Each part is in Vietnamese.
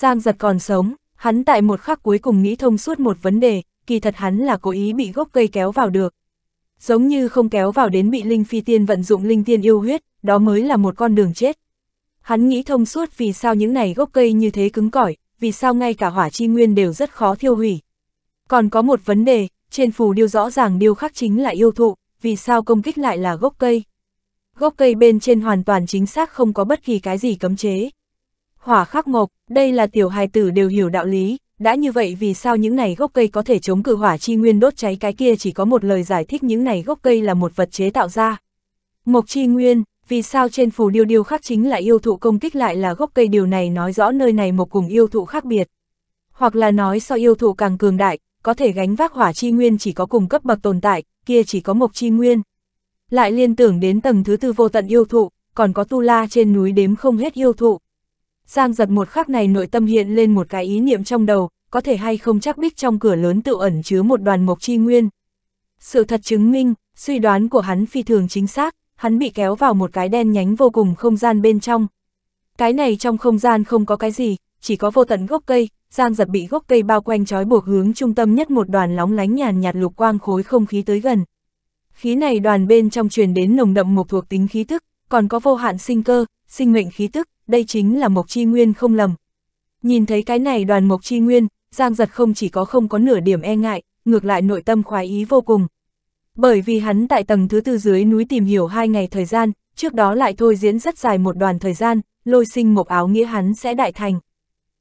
Giang giật còn sống, hắn tại một khắc cuối cùng nghĩ thông suốt một vấn đề, kỳ thật hắn là cố ý bị gốc cây kéo vào được. Giống như không kéo vào đến bị Linh Phi Tiên vận dụng Linh Tiên yêu huyết, đó mới là một con đường chết. Hắn nghĩ thông suốt vì sao những này gốc cây như thế cứng cỏi, vì sao ngay cả hỏa chi nguyên đều rất khó thiêu hủy. Còn có một vấn đề, trên phù điêu rõ ràng điêu khắc chính là yêu thụ, vì sao công kích lại là gốc cây. Gốc cây bên trên hoàn toàn chính xác không có bất kỳ cái gì cấm chế. Hỏa khắc mộc, đây là tiểu hài tử đều hiểu đạo lý, đã như vậy vì sao những này gốc cây có thể chống cự hỏa chi nguyên đốt cháy cái kia chỉ có một lời giải thích những này gốc cây là một vật chế tạo ra. Mộc chi nguyên, vì sao trên phù điêu điêu khắc chính là yêu thụ công kích lại là gốc cây điều này nói rõ nơi này một cùng yêu thụ khác biệt. Hoặc là nói so yêu thụ càng cường đại, có thể gánh vác hỏa chi nguyên chỉ có cùng cấp bậc tồn tại, kia chỉ có mộc chi nguyên. Lại liên tưởng đến tầng thứ tư vô tận yêu thụ, còn có tu la trên núi đếm không hết yêu thụ. Giang giật một khắc này nội tâm hiện lên một cái ý niệm trong đầu, có thể hay không chắc bích trong cửa lớn tự ẩn chứa một đoàn mộc chi nguyên. Sự thật chứng minh, suy đoán của hắn phi thường chính xác, hắn bị kéo vào một cái đen nhánh vô cùng không gian bên trong. Cái này trong không gian không có cái gì, chỉ có vô tận gốc cây, Giang giật bị gốc cây bao quanh trói buộc hướng trung tâm nhất một đoàn lóng lánh nhàn nhạt lục quang khối không khí tới gần. Khí này đoàn bên trong truyền đến nồng đậm một thuộc tính khí tức, còn có vô hạn sinh cơ, sinh mệnh khí tức, đây chính là Mộc Chi Nguyên không lầm. Nhìn thấy cái này đoàn Mộc Chi Nguyên, Giang Giật không chỉ có không có nửa điểm e ngại, ngược lại nội tâm khoái ý vô cùng. Bởi vì hắn tại tầng thứ tư dưới núi tìm hiểu hai ngày thời gian, trước đó lại thôi diễn rất dài một đoàn thời gian, lôi sinh Mộc Áo nghĩa hắn sẽ đại thành.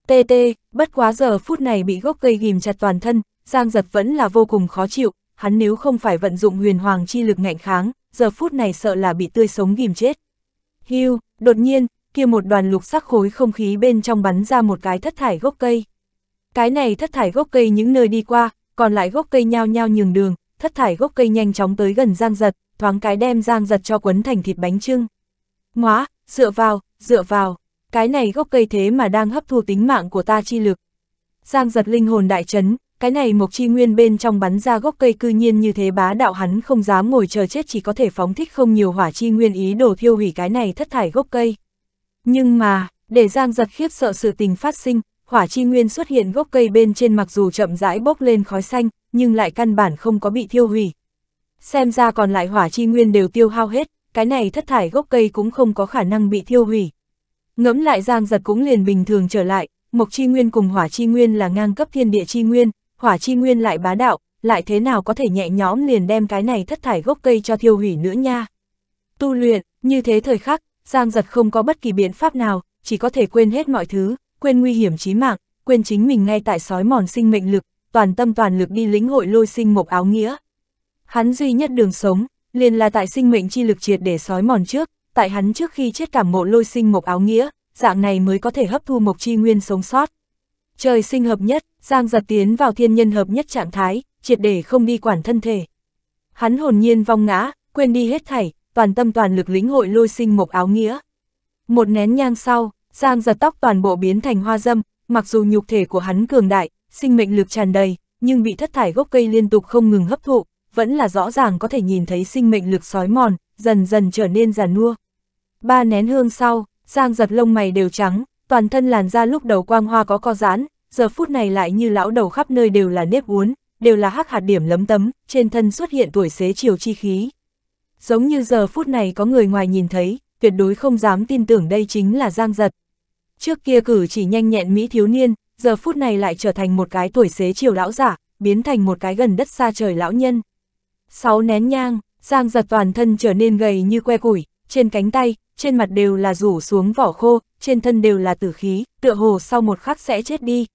TT, bất quá giờ phút này bị gốc cây ghim chặt toàn thân, Giang Giật vẫn là vô cùng khó chịu, hắn nếu không phải vận dụng huyền hoàng chi lực ngạnh kháng, giờ phút này sợ là bị tươi sống ghim chết. Hưu, đột nhiên, kia một đoàn lục sắc khối không khí bên trong bắn ra một cái thất thải gốc cây. Cái này thất thải gốc cây những nơi đi qua, còn lại gốc cây nhao nhao nhường đường, thất thải gốc cây nhanh chóng tới gần giang giật, thoáng cái đem giang giật cho quấn thành thịt bánh trưng. Ngóa, dựa vào, dựa vào, cái này gốc cây thế mà đang hấp thu tính mạng của ta chi lực. Giang giật linh hồn đại chấn, cái này mộc chi nguyên bên trong bắn ra gốc cây cư nhiên như thế bá đạo hắn không dám ngồi chờ chết chỉ có thể phóng thích không nhiều hỏa chi nguyên ý đồ thiêu hủy cái này thất thải gốc cây. Nhưng mà, để Giang giật khiếp sợ sự tình phát sinh, hỏa chi nguyên xuất hiện gốc cây bên trên mặc dù chậm rãi bốc lên khói xanh, nhưng lại căn bản không có bị thiêu hủy. Xem ra còn lại hỏa chi nguyên đều tiêu hao hết, cái này thất thải gốc cây cũng không có khả năng bị thiêu hủy. Ngẫm lại Giang giật cũng liền bình thường trở lại, Mộc chi nguyên cùng hỏa chi nguyên là ngang cấp thiên địa chi nguyên, hỏa chi nguyên lại bá đạo, lại thế nào có thể nhẹ nhõm liền đem cái này thất thải gốc cây cho thiêu hủy nữa nha. Tu luyện, như thế thời khắc, Giang giật không có bất kỳ biện pháp nào, chỉ có thể quên hết mọi thứ, quên nguy hiểm chí mạng, quên chính mình ngay tại sói mòn sinh mệnh lực, toàn tâm toàn lực đi lĩnh hội lôi sinh mộc áo nghĩa. Hắn duy nhất đường sống, liền là tại sinh mệnh chi lực triệt để sói mòn trước, tại hắn trước khi chết cảm ngộ lôi sinh mộc áo nghĩa, dạng này mới có thể hấp thu mộc chi nguyên sống sót. Trời sinh hợp nhất, Giang giật tiến vào thiên nhân hợp nhất trạng thái, triệt để không đi quản thân thể. Hắn hồn nhiên vong ngã, quên đi hết thảy, toàn tâm toàn lực lĩnh hội lôi sinh mộc áo nghĩa. Một nén nhang sau, Giang giật tóc toàn bộ biến thành hoa dâm, mặc dù nhục thể của hắn cường đại, sinh mệnh lực tràn đầy, nhưng bị thất thải gốc cây liên tục không ngừng hấp thụ, vẫn là rõ ràng có thể nhìn thấy sinh mệnh lực sói mòn, dần dần trở nên già nua. Ba nén hương sau, Giang giật lông mày đều trắng, toàn thân làn da lúc đầu quang hoa có co giãn, giờ phút này lại như lão đầu khắp nơi đều là nếp uốn, đều là hắc hạt điểm lấm tấm, trên thân xuất hiện tuổi xế chiều chi khí giống như giờ phút này có người ngoài nhìn thấy, tuyệt đối không dám tin tưởng đây chính là Giang Giật. Trước kia cử chỉ nhanh nhẹn Mỹ thiếu niên, giờ phút này lại trở thành một cái tuổi xế chiều lão giả, biến thành một cái gần đất xa trời lão nhân. Sáu nén nhang, Giang Giật toàn thân trở nên gầy như que củi, trên cánh tay, trên mặt đều là rủ xuống vỏ khô, trên thân đều là tử khí, tựa hồ sau một khắc sẽ chết đi.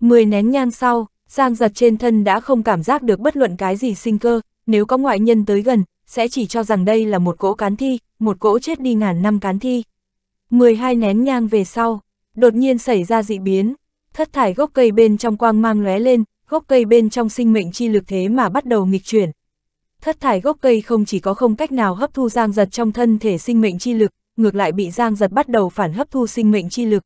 Mười nén nhang sau, Giang Giật trên thân đã không cảm giác được bất luận cái gì sinh cơ, nếu có ngoại nhân tới gần, sẽ chỉ cho rằng đây là một cỗ cán thi, một cỗ chết đi ngàn năm cán thi. 12 nén nhang về sau, đột nhiên xảy ra dị biến, thất thải gốc cây bên trong quang mang lóe lên, gốc cây bên trong sinh mệnh chi lực thế mà bắt đầu nghịch chuyển. Thất thải gốc cây không chỉ có không cách nào hấp thu giang giật trong thân thể sinh mệnh chi lực, ngược lại bị giang giật bắt đầu phản hấp thu sinh mệnh chi lực.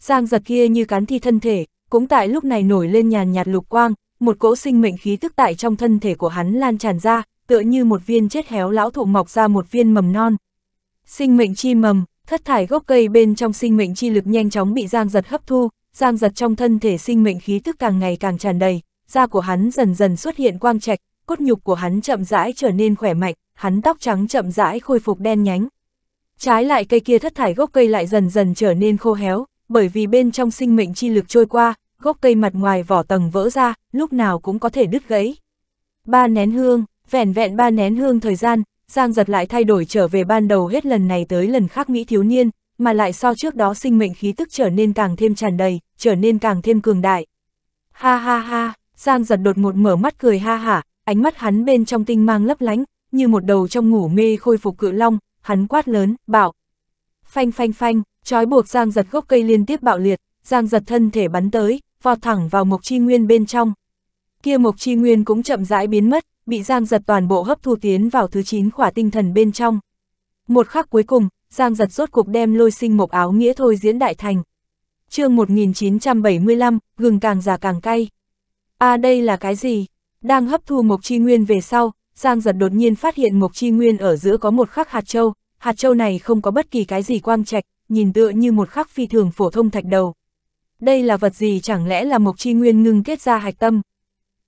Giang giật kia như cán thi thân thể, cũng tại lúc này nổi lên nhàn nhạt lục quang, một cỗ sinh mệnh khí tức tại trong thân thể của hắn lan tràn ra, tựa như một viên chết héo lão thụ mọc ra một viên mầm non. Sinh mệnh chi mầm, thất thải gốc cây bên trong sinh mệnh chi lực nhanh chóng bị Giang Giật hấp thu, Giang Giật trong thân thể sinh mệnh khí tức càng ngày càng tràn đầy, da của hắn dần dần xuất hiện quang trạch, cốt nhục của hắn chậm rãi trở nên khỏe mạnh, hắn tóc trắng chậm rãi khôi phục đen nhánh. Trái lại cây kia thất thải gốc cây lại dần dần trở nên khô héo, bởi vì bên trong sinh mệnh chi lực trôi qua, gốc cây mặt ngoài vỏ tầng vỡ ra, lúc nào cũng có thể đứt gãy. Ba nén hương, vẻn vẹn ba nén hương thời gian, Giang giật lại thay đổi trở về ban đầu hết lần này tới lần khác Mỹ thiếu niên, mà lại so trước đó sinh mệnh khí tức trở nên càng thêm tràn đầy, trở nên càng thêm cường đại. Ha ha ha, Giang giật đột ngột mở mắt cười ha hả, ánh mắt hắn bên trong tinh mang lấp lánh, như một đầu trong ngủ mê khôi phục cự long, hắn quát lớn, bảo Phanh phanh phanh, trói buộc Giang giật gốc cây liên tiếp bạo liệt, Giang giật thân thể bắn tới, vọt thẳng vào Mộc Chi Nguyên bên trong. Kia Mộc Chi Nguyên cũng chậm rãi biến mất, bị Giang Giật toàn bộ hấp thu tiến vào thứ 9 khỏa tinh thần bên trong. Một khắc cuối cùng, Giang Giật rốt cục đem lôi sinh mộc áo nghĩa thôi diễn đại thành. chương 1975, gừng càng già càng cay. À đây là cái gì? Đang hấp thu mộc chi nguyên về sau, Giang Giật đột nhiên phát hiện mộc chi nguyên ở giữa có một khắc hạt châu, hạt châu này không có bất kỳ cái gì quang trạch, nhìn tựa như một khắc phi thường phổ thông thạch đầu. Đây là vật gì chẳng lẽ là mộc chi nguyên ngưng kết ra hạch tâm?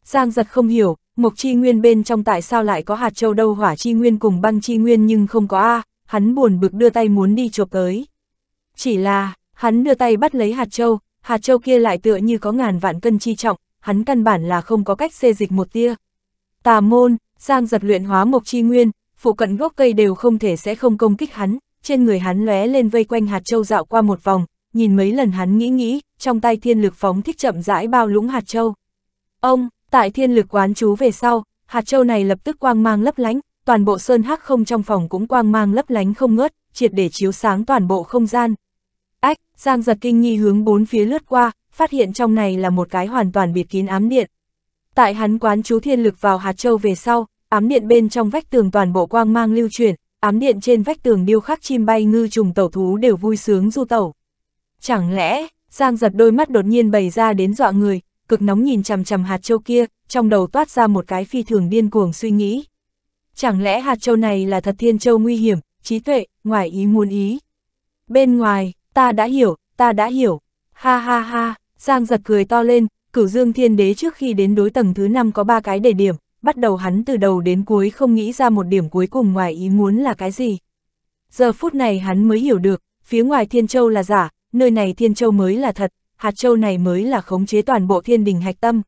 Giang giật không hiểu, Mộc Chi Nguyên bên trong tại sao lại có hạt châu đâu hỏa Chi Nguyên cùng băng Chi Nguyên nhưng không có A, hắn buồn bực đưa tay muốn đi chộp tới. Chỉ là, hắn đưa tay bắt lấy hạt châu, hạt châu kia lại tựa như có ngàn vạn cân chi trọng, hắn căn bản là không có cách xê dịch một tia. Tà môn, Giang giật luyện hóa Mộc Chi Nguyên, phụ cận gốc cây đều không thể sẽ không công kích hắn, trên người hắn lóe lên vây quanh hạt châu dạo qua một vòng, nhìn mấy lần hắn nghĩ nghĩ, trong tay thiên lực phóng thích chậm rãi bao lũng hạt châu. Ông, Tại thiên lực quán chú về sau, hạt châu này lập tức quang mang lấp lánh, toàn bộ sơn hắc không trong phòng cũng quang mang lấp lánh không ngớt, triệt để chiếu sáng toàn bộ không gian. Ách, Giang giật kinh nghi hướng bốn phía lướt qua, phát hiện trong này là một cái hoàn toàn biệt kín ám điện. Tại hắn quán chú thiên lực vào hạt châu về sau, ám điện bên trong vách tường toàn bộ quang mang lưu chuyển, ám điện trên vách tường điêu khắc chim bay ngư trùng tẩu thú đều vui sướng du tẩu. Chẳng lẽ, Giang giật đôi mắt đột nhiên bày ra đến dọa người, cực nóng nhìn chằm chằm hạt châu kia, trong đầu toát ra một cái phi thường điên cuồng suy nghĩ. Chẳng lẽ hạt châu này là thật thiên châu nguy hiểm, trí tuệ, ngoài ý muốn ý. Bên ngoài, ta đã hiểu, ta đã hiểu. Ha ha ha, Giang giật cười to lên, cửu dương thiên đế trước khi đến đối tầng thứ 5 có ba cái đề điểm, bắt đầu hắn từ đầu đến cuối không nghĩ ra một điểm cuối cùng ngoài ý muốn là cái gì. Giờ phút này hắn mới hiểu được, phía ngoài thiên châu là giả, nơi này thiên châu mới là thật, hạt châu này mới là khống chế toàn bộ thiên đình hạch tâm.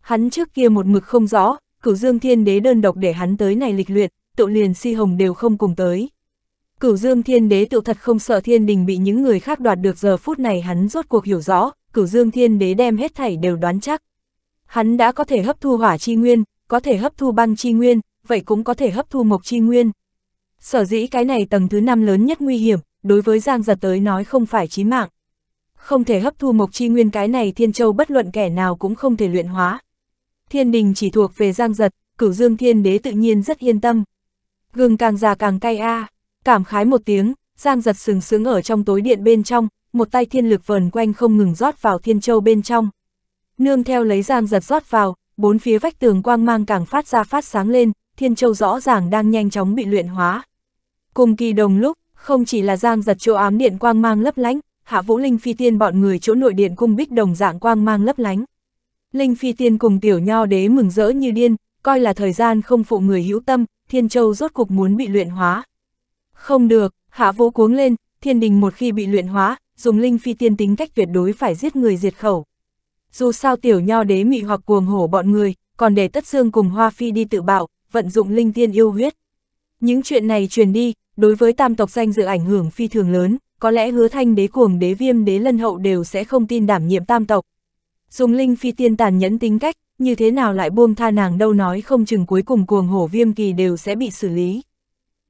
Hắn trước kia một mực không rõ, cửu dương thiên đế đơn độc để hắn tới này lịch luyện, tụ liền si hồng đều không cùng tới. Cửu dương thiên đế tự thật không sợ thiên đình bị những người khác đoạt được giờ phút này hắn rốt cuộc hiểu rõ, cửu dương thiên đế đem hết thảy đều đoán chắc. Hắn đã có thể hấp thu hỏa chi nguyên, có thể hấp thu băng chi nguyên, vậy cũng có thể hấp thu mộc chi nguyên. Sở dĩ cái này tầng thứ năm lớn nhất nguy hiểm, đối với Giang Giật tới nói không phải chí mạng không thể hấp thu mộc chi nguyên cái này thiên châu bất luận kẻ nào cũng không thể luyện hóa. Thiên đình chỉ thuộc về giang giật, cửu dương thiên đế tự nhiên rất yên tâm. Gừng càng già càng cay a cảm khái một tiếng, giang giật sừng sướng ở trong tối điện bên trong, một tay thiên lực vờn quanh không ngừng rót vào thiên châu bên trong. Nương theo lấy giang giật rót vào, bốn phía vách tường quang mang càng phát ra phát sáng lên, thiên châu rõ ràng đang nhanh chóng bị luyện hóa. Cùng kỳ đồng lúc, không chỉ là giang giật chỗ ám điện quang mang lấp lánh, hạ vũ linh phi tiên bọn người chỗ nội điện cung bích đồng dạng quang mang lấp lánh. Linh phi tiên cùng tiểu nho đế mừng rỡ như điên, coi là thời gian không phụ người hữu tâm, thiên châu rốt cục muốn bị luyện hóa. Không được, hạ vũ cuống lên, thiên đình một khi bị luyện hóa, dùng linh phi tiên tính cách tuyệt đối phải giết người diệt khẩu. Dù sao tiểu nho đế mị hoặc cuồng hổ bọn người, còn để tất xương cùng hoa phi đi tự bạo, vận dụng linh tiên yêu huyết. Những chuyện này truyền đi, đối với tam tộc danh dự ảnh hưởng phi thường lớn có lẽ hứa thanh đế cuồng đế viêm đế lân hậu đều sẽ không tin đảm nhiệm tam tộc. Dùng linh phi tiên tàn nhẫn tính cách, như thế nào lại buông tha nàng đâu nói không chừng cuối cùng cuồng hổ viêm kỳ đều sẽ bị xử lý.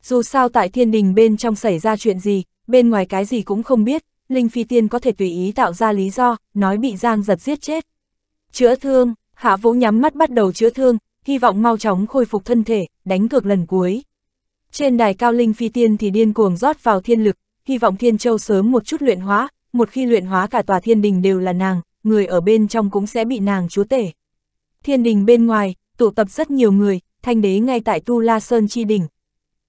Dù sao tại thiên đình bên trong xảy ra chuyện gì, bên ngoài cái gì cũng không biết, linh phi tiên có thể tùy ý tạo ra lý do, nói bị giang giật giết chết. Chữa thương, hạ vũ nhắm mắt bắt đầu chữa thương, hy vọng mau chóng khôi phục thân thể, đánh cược lần cuối. Trên đài cao linh phi tiên thì điên cuồng rót vào thiên lực, hy vọng Thiên Châu sớm một chút luyện hóa, một khi luyện hóa cả tòa thiên đình đều là nàng, người ở bên trong cũng sẽ bị nàng chúa tể. Thiên đình bên ngoài, tụ tập rất nhiều người, thanh đế ngay tại Tu La Sơn Chi Đỉnh.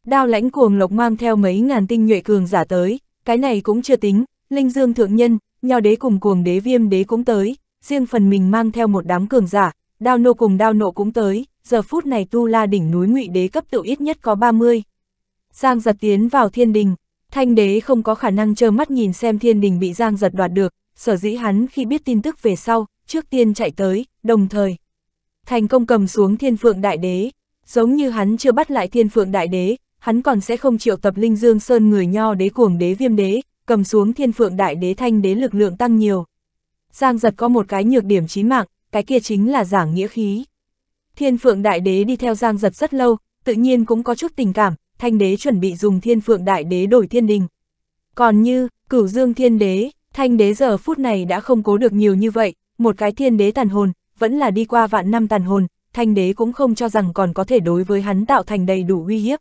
Đao lãnh cuồng lộc mang theo mấy ngàn tinh nhuệ cường giả tới, cái này cũng chưa tính, Linh Dương Thượng Nhân, nho đế cùng cuồng đế viêm đế cũng tới, riêng phần mình mang theo một đám cường giả, đao nô cùng đao nộ cũng tới, giờ phút này Tu La Đỉnh núi ngụy đế cấp tự ít nhất có 30. Giang giật tiến vào thiên đình, Thanh đế không có khả năng trơ mắt nhìn xem thiên đình bị giang giật đoạt được, sở dĩ hắn khi biết tin tức về sau, trước tiên chạy tới, đồng thời. Thành công cầm xuống thiên phượng đại đế, giống như hắn chưa bắt lại thiên phượng đại đế, hắn còn sẽ không triệu tập linh dương sơn người nho đế cuồng đế viêm đế, cầm xuống thiên phượng đại đế thanh đế lực lượng tăng nhiều. Giang giật có một cái nhược điểm chí mạng, cái kia chính là giảng nghĩa khí. Thiên phượng đại đế đi theo giang giật rất lâu, tự nhiên cũng có chút tình cảm, thanh đế chuẩn bị dùng thiên phượng đại đế đổi thiên đình. Còn như, cửu dương thiên đế, thanh đế giờ phút này đã không cố được nhiều như vậy, một cái thiên đế tàn hồn, vẫn là đi qua vạn năm tàn hồn, thanh đế cũng không cho rằng còn có thể đối với hắn tạo thành đầy đủ uy hiếp.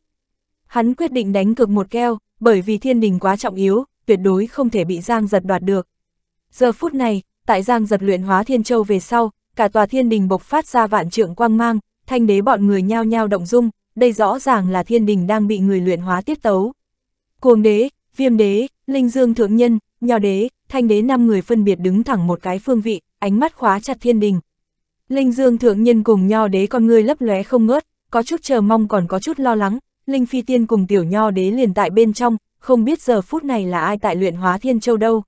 Hắn quyết định đánh cược một keo, bởi vì thiên đình quá trọng yếu, tuyệt đối không thể bị Giang giật đoạt được. Giờ phút này, tại Giang giật luyện hóa thiên châu về sau, cả tòa thiên đình bộc phát ra vạn trượng quang mang, thanh đế bọn người nhao nhao động dung, đây rõ ràng là thiên đình đang bị người luyện hóa tiết tấu. Cuồng đế, viêm đế, linh dương thượng nhân, nho đế, thanh đế năm người phân biệt đứng thẳng một cái phương vị, ánh mắt khóa chặt thiên đình. Linh dương thượng nhân cùng nho đế con người lấp lóe không ngớt, có chút chờ mong còn có chút lo lắng, linh phi tiên cùng tiểu nho đế liền tại bên trong, không biết giờ phút này là ai tại luyện hóa thiên châu đâu.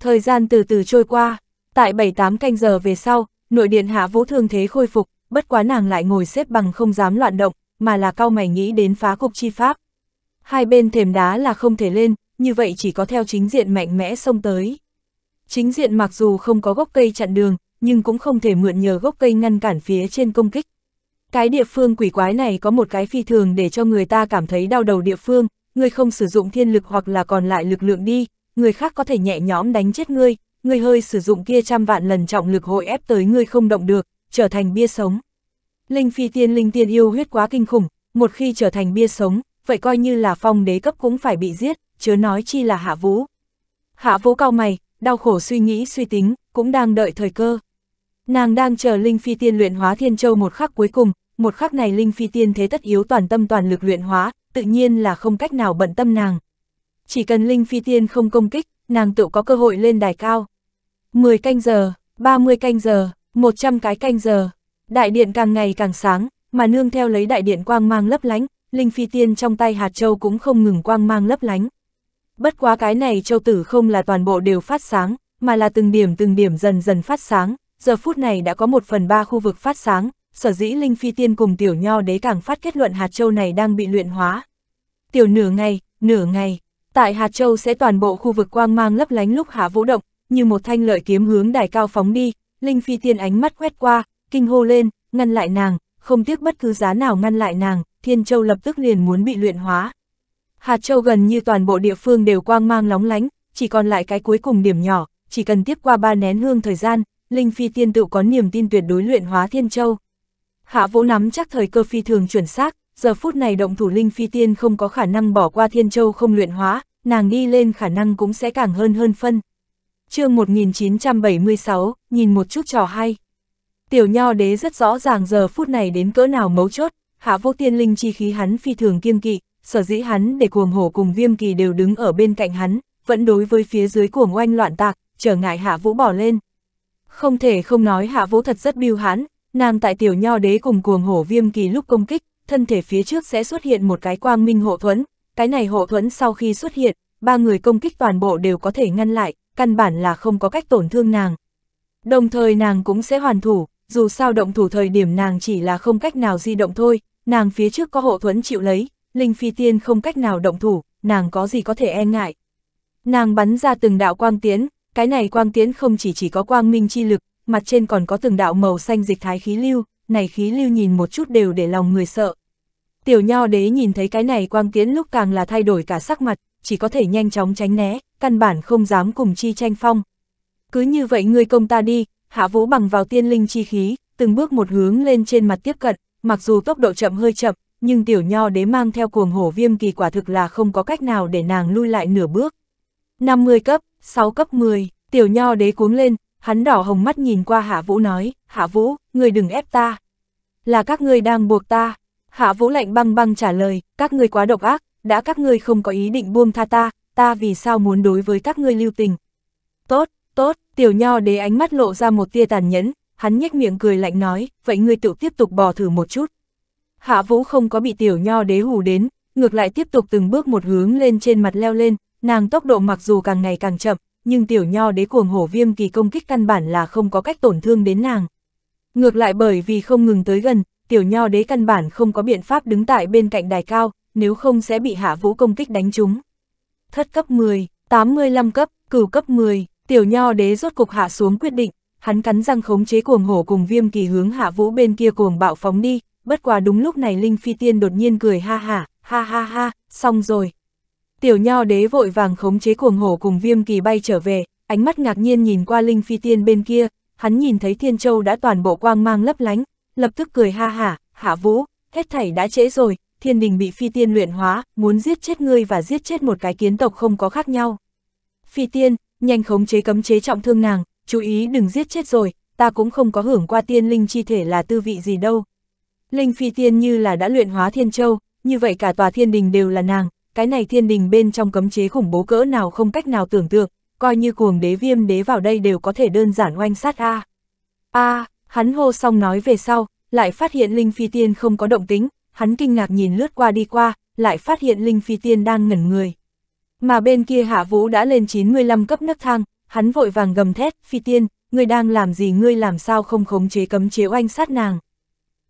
Thời gian từ từ trôi qua, tại 7-8 canh giờ về sau, nội điện hạ vũ thương thế khôi phục, bất quá nàng lại ngồi xếp bằng không dám loạn động, mà là cao mày nghĩ đến phá cục chi pháp. Hai bên thềm đá là không thể lên, như vậy chỉ có theo chính diện mạnh mẽ xông tới. Chính diện mặc dù không có gốc cây chặn đường, nhưng cũng không thể mượn nhờ gốc cây ngăn cản phía trên công kích. Cái địa phương quỷ quái này có một cái phi thường để cho người ta cảm thấy đau đầu địa phương, ngươi không sử dụng thiên lực hoặc là còn lại lực lượng đi, người khác có thể nhẹ nhõm đánh chết ngươi, ngươi hơi sử dụng kia trăm vạn lần trọng lực hội ép tới ngươi không động được, trở thành bia sống. Linh phi tiên linh tiên yêu huyết quá kinh khủng, một khi trở thành bia sống, vậy coi như là phong đế cấp cũng phải bị giết, chớ nói chi là hạ vũ. Hạ vũ cao mày, đau khổ suy nghĩ suy tính, cũng đang đợi thời cơ. Nàng đang chờ Linh Phi Tiên luyện hóa Thiên Châu một khắc cuối cùng, một khắc này Linh Phi Tiên thế tất yếu toàn tâm toàn lực luyện hóa, tự nhiên là không cách nào bận tâm nàng. Chỉ cần Linh Phi Tiên không công kích, nàng tự có cơ hội lên đài cao. 10 canh giờ, 30 canh giờ, 100 cái canh giờ, Đại điện càng ngày càng sáng, mà nương theo lấy đại điện quang mang lấp lánh, linh phi tiên trong tay hạt châu cũng không ngừng quang mang lấp lánh. Bất quá cái này châu tử không là toàn bộ đều phát sáng, mà là từng điểm từng điểm dần dần phát sáng, giờ phút này đã có một phần ba khu vực phát sáng, sở dĩ linh phi tiên cùng tiểu nho đế càng phát kết luận hạt châu này đang bị luyện hóa. Tiểu nửa ngày, nửa ngày, tại hạt châu sẽ toàn bộ khu vực quang mang lấp lánh lúc hạ vũ động, như một thanh lợi kiếm hướng đài cao phóng đi, linh phi tiên ánh mắt quét qua, kinh hô lên, ngăn lại nàng, không tiếc bất cứ giá nào ngăn lại nàng, Thiên Châu lập tức liền muốn bị luyện hóa. Hạt Châu gần như toàn bộ địa phương đều quang mang lóng lánh, chỉ còn lại cái cuối cùng điểm nhỏ, chỉ cần tiếp qua ba nén hương thời gian, Linh Phi Tiên tự có niềm tin tuyệt đối luyện hóa Thiên Châu. Hạ Vũ nắm chắc thời cơ phi thường chuẩn xác, giờ phút này động thủ Linh Phi Tiên không có khả năng bỏ qua Thiên Châu không luyện hóa, nàng đi lên khả năng cũng sẽ càng hơn hơn phân. chương 1976, nhìn một chút trò hay. Tiểu nho đế rất rõ ràng giờ phút này đến cỡ nào mấu chốt, hạ vô tiên linh chi khí hắn phi thường kiêng kỵ, sở dĩ hắn để cuồng hổ cùng viêm kỳ đều đứng ở bên cạnh hắn, vẫn đối với phía dưới cuồng oanh loạn tạc, trở ngại hạ vũ bỏ lên. Không thể không nói hạ vũ thật rất biêu hãn, nàng tại tiểu nho đế cùng cuồng hổ viêm kỳ lúc công kích, thân thể phía trước sẽ xuất hiện một cái quang minh hộ thuẫn, cái này hộ thuẫn sau khi xuất hiện, ba người công kích toàn bộ đều có thể ngăn lại, căn bản là không có cách tổn thương nàng. Đồng thời nàng cũng sẽ hoàn thủ, dù sao động thủ thời điểm nàng chỉ là không cách nào di động thôi, nàng phía trước có hộ thuẫn chịu lấy, Linh Phi Tiên không cách nào động thủ, nàng có gì có thể e ngại. Nàng bắn ra từng đạo quang tiến, cái này quang tiến không chỉ chỉ có quang minh chi lực, mặt trên còn có từng đạo màu xanh dịch thái khí lưu, này khí lưu nhìn một chút đều để lòng người sợ. Tiểu nho đế nhìn thấy cái này quang tiến lúc càng là thay đổi cả sắc mặt, chỉ có thể nhanh chóng tránh né, căn bản không dám cùng chi tranh phong. Cứ như vậy ngươi công ta đi, hạ vũ bằng vào tiên linh chi khí, từng bước một hướng lên trên mặt tiếp cận, mặc dù tốc độ chậm hơi chậm, nhưng tiểu nho đế mang theo cuồng hổ viêm kỳ quả thực là không có cách nào để nàng lui lại nửa bước. 50 cấp, 6 cấp 10, tiểu nho đế cuống lên, hắn đỏ hồng mắt nhìn qua hạ vũ nói, hạ vũ, người đừng ép ta. Là các ngươi đang buộc ta. Hạ vũ lạnh băng băng trả lời, các ngươi quá độc ác, đã các ngươi không có ý định buông tha ta, ta vì sao muốn đối với các ngươi lưu tình. Tốt, tốt, Tiểu nho đế ánh mắt lộ ra một tia tàn nhẫn, hắn nhếch miệng cười lạnh nói, vậy ngươi tự tiếp tục bò thử một chút. Hạ vũ không có bị tiểu nho đế hù đến, ngược lại tiếp tục từng bước một hướng lên trên mặt leo lên, nàng tốc độ mặc dù càng ngày càng chậm, nhưng tiểu nho đế cuồng hổ viêm kỳ công kích căn bản là không có cách tổn thương đến nàng. Ngược lại bởi vì không ngừng tới gần, tiểu nho đế căn bản không có biện pháp đứng tại bên cạnh đài cao, nếu không sẽ bị hạ vũ công kích đánh trúng. Thất cấp 10, 85 cấp, cửu cấp 10, Tiểu nho đế rốt cục hạ xuống quyết định, hắn cắn răng khống chế cuồng hổ cùng viêm kỳ hướng hạ vũ bên kia cuồng bạo phóng đi, bất quá đúng lúc này Linh Phi Tiên đột nhiên cười ha ha, ha ha ha, xong rồi. Tiểu nho đế vội vàng khống chế cuồng hổ cùng viêm kỳ bay trở về, ánh mắt ngạc nhiên nhìn qua Linh Phi Tiên bên kia, hắn nhìn thấy Thiên Châu đã toàn bộ quang mang lấp lánh, lập tức cười ha hả, hạ vũ, hết thảy đã trễ rồi, thiên đình bị Phi Tiên luyện hóa, muốn giết chết ngươi và giết chết một cái kiến tộc không có khác nhau. Phi Tiên, nhanh khống chế cấm chế trọng thương nàng, chú ý đừng giết chết rồi, ta cũng không có hưởng qua tiên linh chi thể là tư vị gì đâu. Linh phi tiên như là đã luyện hóa thiên châu, như vậy cả tòa thiên đình đều là nàng, cái này thiên đình bên trong cấm chế khủng bố cỡ nào không cách nào tưởng tượng, coi như cuồng đế viêm đế vào đây đều có thể đơn giản oanh sát a. A, à, hắn hô xong nói về sau, lại phát hiện Linh Phi Tiên không có động tính, hắn kinh ngạc nhìn lướt qua đi qua, lại phát hiện Linh Phi Tiên đang ngẩn người. Mà bên kia Hạ Vũ đã lên 95 cấp nấc thang, hắn vội vàng gầm thét, phi tiên, ngươi đang làm gì ngươi làm sao không khống chế cấm chế oanh sát nàng.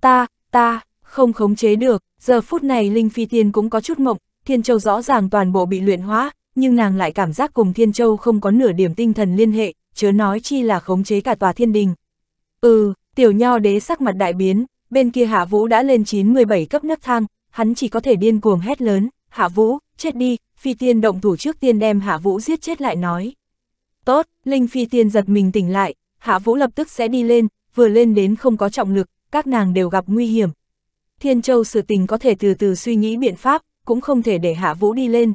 Ta, ta, không khống chế được, giờ phút này Linh Phi Tiên cũng có chút mộng, Thiên Châu rõ ràng toàn bộ bị luyện hóa, nhưng nàng lại cảm giác cùng Thiên Châu không có nửa điểm tinh thần liên hệ, chớ nói chi là khống chế cả tòa thiên đình. Ừ, tiểu nho đế sắc mặt đại biến, bên kia Hạ Vũ đã lên 97 cấp nấc thang, hắn chỉ có thể điên cuồng hét lớn, Hạ Vũ, chết đi, phi tiên động thủ trước tiên đem hạ vũ giết chết lại nói. Tốt, Linh phi tiên giật mình tỉnh lại, hạ vũ lập tức sẽ đi lên, vừa lên đến không có trọng lực, các nàng đều gặp nguy hiểm. Thiên châu sự tình có thể từ từ suy nghĩ biện pháp, cũng không thể để hạ vũ đi lên.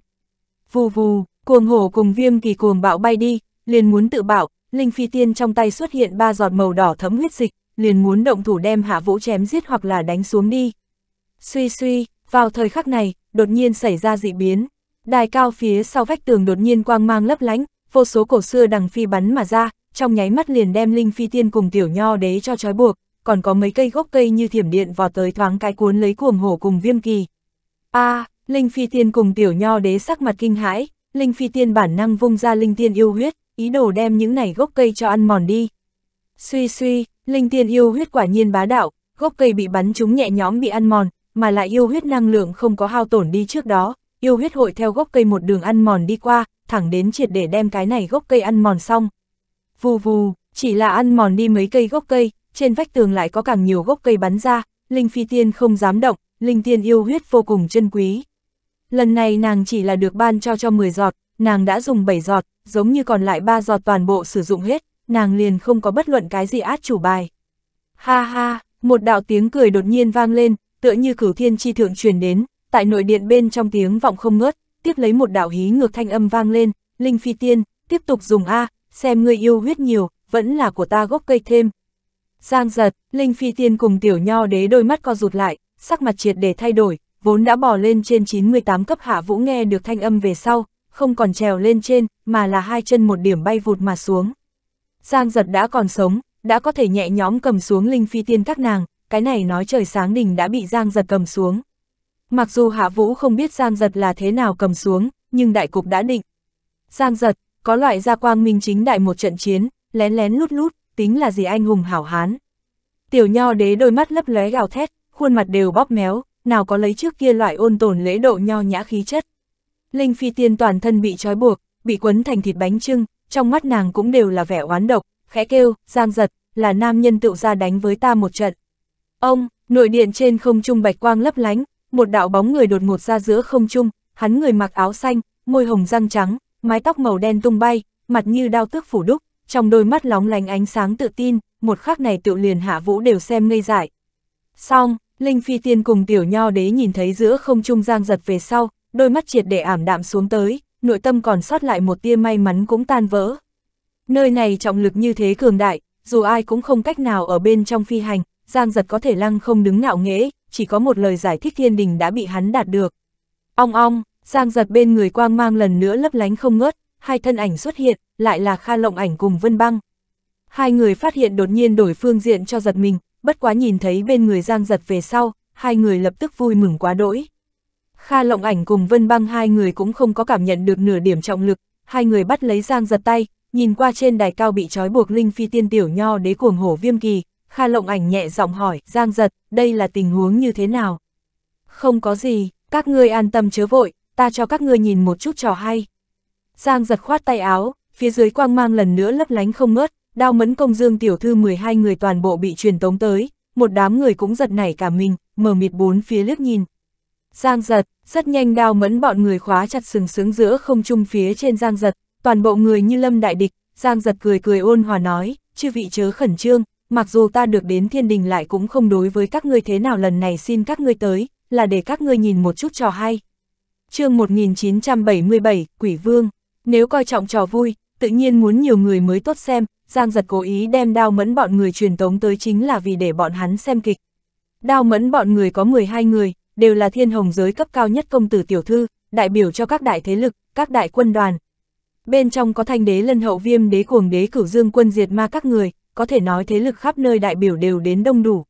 Vù vù, cuồng hổ cùng viêm kỳ cuồng bạo bay đi, liền muốn tự bạo, Linh phi tiên trong tay xuất hiện ba giọt màu đỏ thấm huyết dịch, liền muốn động thủ đem hạ vũ chém giết hoặc là đánh xuống đi. Suy suy, vào thời khắc này, đột nhiên xảy ra dị biến, Đài cao phía sau vách tường đột nhiên quang mang lấp lánh, vô số cổ xưa đằng phi bắn mà ra, trong nháy mắt liền đem linh phi tiên cùng tiểu nho đế cho trói buộc, còn có mấy cây gốc cây như thiểm điện vò tới thoáng cái cuốn lấy cuồng hổ cùng viêm kỳ. A, à, linh phi tiên cùng tiểu nho đế sắc mặt kinh hãi, linh phi tiên bản năng vung ra linh tiên yêu huyết, ý đồ đem những này gốc cây cho ăn mòn đi. Suy suy, linh tiên yêu huyết quả nhiên bá đạo, gốc cây bị bắn chúng nhẹ nhõm bị ăn mòn, mà lại yêu huyết năng lượng không có hao tổn đi trước đó, yêu huyết hội theo gốc cây một đường ăn mòn đi qua, thẳng đến triệt để đem cái này gốc cây ăn mòn xong. Vù vù, chỉ là ăn mòn đi mấy cây gốc cây, trên vách tường lại có càng nhiều gốc cây bắn ra, Linh Phi Tiên không dám động, Linh Tiên yêu huyết vô cùng chân quý. Lần này nàng chỉ là được ban cho cho 10 giọt, nàng đã dùng 7 giọt, giống như còn lại 3 giọt toàn bộ sử dụng hết, nàng liền không có bất luận cái gì át chủ bài. Ha ha, một đạo tiếng cười đột nhiên vang lên, tựa như cửu thiên chi thượng truyền đến, tại nội điện bên trong tiếng vọng không ngớt, tiếp lấy một đạo hí ngược thanh âm vang lên, Linh Phi Tiên, tiếp tục dùng A, xem ngươi yêu huyết nhiều, vẫn là của ta gốc cây thêm. Giang giật, Linh Phi Tiên cùng tiểu nho đế đôi mắt co rụt lại, sắc mặt triệt để thay đổi, vốn đã bò lên trên 98 cấp hạ vũ nghe được thanh âm về sau, không còn trèo lên trên, mà là hai chân một điểm bay vụt mà xuống. Giang giật đã còn sống, đã có thể nhẹ nhõm cầm xuống Linh Phi Tiên các nàng, cái này nói trời sáng đỉnh đã bị Giang giật cầm xuống. Mặc dù Hạ Vũ không biết Giang Giật là thế nào cầm xuống, nhưng đại cục đã định. Giang Giật, có loại gia quang minh chính đại một trận chiến, lén lén lút lút, tính là gì anh hùng hảo hán. Tiểu nho đế đôi mắt lấp lóe gào thét, khuôn mặt đều bóp méo, nào có lấy trước kia loại ôn tồn lễ độ nho nhã khí chất. Linh phi tiên toàn thân bị trói buộc, bị quấn thành thịt bánh trưng, trong mắt nàng cũng đều là vẻ oán độc, khẽ kêu, giang giật, là nam nhân tự ra đánh với ta một trận. Ông, nội điện trên không trung bạch quang lấp lánh, một đạo bóng người đột ngột ra giữa không trung, hắn người mặc áo xanh, môi hồng răng trắng, mái tóc màu đen tung bay, mặt như đao tước phủ đúc, trong đôi mắt lóng lánh ánh sáng tự tin, một khắc này tự liền hạ vũ đều xem ngây dại. Xong, Linh Phi Tiên cùng tiểu nho đế nhìn thấy giữa không trung giang giật về sau, đôi mắt triệt để ảm đạm xuống tới, nội tâm còn sót lại một tia may mắn cũng tan vỡ. Nơi này trọng lực như thế cường đại, dù ai cũng không cách nào ở bên trong phi hành, giang giật có thể lăng không đứng ngạo nghễ, chỉ có một lời giải thích thiên đình đã bị hắn đạt được. Ong ong, Giang giật bên người quang mang lần nữa lấp lánh không ngớt, hai thân ảnh xuất hiện, lại là Kha Lộng ảnh cùng Vân Băng. Hai người phát hiện đột nhiên đổi phương diện cho giật mình, bất quá nhìn thấy bên người Giang giật về sau, hai người lập tức vui mừng quá đỗi. Kha Lộng ảnh cùng Vân Băng hai người cũng không có cảm nhận được nửa điểm trọng lực, hai người bắt lấy Giang giật tay, nhìn qua trên đài cao bị trói buộc Linh Phi Tiên Tiểu Nho đế cuồng hổ viêm kỳ, Kha Lộng Ảnh nhẹ giọng hỏi, Giang Giật, đây là tình huống như thế nào? Không có gì, các ngươi an tâm chớ vội, ta cho các ngươi nhìn một chút trò hay. Giang Giật khoát tay áo, phía dưới quang mang lần nữa lấp lánh không ngớt, đao mẫn công dương tiểu thư 12 người toàn bộ bị truyền tống tới, một đám người cũng giật nảy cả mình, mở mịt bốn phía liếc nhìn. Giang Giật, rất nhanh đao mẫn bọn người khóa chặt sừng sướng giữa không trung phía trên Giang Giật, toàn bộ người như lâm đại địch, Giang Giật cười cười ôn hòa nói, chư vị chớ khẩn trương, mặc dù ta được đến thiên đình lại cũng không đối với các ngươi thế nào lần này xin các ngươi tới, là để các ngươi nhìn một chút trò hay. chương 1977, Quỷ Vương, nếu coi trọng trò vui, tự nhiên muốn nhiều người mới tốt xem, Giang giật cố ý đem đao mẫn bọn người truyền tống tới chính là vì để bọn hắn xem kịch. Đao mẫn bọn người có 12 người, đều là thiên hồng giới cấp cao nhất công tử tiểu thư, đại biểu cho các đại thế lực, các đại quân đoàn. Bên trong có thanh đế lân hậu viêm đế cuồng đế cửu dương quân diệt ma các người, có thể nói thế lực khắp nơi đại biểu đều đến đông đủ.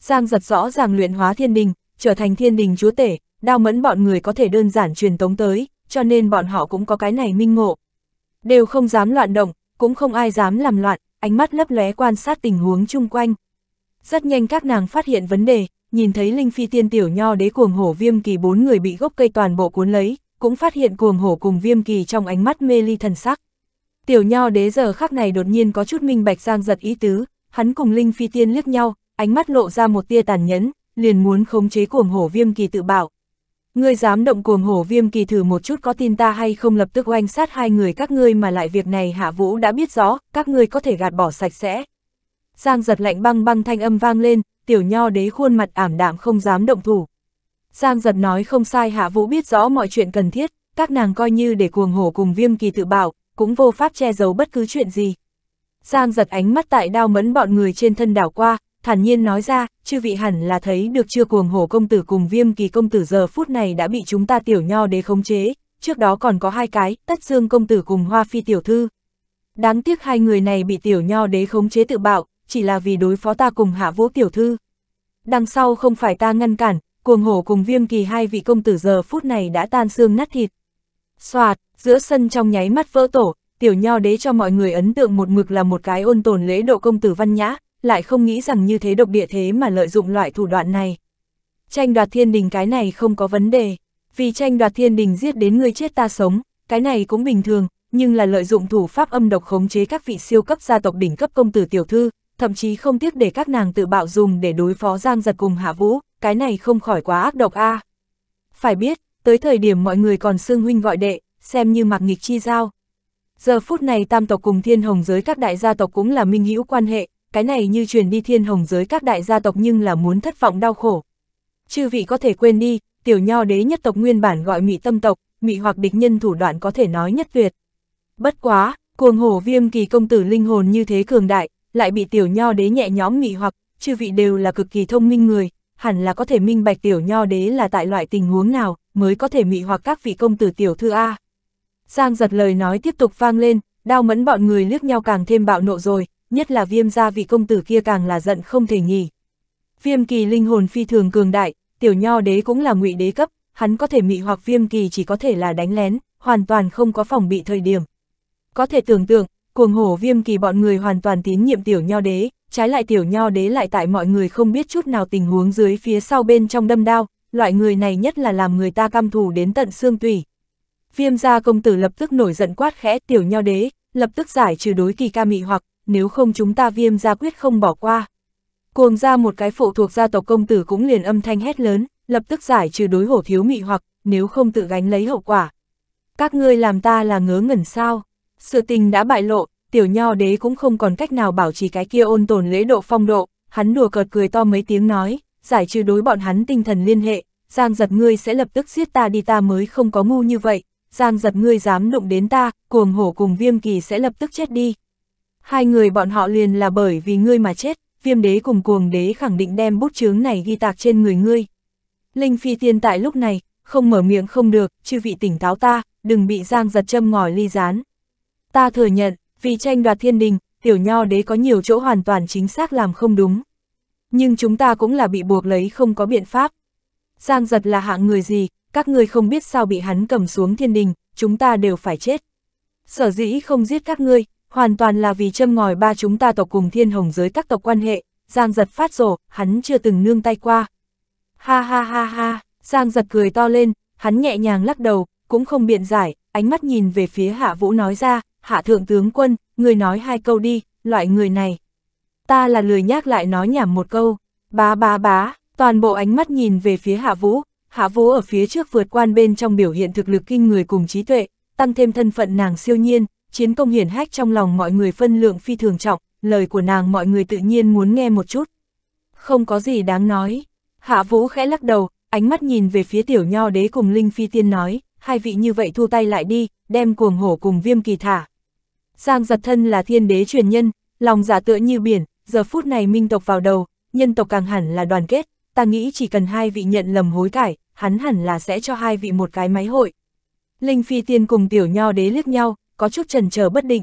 Giang giật rõ ràng luyện hóa thiên đình, trở thành thiên đình chúa tể, đao mẫn bọn người có thể đơn giản truyền tống tới, cho nên bọn họ cũng có cái này minh ngộ. Đều không dám loạn động, cũng không ai dám làm loạn, ánh mắt lấp lóe quan sát tình huống chung quanh. Rất nhanh các nàng phát hiện vấn đề, nhìn thấy Linh Phi Tiên Tiểu Nho đế cuồng hổ viêm kỳ bốn người bị gốc cây toàn bộ cuốn lấy, cũng phát hiện cuồng hổ cùng viêm kỳ trong ánh mắt mê ly thần sắc, Tiểu nho đế giờ khắc này đột nhiên có chút minh bạch giang giật ý tứ, hắn cùng Linh Phi Tiên liếc nhau, ánh mắt lộ ra một tia tàn nhẫn, liền muốn khống chế cuồng hổ viêm kỳ tự bảo. Ngươi dám động cuồng hổ viêm kỳ thử một chút có tin ta hay không lập tức oanh sát hai người các ngươi mà lại việc này hạ vũ đã biết rõ, các ngươi có thể gạt bỏ sạch sẽ. Giang giật lạnh băng băng thanh âm vang lên, tiểu nho đế khuôn mặt ảm đạm không dám động thủ. Giang giật nói không sai hạ vũ biết rõ mọi chuyện cần thiết, các nàng coi như để cuồng hổ cùng viêm kỳ tự bảo, cũng vô pháp che giấu bất cứ chuyện gì. Giang giật ánh mắt tại đao mẫn bọn người trên thân đảo qua, thản nhiên nói ra, chư vị hẳn là thấy được chưa cuồng hổ công tử cùng viêm kỳ công tử giờ phút này đã bị chúng ta tiểu nho đế khống chế, trước đó còn có hai cái, tất dương công tử cùng hoa phi tiểu thư. Đáng tiếc hai người này bị tiểu nho đế khống chế tự bạo, chỉ là vì đối phó ta cùng hạ vũ tiểu thư. Đằng sau không phải ta ngăn cản, cuồng hổ cùng viêm kỳ hai vị công tử giờ phút này đã tan xương nát thịt, Xoạt, giữa sân trong nháy mắt vỡ tổ, tiểu nho đế cho mọi người ấn tượng một mực là một cái ôn tồn lễ độ công tử văn nhã, lại không nghĩ rằng như thế độc địa thế mà lợi dụng loại thủ đoạn này. Tranh đoạt thiên đình cái này không có vấn đề, vì tranh đoạt thiên đình giết đến người chết ta sống, cái này cũng bình thường, nhưng là lợi dụng thủ pháp âm độc khống chế các vị siêu cấp gia tộc đỉnh cấp công tử tiểu thư, thậm chí không tiếc để các nàng tự bạo dùng để đối phó Giang Giật cùng Hạ Vũ, cái này không khỏi quá ác độc a. À. Phải biết, tới thời điểm mọi người còn xưng huynh gọi đệ, xem như mặc nghịch chi giao. Giờ phút này tam tộc cùng thiên hồng giới các đại gia tộc cũng là minh hữu quan hệ, cái này như truyền đi thiên hồng giới các đại gia tộc nhưng là muốn thất vọng đau khổ. Chư vị có thể quên đi, tiểu nho đế nhất tộc nguyên bản gọi mị tâm tộc, mị hoặc địch nhân thủ đoạn có thể nói nhất tuyệt. Bất quá, cuồng hổ viêm kỳ công tử linh hồn như thế cường đại, lại bị tiểu nho đế nhẹ nhõm mị hoặc, chư vị đều là cực kỳ thông minh người, hẳn là có thể minh bạch tiểu nho đế là tại loại tình huống nào mới có thể mị hoặc các vị công tử tiểu thư A. Giang giật lời nói tiếp tục vang lên, đao mẫn bọn người liếc nhau càng thêm bạo nộ rồi, nhất là viêm gia vị công tử kia càng là giận không thể nghỉ. Viêm kỳ linh hồn phi thường cường đại, tiểu nho đế cũng là ngụy đế cấp, hắn có thể mị hoặc viêm kỳ chỉ có thể là đánh lén, hoàn toàn không có phòng bị thời điểm. Có thể tưởng tượng, cuồng hổ viêm kỳ bọn người hoàn toàn tín nhiệm tiểu nho đế, Trái lại tiểu nho đế lại tại mọi người không biết chút nào tình huống dưới phía sau bên trong đâm đao, loại người này nhất là làm người ta căm thù đến tận xương tủy. Viêm gia công tử lập tức nổi giận quát khẽ tiểu nho đế, lập tức giải trừ đối kỳ ca mị hoặc, nếu không chúng ta viêm gia quyết không bỏ qua. Cuồng ra một cái phụ thuộc gia tộc công tử cũng liền âm thanh hét lớn, lập tức giải trừ đối hổ thiếu mị hoặc, nếu không tự gánh lấy hậu quả. Các ngươi làm ta là ngớ ngẩn sao? Sự tình đã bại lộ, tiểu nho đế cũng không còn cách nào bảo trì cái kia ôn tồn lễ độ phong độ, hắn đùa cợt cười to mấy tiếng nói, giải trừ đối bọn hắn tinh thần liên hệ, Giang giật ngươi sẽ lập tức giết ta đi ta mới không có ngu như vậy, Giang giật ngươi dám đụng đến ta, cuồng hổ cùng viêm kỳ sẽ lập tức chết đi. Hai người bọn họ liền là bởi vì ngươi mà chết, viêm đế cùng cuồng đế khẳng định đem bút chướng này ghi tạc trên người ngươi. Linh phi tiên tại lúc này, không mở miệng không được, chư vị tỉnh táo ta, đừng bị Giang giật châm ngòi ly rán. Ta thừa nhận, vì tranh đoạt thiên đình, tiểu nho đế có nhiều chỗ hoàn toàn chính xác làm không đúng. Nhưng chúng ta cũng là bị buộc lấy không có biện pháp. Giang giật là hạng người gì, các ngươi không biết sao bị hắn cầm xuống thiên đình, chúng ta đều phải chết. Sở dĩ không giết các ngươi, hoàn toàn là vì châm ngòi ba chúng ta tộc cùng thiên hồng giới các tộc quan hệ, Giang giật phát rổ, hắn chưa từng nương tay qua. Ha ha ha ha, Giang giật cười to lên, hắn nhẹ nhàng lắc đầu, cũng không biện giải, ánh mắt nhìn về phía hạ vũ nói ra, hạ thượng tướng quân, người nói hai câu đi, loại người này. Ta là lười nhác lại nói nhảm một câu, bá bá bá, toàn bộ ánh mắt nhìn về phía hạ vũ, hạ vũ ở phía trước vượt quan bên trong biểu hiện thực lực kinh người cùng trí tuệ, tăng thêm thân phận nàng siêu nhiên, chiến công hiển hách trong lòng mọi người phân lượng phi thường trọng, lời của nàng mọi người tự nhiên muốn nghe một chút. Không có gì đáng nói, hạ vũ khẽ lắc đầu, ánh mắt nhìn về phía tiểu nho đế cùng Linh Phi Tiên nói, hai vị như vậy thu tay lại đi, đem cuồng hổ cùng viêm kỳ thả, Giang giật thân là thiên đế truyền nhân, lòng giả dạ tựa như biển, giờ phút này minh tộc vào đầu, nhân tộc càng hẳn là đoàn kết, ta nghĩ chỉ cần hai vị nhận lầm hối cải, hắn hẳn là sẽ cho hai vị một cái máy hội. Linh Phi Tiên cùng tiểu nho đế liếc nhau, có chút trần chờ bất định.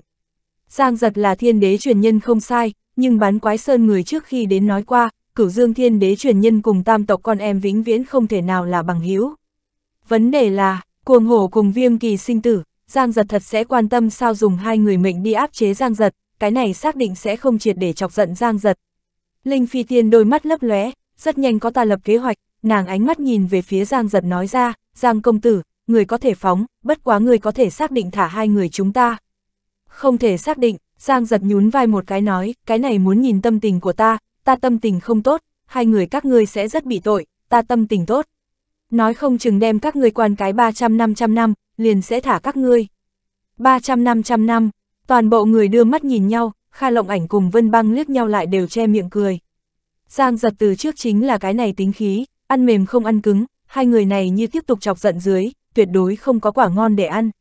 Giang giật là thiên đế truyền nhân không sai, nhưng bán quái sơn người trước khi đến nói qua, cửu dương thiên đế truyền nhân cùng tam tộc con em vĩnh viễn không thể nào là bằng hữu Vấn đề là, cuồng hổ cùng viêm kỳ sinh tử, Giang giật thật sẽ quan tâm sao dùng hai người mệnh đi áp chế Giang giật, cái này xác định sẽ không triệt để chọc giận Giang giật. Linh Phi Tiên đôi mắt lấp lóe, rất nhanh có ta lập kế hoạch, nàng ánh mắt nhìn về phía Giang giật nói ra, Giang công tử, người có thể phóng, bất quá người có thể xác định thả hai người chúng ta. Không thể xác định, Giang giật nhún vai một cái nói, cái này muốn nhìn tâm tình của ta, ta tâm tình không tốt, hai người các ngươi sẽ rất bị tội, ta tâm tình tốt. Nói không chừng đem các ngươi quan cái 300-500 năm, liền sẽ thả các ngươi. 300 trăm năm, toàn bộ người đưa mắt nhìn nhau, Kha Lộng Ảnh cùng Vân Băng liếc nhau lại đều che miệng cười. Giang giật từ trước chính là cái này tính khí, ăn mềm không ăn cứng, hai người này như tiếp tục chọc giận dưới, tuyệt đối không có quả ngon để ăn.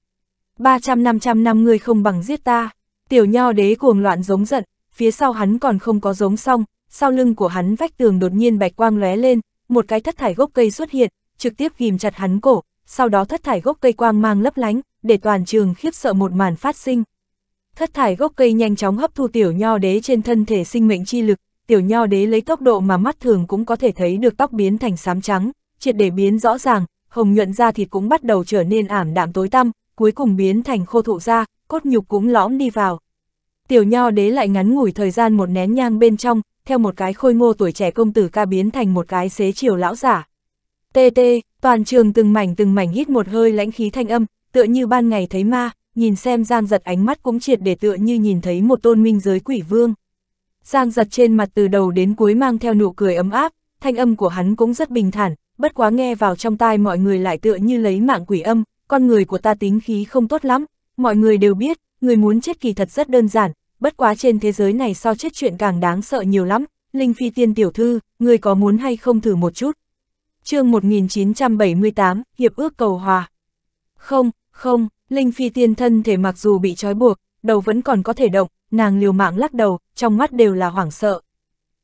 300 trăm năm người không bằng giết ta, tiểu nho đế cuồng loạn giống giận, phía sau hắn còn không có giống xong, sau lưng của hắn vách tường đột nhiên bạch quang lóe lên, một cái thất thải gốc cây xuất hiện, trực tiếp ghim chặt hắn cổ, sau đó thất thải gốc cây quang mang lấp lánh, để toàn trường khiếp sợ một màn phát sinh. Thất thải gốc cây nhanh chóng hấp thu tiểu nho đế trên thân thể sinh mệnh chi lực, tiểu nho đế lấy tốc độ mà mắt thường cũng có thể thấy được tóc biến thành xám trắng, triệt để biến rõ ràng, hồng nhuận da thịt cũng bắt đầu trở nên ảm đạm tối tăm, cuối cùng biến thành khô thụ da, cốt nhục cũng lõm đi vào. Tiểu nho đế lại ngắn ngủi thời gian một nén nhang bên trong, theo một cái khôi ngô tuổi trẻ công tử ca biến thành một cái xế chiều lão giả. TT toàn trường từng mảnh từng mảnh hít một hơi lãnh khí thanh âm, tựa như ban ngày thấy ma, nhìn xem Giang giật ánh mắt cũng triệt để tựa như nhìn thấy một tôn minh giới quỷ vương. Giang giật trên mặt từ đầu đến cuối mang theo nụ cười ấm áp, thanh âm của hắn cũng rất bình thản, bất quá nghe vào trong tai mọi người lại tựa như lấy mạng quỷ âm, con người của ta tính khí không tốt lắm, mọi người đều biết, người muốn chết kỳ thật rất đơn giản, bất quá trên thế giới này so chết chuyện càng đáng sợ nhiều lắm, Linh Phi Tiên Tiểu Thư, người có muốn hay không thử một chút chương 1978, Hiệp ước cầu hòa. Không, không, Linh Phi tiên thân thể mặc dù bị trói buộc, đầu vẫn còn có thể động, nàng liều mạng lắc đầu, trong mắt đều là hoảng sợ.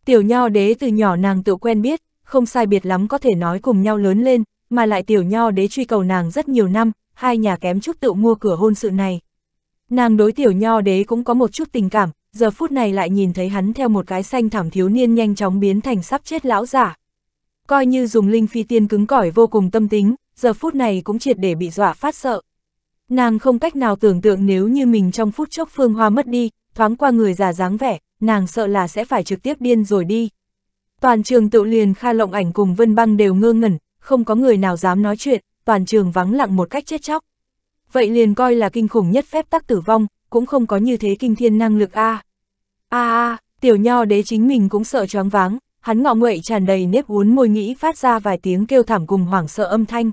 Tiểu nho đế từ nhỏ nàng tự quen biết, không sai biệt lắm có thể nói cùng nhau lớn lên, mà lại tiểu nho đế truy cầu nàng rất nhiều năm, hai nhà kém chút tự mua cửa hôn sự này. Nàng đối tiểu nho đế cũng có một chút tình cảm, giờ phút này lại nhìn thấy hắn theo một cái xanh thảm thiếu niên nhanh chóng biến thành sắp chết lão giả coi như dùng linh phi tiên cứng cỏi vô cùng tâm tính, giờ phút này cũng triệt để bị dọa phát sợ. Nàng không cách nào tưởng tượng nếu như mình trong phút chốc phương hoa mất đi, thoáng qua người già dáng vẻ, nàng sợ là sẽ phải trực tiếp điên rồi đi. Toàn trường tự liền Kha Lộng Ảnh cùng Vân Băng đều ngơ ngẩn, không có người nào dám nói chuyện, toàn trường vắng lặng một cách chết chóc. Vậy liền coi là kinh khủng nhất phép tắc tử vong, cũng không có như thế kinh thiên năng lực a. A a, tiểu nho đế chính mình cũng sợ choáng váng, hắn ngọ nguậy tràn đầy nếp uốn môi nghĩ phát ra vài tiếng kêu thảm cùng hoảng sợ âm thanh.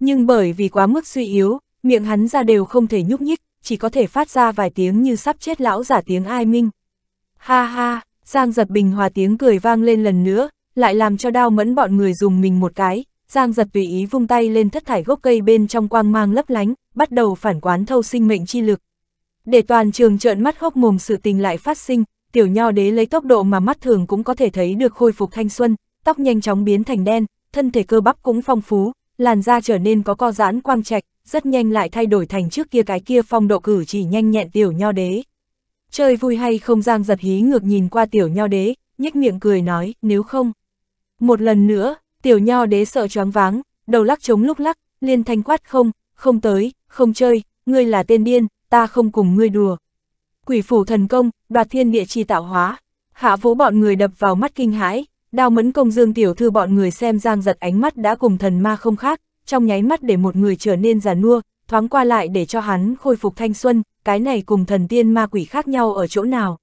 Nhưng bởi vì quá mức suy yếu, miệng hắn ra đều không thể nhúc nhích, chỉ có thể phát ra vài tiếng như sắp chết lão giả tiếng ai minh. Ha ha, Giang giật bình hòa tiếng cười vang lên lần nữa, lại làm cho đau mẫn bọn người dùng mình một cái, Giang giật tùy ý vung tay lên thất thải gốc cây bên trong quang mang lấp lánh, bắt đầu phản quán thâu sinh mệnh chi lực. Để toàn trường trợn mắt hốc mồm sự tình lại phát sinh, tiểu nho đế lấy tốc độ mà mắt thường cũng có thể thấy được khôi phục thanh xuân, tóc nhanh chóng biến thành đen, thân thể cơ bắp cũng phong phú, làn da trở nên có co giãn quang trạch, rất nhanh lại thay đổi thành trước kia cái kia phong độ cử chỉ nhanh nhẹn tiểu nho đế. Chơi vui hay không giang giật hí ngược nhìn qua tiểu nho đế, nhếch miệng cười nói, nếu không. Một lần nữa, tiểu nho đế sợ choáng váng, đầu lắc chống lúc lắc, liên thanh quát không, không tới, không chơi, ngươi là tên điên, ta không cùng ngươi đùa, quỷ phủ thần công, đoạt thiên địa chi tạo hóa. Hạ vũ bọn người đập vào mắt kinh hãi, đao mẫn công dương tiểu thư bọn người xem giang giật ánh mắt đã cùng thần ma không khác, trong nháy mắt để một người trở nên già nua, thoáng qua lại để cho hắn khôi phục thanh xuân, cái này cùng thần tiên ma quỷ khác nhau ở chỗ nào.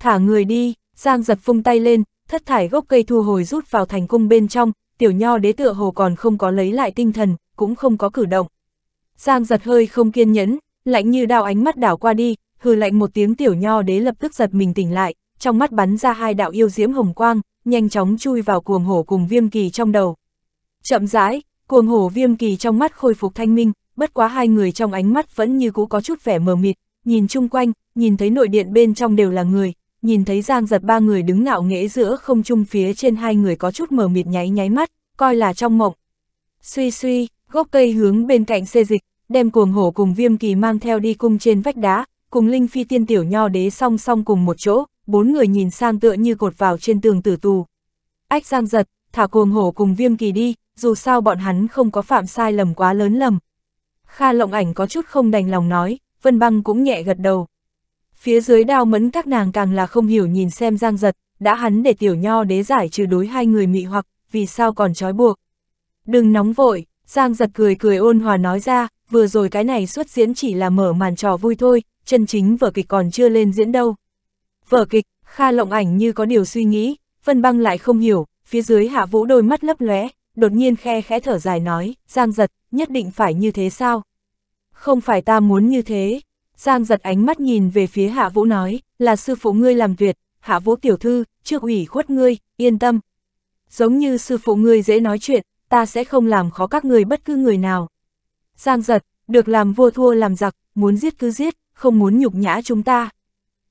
Thả người đi, giang giật phung tay lên, thất thải gốc cây thu hồi rút vào thành cung bên trong, tiểu nho đế tựa hồ còn không có lấy lại tinh thần, cũng không có cử động. Giang giật hơi không kiên nhẫn, lạnh như đao ánh mắt đảo qua đi, hừ lạnh một tiếng tiểu nho đế lập tức giật mình tỉnh lại, trong mắt bắn ra hai đạo yêu diễm hồng quang, nhanh chóng chui vào cuồng hổ cùng viêm kỳ trong đầu. Chậm rãi, cuồng hổ viêm kỳ trong mắt khôi phục thanh minh, bất quá hai người trong ánh mắt vẫn như cũ có chút vẻ mờ mịt, nhìn chung quanh, nhìn thấy nội điện bên trong đều là người, nhìn thấy giang giật ba người đứng ngạo nghễ giữa không trung phía trên hai người có chút mờ mịt nháy nháy mắt, coi là trong mộng. Suy suy, gốc cây hướng bên cạnh xê dịch, đem cuồng hổ cùng viêm kỳ mang theo đi cung trên vách đá, cùng Linh Phi tiên tiểu nho đế song song cùng một chỗ, bốn người nhìn sang tựa như cột vào trên tường tử tù. Ách giang giật, thả cuồng hổ cùng viêm kỳ đi, dù sao bọn hắn không có phạm sai lầm quá lớn lầm. Kha lộng ảnh có chút không đành lòng nói, Vân Băng cũng nhẹ gật đầu. Phía dưới đao mẫn các nàng càng là không hiểu nhìn xem giang giật, đã hắn để tiểu nho đế giải trừ đối hai người mị hoặc, vì sao còn trói buộc. Đừng nóng vội, giang giật cười cười ôn hòa nói ra, vừa rồi cái này xuất diễn chỉ là mở màn trò vui thôi, chân chính vở kịch còn chưa lên diễn đâu. Vở kịch, Kha lộng ảnh như có điều suy nghĩ, Vân Băng lại không hiểu, phía dưới Hạ Vũ đôi mắt lấp lóe, đột nhiên khe khẽ thở dài nói, Giang giật, nhất định phải như thế sao? Không phải ta muốn như thế. Giang giật ánh mắt nhìn về phía Hạ Vũ nói, là sư phụ ngươi làm tuyệt, Hạ Vũ tiểu thư, trước ủy khuất ngươi, yên tâm. Giống như sư phụ ngươi dễ nói chuyện, ta sẽ không làm khó các người bất cứ người nào. Giang giật, được làm vua thua làm giặc, muốn giết cứ giết, không muốn nhục nhã chúng ta.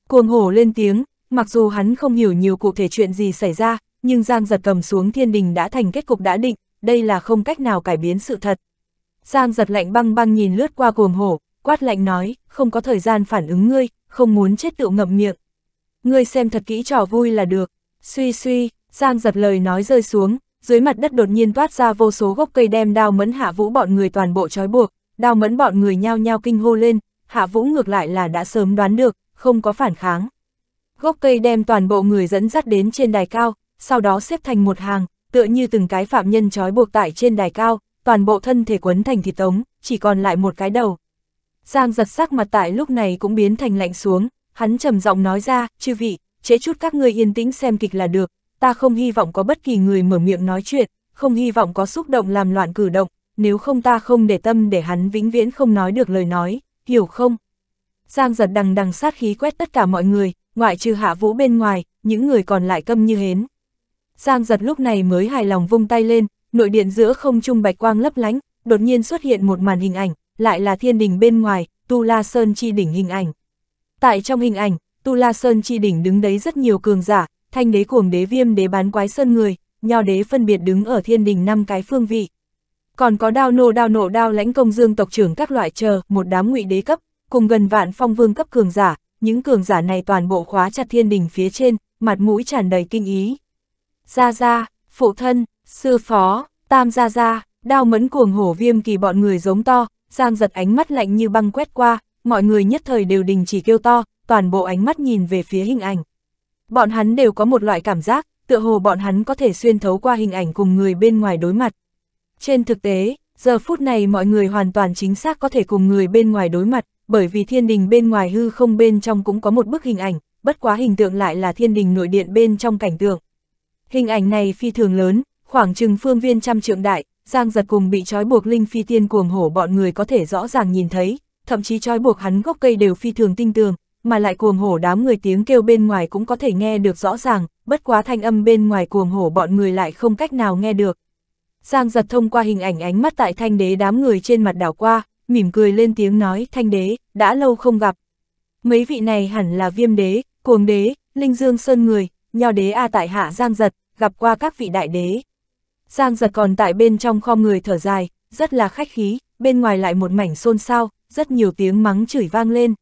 Cuồng hổ lên tiếng, mặc dù hắn không hiểu nhiều cụ thể chuyện gì xảy ra, nhưng Giang giật cầm xuống thiên đình đã thành kết cục đã định, đây là không cách nào cải biến sự thật. Giang giật lạnh băng băng nhìn lướt qua cuồng hổ, quát lạnh nói, không có thời gian phản ứng ngươi, không muốn chết tự ngậm miệng. Ngươi xem thật kỹ trò vui là được, suy suy, Giang giật lời nói rơi xuống, dưới mặt đất đột nhiên toát ra vô số gốc cây đem đao mẫn hạ vũ bọn người toàn bộ trói buộc, đao mẫn bọn người nhao nhao kinh hô lên, Hạ Vũ ngược lại là đã sớm đoán được, không có phản kháng. Gốc cây đem toàn bộ người dẫn dắt đến trên đài cao, sau đó xếp thành một hàng, tựa như từng cái phạm nhân trói buộc tại trên đài cao, toàn bộ thân thể quấn thành thịt tống, chỉ còn lại một cái đầu. Giang giật sắc mặt tại lúc này cũng biến thành lạnh xuống, hắn trầm giọng nói ra, chư vị, chế chút các ngươi yên tĩnh xem kịch là được, ta không hy vọng có bất kỳ người mở miệng nói chuyện, không hy vọng có xúc động làm loạn cử động, nếu không ta không để tâm để hắn vĩnh viễn không nói được lời nói hiểu không? Giang giật đằng đằng sát khí quét tất cả mọi người, ngoại trừ hạ vũ bên ngoài, những người còn lại câm như hến. Giang giật lúc này mới hài lòng vung tay lên, nội điện giữa không trung bạch quang lấp lánh, đột nhiên xuất hiện một màn hình ảnh, lại là thiên đình bên ngoài, Tu La Sơn Chi Đỉnh hình ảnh. Tại trong hình ảnh, Tu La Sơn Chi Đỉnh đứng đấy rất nhiều cường giả, thanh đế cuồng đế viêm đế bán quái sơn người, nho đế phân biệt đứng ở thiên đình năm cái phương vị còn có đao nô đao nổ đao lãnh công dương tộc trưởng các loại chờ, một đám ngụy đế cấp, cùng gần vạn phong vương cấp cường giả, những cường giả này toàn bộ khóa chặt thiên đình phía trên, mặt mũi tràn đầy kinh ý. Gia Gia, phụ thân, sư phó, tam Gia Gia, đao mẫn cuồng hổ viêm kỳ bọn người giống to, giang giật ánh mắt lạnh như băng quét qua, mọi người nhất thời đều đình chỉ kêu to, toàn bộ ánh mắt nhìn về phía hình ảnh. Bọn hắn đều có một loại cảm giác, tựa hồ bọn hắn có thể xuyên thấu qua hình ảnh cùng người bên ngoài đối mặt. Trên thực tế, giờ phút này mọi người hoàn toàn chính xác có thể cùng người bên ngoài đối mặt, bởi vì thiên đình bên ngoài hư không bên trong cũng có một bức hình ảnh, bất quá hình tượng lại là thiên đình nội điện bên trong cảnh tượng. Hình ảnh này phi thường lớn, khoảng chừng phương viên trăm trượng đại, Giang giật cùng bị trói buộc linh phi tiên cuồng hổ bọn người có thể rõ ràng nhìn thấy, thậm chí trói buộc hắn gốc cây đều phi thường tinh tường, mà lại cuồng hổ đám người tiếng kêu bên ngoài cũng có thể nghe được rõ ràng, bất quá thanh âm bên ngoài cuồng hổ bọn người lại không cách nào nghe được, Giang giật thông qua hình ảnh ánh mắt tại thanh đế đám người trên mặt đảo qua, mỉm cười lên tiếng nói thanh đế, đã lâu không gặp. Mấy vị này hẳn là viêm đế, cuồng đế, linh dương sơn người, nho đế A tại hạ Giang giật, gặp qua các vị đại đế. Giang giật còn tại bên trong kho người thở dài, rất là khách khí, bên ngoài lại một mảnh xôn xao, rất nhiều tiếng mắng chửi vang lên.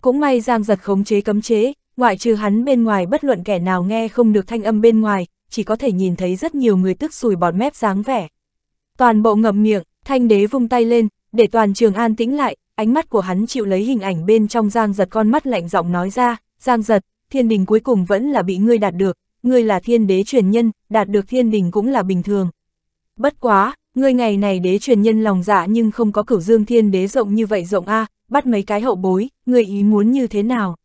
Cũng may Giang giật khống chế cấm chế, ngoại trừ hắn bên ngoài bất luận kẻ nào nghe không được thanh âm bên ngoài, chỉ có thể nhìn thấy rất nhiều người tức sùi bọt mép dáng vẻ. Toàn bộ ngậm miệng, thanh đế vung tay lên, để toàn trường an tĩnh lại, ánh mắt của hắn chịu lấy hình ảnh bên trong giang giật con mắt lạnh giọng nói ra, giang giật, thiên đình cuối cùng vẫn là bị ngươi đạt được, ngươi là thiên đế truyền nhân, đạt được thiên đình cũng là bình thường. Bất quá, ngươi ngày này đế truyền nhân lòng dạ nhưng không có cửu dương thiên đế rộng như vậy rộng a bắt mấy cái hậu bối, ngươi ý muốn như thế nào?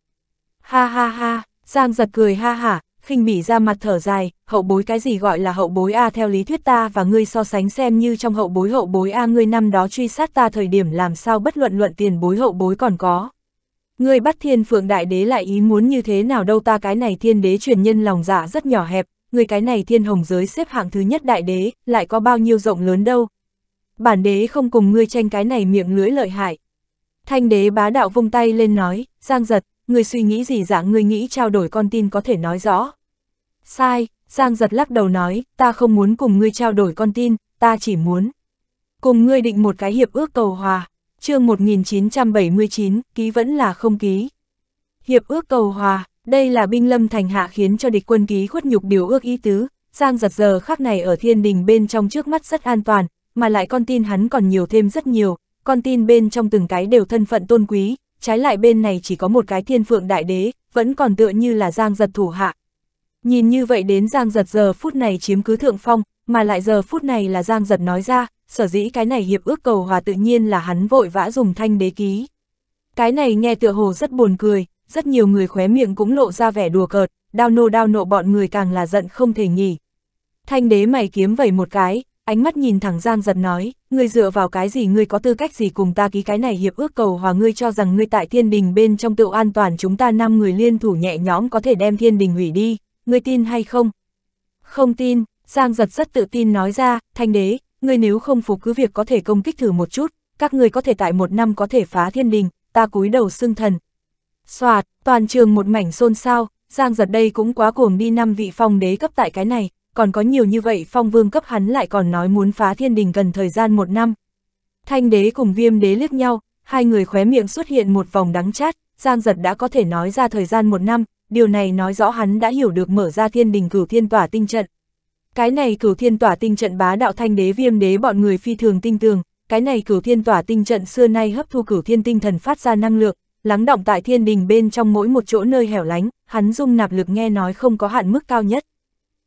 Ha ha ha, Giang giật cười ha hả, khinh bỉ ra mặt thở dài, hậu bối cái gì gọi là hậu bối A theo lý thuyết ta và ngươi so sánh xem như trong hậu bối hậu bối A ngươi năm đó truy sát ta thời điểm làm sao bất luận luận tiền bối hậu bối còn có. Ngươi bắt thiên phượng đại đế lại ý muốn như thế nào đâu ta cái này thiên đế truyền nhân lòng dạ rất nhỏ hẹp, ngươi cái này thiên hồng giới xếp hạng thứ nhất đại đế, lại có bao nhiêu rộng lớn đâu. Bản đế không cùng ngươi tranh cái này miệng lưỡi lợi hại. Thanh đế bá đạo vung tay lên nói, giang giật, ngươi suy nghĩ gì dạng ngươi nghĩ trao đổi con tin có thể nói rõ. Sai, Giang giật lắc đầu nói, ta không muốn cùng ngươi trao đổi con tin, ta chỉ muốn cùng ngươi định một cái hiệp ước cầu hòa. chương 1979, ký vẫn là không ký. Hiệp ước cầu hòa, đây là binh lâm thành hạ khiến cho địch quân ký khuất nhục điều ước ý tứ, Giang giật giờ khác này ở thiên đình bên trong trước mắt rất an toàn, mà lại con tin hắn còn nhiều thêm rất nhiều, con tin bên trong từng cái đều thân phận tôn quý, trái lại bên này chỉ có một cái thiên phượng đại đế, vẫn còn tựa như là Giang giật thủ hạ, Nhìn như vậy đến Giang Giật giờ phút này chiếm cứ thượng phong, mà lại giờ phút này là Giang Giật nói ra, sở dĩ cái này hiệp ước cầu hòa tự nhiên là hắn vội vã dùng thanh đế ký. Cái này nghe tựa hồ rất buồn cười, rất nhiều người khóe miệng cũng lộ ra vẻ đùa cợt, đao nô đao nộ bọn người càng là giận không thể nghỉ. Thanh đế mày kiếm vẩy một cái, ánh mắt nhìn thẳng Giang Giật nói, ngươi dựa vào cái gì ngươi có tư cách gì cùng ta ký cái này hiệp ước cầu hòa ngươi cho rằng ngươi tại thiên đình bên trong tựu an toàn chúng ta năm người liên thủ nhẹ nhõm có thể đem thiên đình hủy đi ngươi tin hay không? Không tin, Giang giật rất tự tin nói ra, thanh đế, ngươi nếu không phục cứ việc có thể công kích thử một chút, các ngươi có thể tại một năm có thể phá thiên đình, ta cúi đầu xưng thần. Xoạt, toàn trường một mảnh xôn xao, Giang giật đây cũng quá cuồng đi năm vị phong đế cấp tại cái này, còn có nhiều như vậy phong vương cấp hắn lại còn nói muốn phá thiên đình cần thời gian một năm. Thanh đế cùng viêm đế liếc nhau, hai người khóe miệng xuất hiện một vòng đắng chát, Giang giật đã có thể nói ra thời gian một năm, điều này nói rõ hắn đã hiểu được mở ra thiên đình cửu thiên tỏa tinh trận. Cái này cửu thiên tỏa tinh trận bá đạo thanh đế viêm đế bọn người phi thường tinh tường, cái này cửu thiên tỏa tinh trận xưa nay hấp thu cửu thiên tinh thần phát ra năng lượng, lắng động tại thiên đình bên trong mỗi một chỗ nơi hẻo lánh, hắn dung nạp lực nghe nói không có hạn mức cao nhất.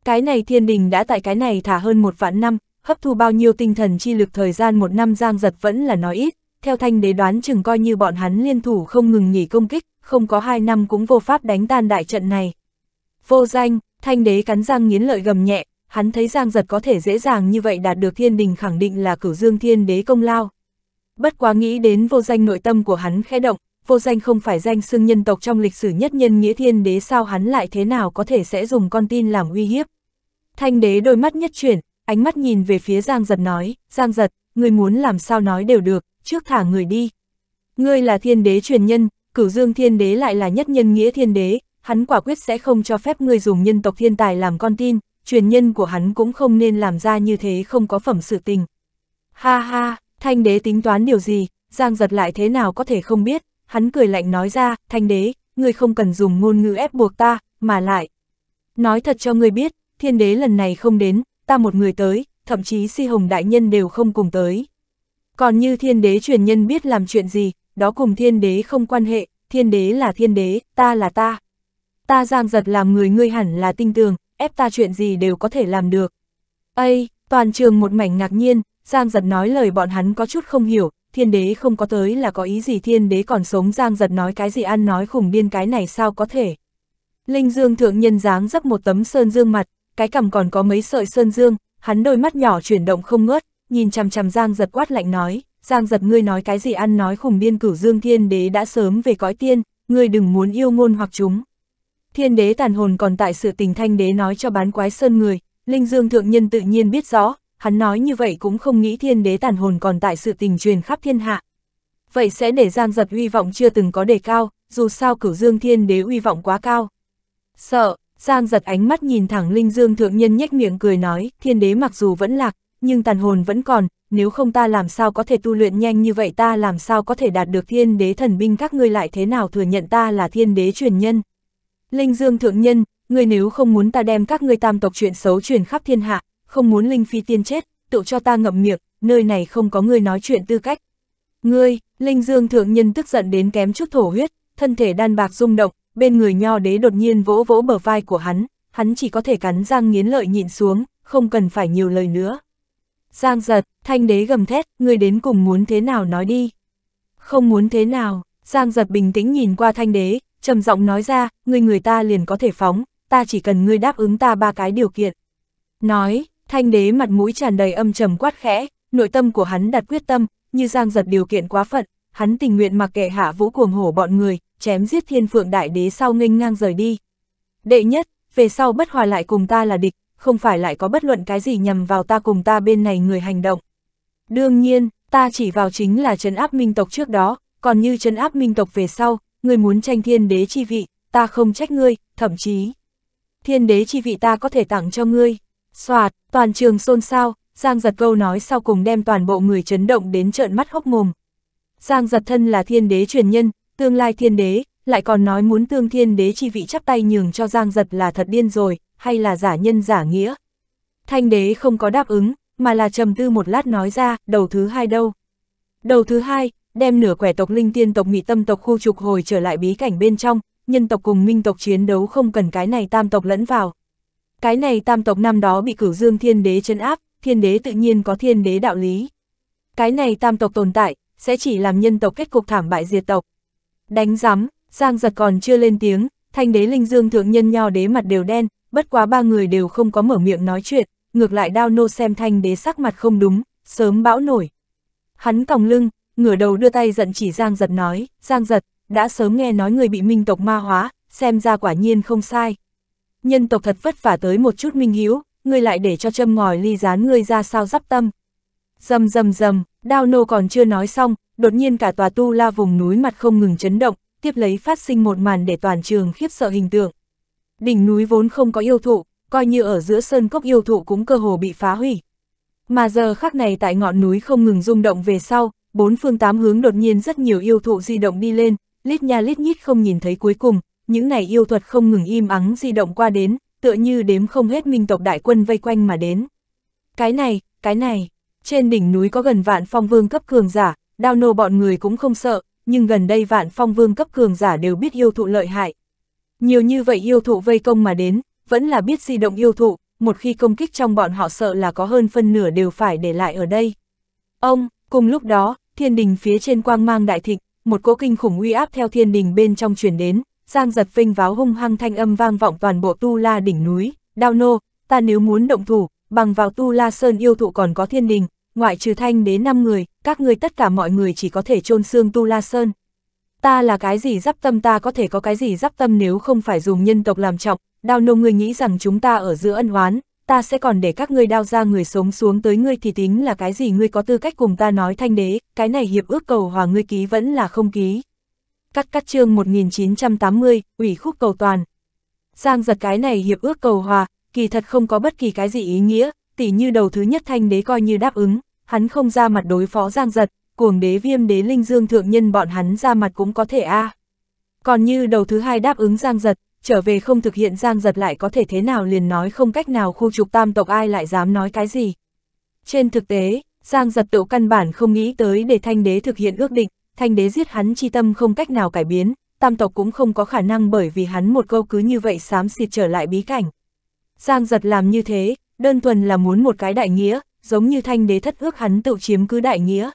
Cái này thiên đình đã tại cái này thả hơn một vạn năm, hấp thu bao nhiêu tinh thần chi lực thời gian một năm giang giật vẫn là nói ít, theo thanh đế đoán chừng coi như bọn hắn liên thủ không ngừng nghỉ công kích, không có hai năm cũng vô pháp đánh tan đại trận này. Vô danh, thanh đế cắn răng nghiến lợi gầm nhẹ, hắn thấy Giang Giật có thể dễ dàng như vậy đạt được thiên đình khẳng định là cửu dương thiên đế công lao. Bất quá nghĩ đến vô danh nội tâm của hắn khẽ động, vô danh không phải danh xưng nhân tộc trong lịch sử nhất nhân nghĩa thiên đế sao hắn lại thế nào có thể sẽ dùng con tin làm uy hiếp. Thanh đế đôi mắt nhất chuyển, ánh mắt nhìn về phía Giang Giật nói, Giang Giật, người muốn làm sao nói đều được, trước thả người đi. Ngươi là thiên đế truyền nhân, cửu dương thiên đế lại là nhất nhân nghĩa thiên đế, hắn quả quyết sẽ không cho phép người dùng nhân tộc thiên tài làm con tin, truyền nhân của hắn cũng không nên làm ra như thế không có phẩm sự tình. Ha ha, thanh đế tính toán điều gì, giang giật lại thế nào có thể không biết, hắn cười lạnh nói ra, thanh đế, người không cần dùng ngôn ngữ ép buộc ta, mà lại. Nói thật cho người biết, thiên đế lần này không đến, ta một người tới, thậm chí si hồng đại nhân đều không cùng tới. Còn như thiên đế truyền nhân biết làm chuyện gì, đó cùng thiên đế không quan hệ, thiên đế là thiên đế, ta là ta. Ta giang giật làm người ngươi hẳn là tinh tường, ép ta chuyện gì đều có thể làm được. Ây, toàn trường một mảnh ngạc nhiên, giang giật nói lời bọn hắn có chút không hiểu, thiên đế không có tới là có ý gì thiên đế còn sống giang giật nói cái gì ăn nói khủng điên cái này sao có thể. Linh dương thượng nhân dáng dấp một tấm sơn dương mặt, cái cằm còn có mấy sợi sơn dương, hắn đôi mắt nhỏ chuyển động không ngớt, nhìn chằm chằm giang giật quát lạnh nói, Giang giật ngươi nói cái gì ăn nói khủng biên cửu dương thiên đế đã sớm về cõi tiên, ngươi đừng muốn yêu ngôn hoặc chúng. Thiên đế tàn hồn còn tại sự tình thanh đế nói cho bán quái sơn người, linh dương thượng nhân tự nhiên biết rõ, hắn nói như vậy cũng không nghĩ thiên đế tàn hồn còn tại sự tình truyền khắp thiên hạ. Vậy sẽ để giang giật uy vọng chưa từng có đề cao, dù sao cửu dương thiên đế uy vọng quá cao. Sợ, giang giật ánh mắt nhìn thẳng linh dương thượng nhân nhếch miệng cười nói, thiên đế mặc dù vẫn lạc, nhưng tàn hồn vẫn còn, nếu không ta làm sao có thể tu luyện nhanh như vậy ta làm sao có thể đạt được thiên đế thần binh các ngươi lại thế nào thừa nhận ta là thiên đế truyền nhân. Linh Dương Thượng Nhân, ngươi nếu không muốn ta đem các ngươi tam tộc chuyện xấu truyền khắp thiên hạ, không muốn Linh Phi Tiên chết, tự cho ta ngậm miệng, nơi này không có ngươi nói chuyện tư cách. Ngươi, Linh Dương Thượng Nhân tức giận đến kém chút thổ huyết, thân thể đan bạc rung động, bên người nho đế đột nhiên vỗ vỗ bờ vai của hắn, hắn chỉ có thể cắn răng nghiến lợi nhịn xuống, không cần phải nhiều lời nữa. Giang giật, thanh đế gầm thét, người đến cùng muốn thế nào nói đi. Không muốn thế nào, Giang giật bình tĩnh nhìn qua thanh đế, trầm giọng nói ra, ngươi người ta liền có thể phóng, ta chỉ cần ngươi đáp ứng ta ba cái điều kiện. Nói, thanh đế mặt mũi tràn đầy âm trầm quát khẽ, nội tâm của hắn đặt quyết tâm, như giang giật điều kiện quá phận, hắn tình nguyện mặc kệ hạ vũ cuồng hổ bọn người, chém giết thiên phượng đại đế sau nghênh ngang rời đi. Đệ nhất, về sau bất hòa lại cùng ta là địch, không phải lại có bất luận cái gì nhằm vào ta cùng ta bên này người hành động. Đương nhiên, ta chỉ vào chính là trấn áp minh tộc trước đó, còn như trấn áp minh tộc về sau, người muốn tranh thiên đế chi vị, ta không trách ngươi, thậm chí. Thiên đế chi vị ta có thể tặng cho ngươi. Xoạt, toàn trường xôn xao, Giang giật câu nói sau cùng đem toàn bộ người chấn động đến trợn mắt hốc mồm. Giang giật thân là thiên đế truyền nhân, tương lai thiên đế, lại còn nói muốn tương thiên đế chi vị chắp tay nhường cho Giang Giật là thật điên rồi, hay là giả nhân giả nghĩa. Thanh đế không có đáp ứng, mà là trầm tư một lát nói ra, đầu thứ hai đâu. Đầu thứ hai, đem nửa quẻ tộc linh tiên tộc mị tâm tộc khu trục hồi trở lại bí cảnh bên trong, nhân tộc cùng minh tộc chiến đấu không cần cái này tam tộc lẫn vào. Cái này tam tộc năm đó bị cửu dương thiên đế chân áp, thiên đế tự nhiên có thiên đế đạo lý. Cái này tam tộc tồn tại, sẽ chỉ làm nhân tộc kết cục thảm bại diệt tộc. Đánh giắm, Giang giật còn chưa lên tiếng, thanh đế linh dương thượng nhân nho đế mặt đều đen, bất quá ba người đều không có mở miệng nói chuyện, ngược lại đao nô xem thanh đế sắc mặt không đúng, sớm bão nổi. Hắn còng lưng, ngửa đầu đưa tay giận chỉ Giang giật nói, Giang giật, đã sớm nghe nói người bị minh tộc ma hóa, xem ra quả nhiên không sai. Nhân tộc thật vất vả tới một chút minh hiếu, ngươi lại để cho châm ngòi ly gián ngươi ra sao dắp tâm. Dầm dầm dầm, đao nô còn chưa nói xong, đột nhiên cả tòa tu la vùng núi mặt không ngừng chấn động, tiếp lấy phát sinh một màn để toàn trường khiếp sợ hình tượng. Đỉnh núi vốn không có yêu thụ, coi như ở giữa sơn cốc yêu thụ cũng cơ hồ bị phá hủy. Mà giờ khắc này tại ngọn núi không ngừng rung động về sau, bốn phương tám hướng đột nhiên rất nhiều yêu thụ di động đi lên, lít nha lít nhít không nhìn thấy cuối cùng, những này yêu thuật không ngừng im ắng di động qua đến, tựa như đếm không hết minh tộc đại quân vây quanh mà đến. Cái này, cái này, trên đỉnh núi có gần vạn phong vương cấp cường giả, đao nô bọn người cũng không sợ, nhưng gần đây vạn phong vương cấp cường giả đều biết yêu thụ lợi hại. Nhiều như vậy yêu thụ vây công mà đến, vẫn là biết di động yêu thụ, một khi công kích trong bọn họ sợ là có hơn phân nửa đều phải để lại ở đây. Ông, cùng lúc đó, thiên đình phía trên quang mang đại thịnh, một cỗ kinh khủng uy áp theo thiên đình bên trong truyền đến, giang giật vinh váo hung hăng thanh âm vang vọng toàn bộ tu la đỉnh núi, đao nô, ta nếu muốn động thủ, bằng vào tu la sơn yêu thụ còn có thiên đình, ngoại trừ thanh đến 5 người, các ngươi tất cả mọi người chỉ có thể chôn xương Tu La Sơn. Ta là cái gì giáp tâm ta có thể có cái gì giáp tâm nếu không phải dùng nhân tộc làm trọng, đao nô người nghĩ rằng chúng ta ở giữa ân oán, ta sẽ còn để các ngươi đao ra người sống xuống tới ngươi thì tính là cái gì ngươi có tư cách cùng ta nói thanh đế, cái này hiệp ước cầu hòa ngươi ký vẫn là không ký. Cắt cắt chương 1980, ủy khúc cầu toàn. Giang giật cái này hiệp ước cầu hòa, kỳ thật không có bất kỳ cái gì ý nghĩa, tỉ như đầu thứ nhất thanh đế coi như đáp ứng, hắn không ra mặt đối phó giang giật, cuồng đế viêm đế linh dương thượng nhân bọn hắn ra mặt cũng có thể a à. Còn như đầu thứ hai đáp ứng giang giật, trở về không thực hiện giang giật lại có thể thế nào liền nói không cách nào khu trục tam tộc ai lại dám nói cái gì. Trên thực tế, giang giật tự căn bản không nghĩ tới để thanh đế thực hiện ước định, thanh đế giết hắn chi tâm không cách nào cải biến, tam tộc cũng không có khả năng bởi vì hắn một câu cứ như vậy xám xịt trở lại bí cảnh. Giang giật làm như thế, đơn thuần là muốn một cái đại nghĩa, giống như thanh đế thất ước hắn tự chiếm cứ đại nghĩa.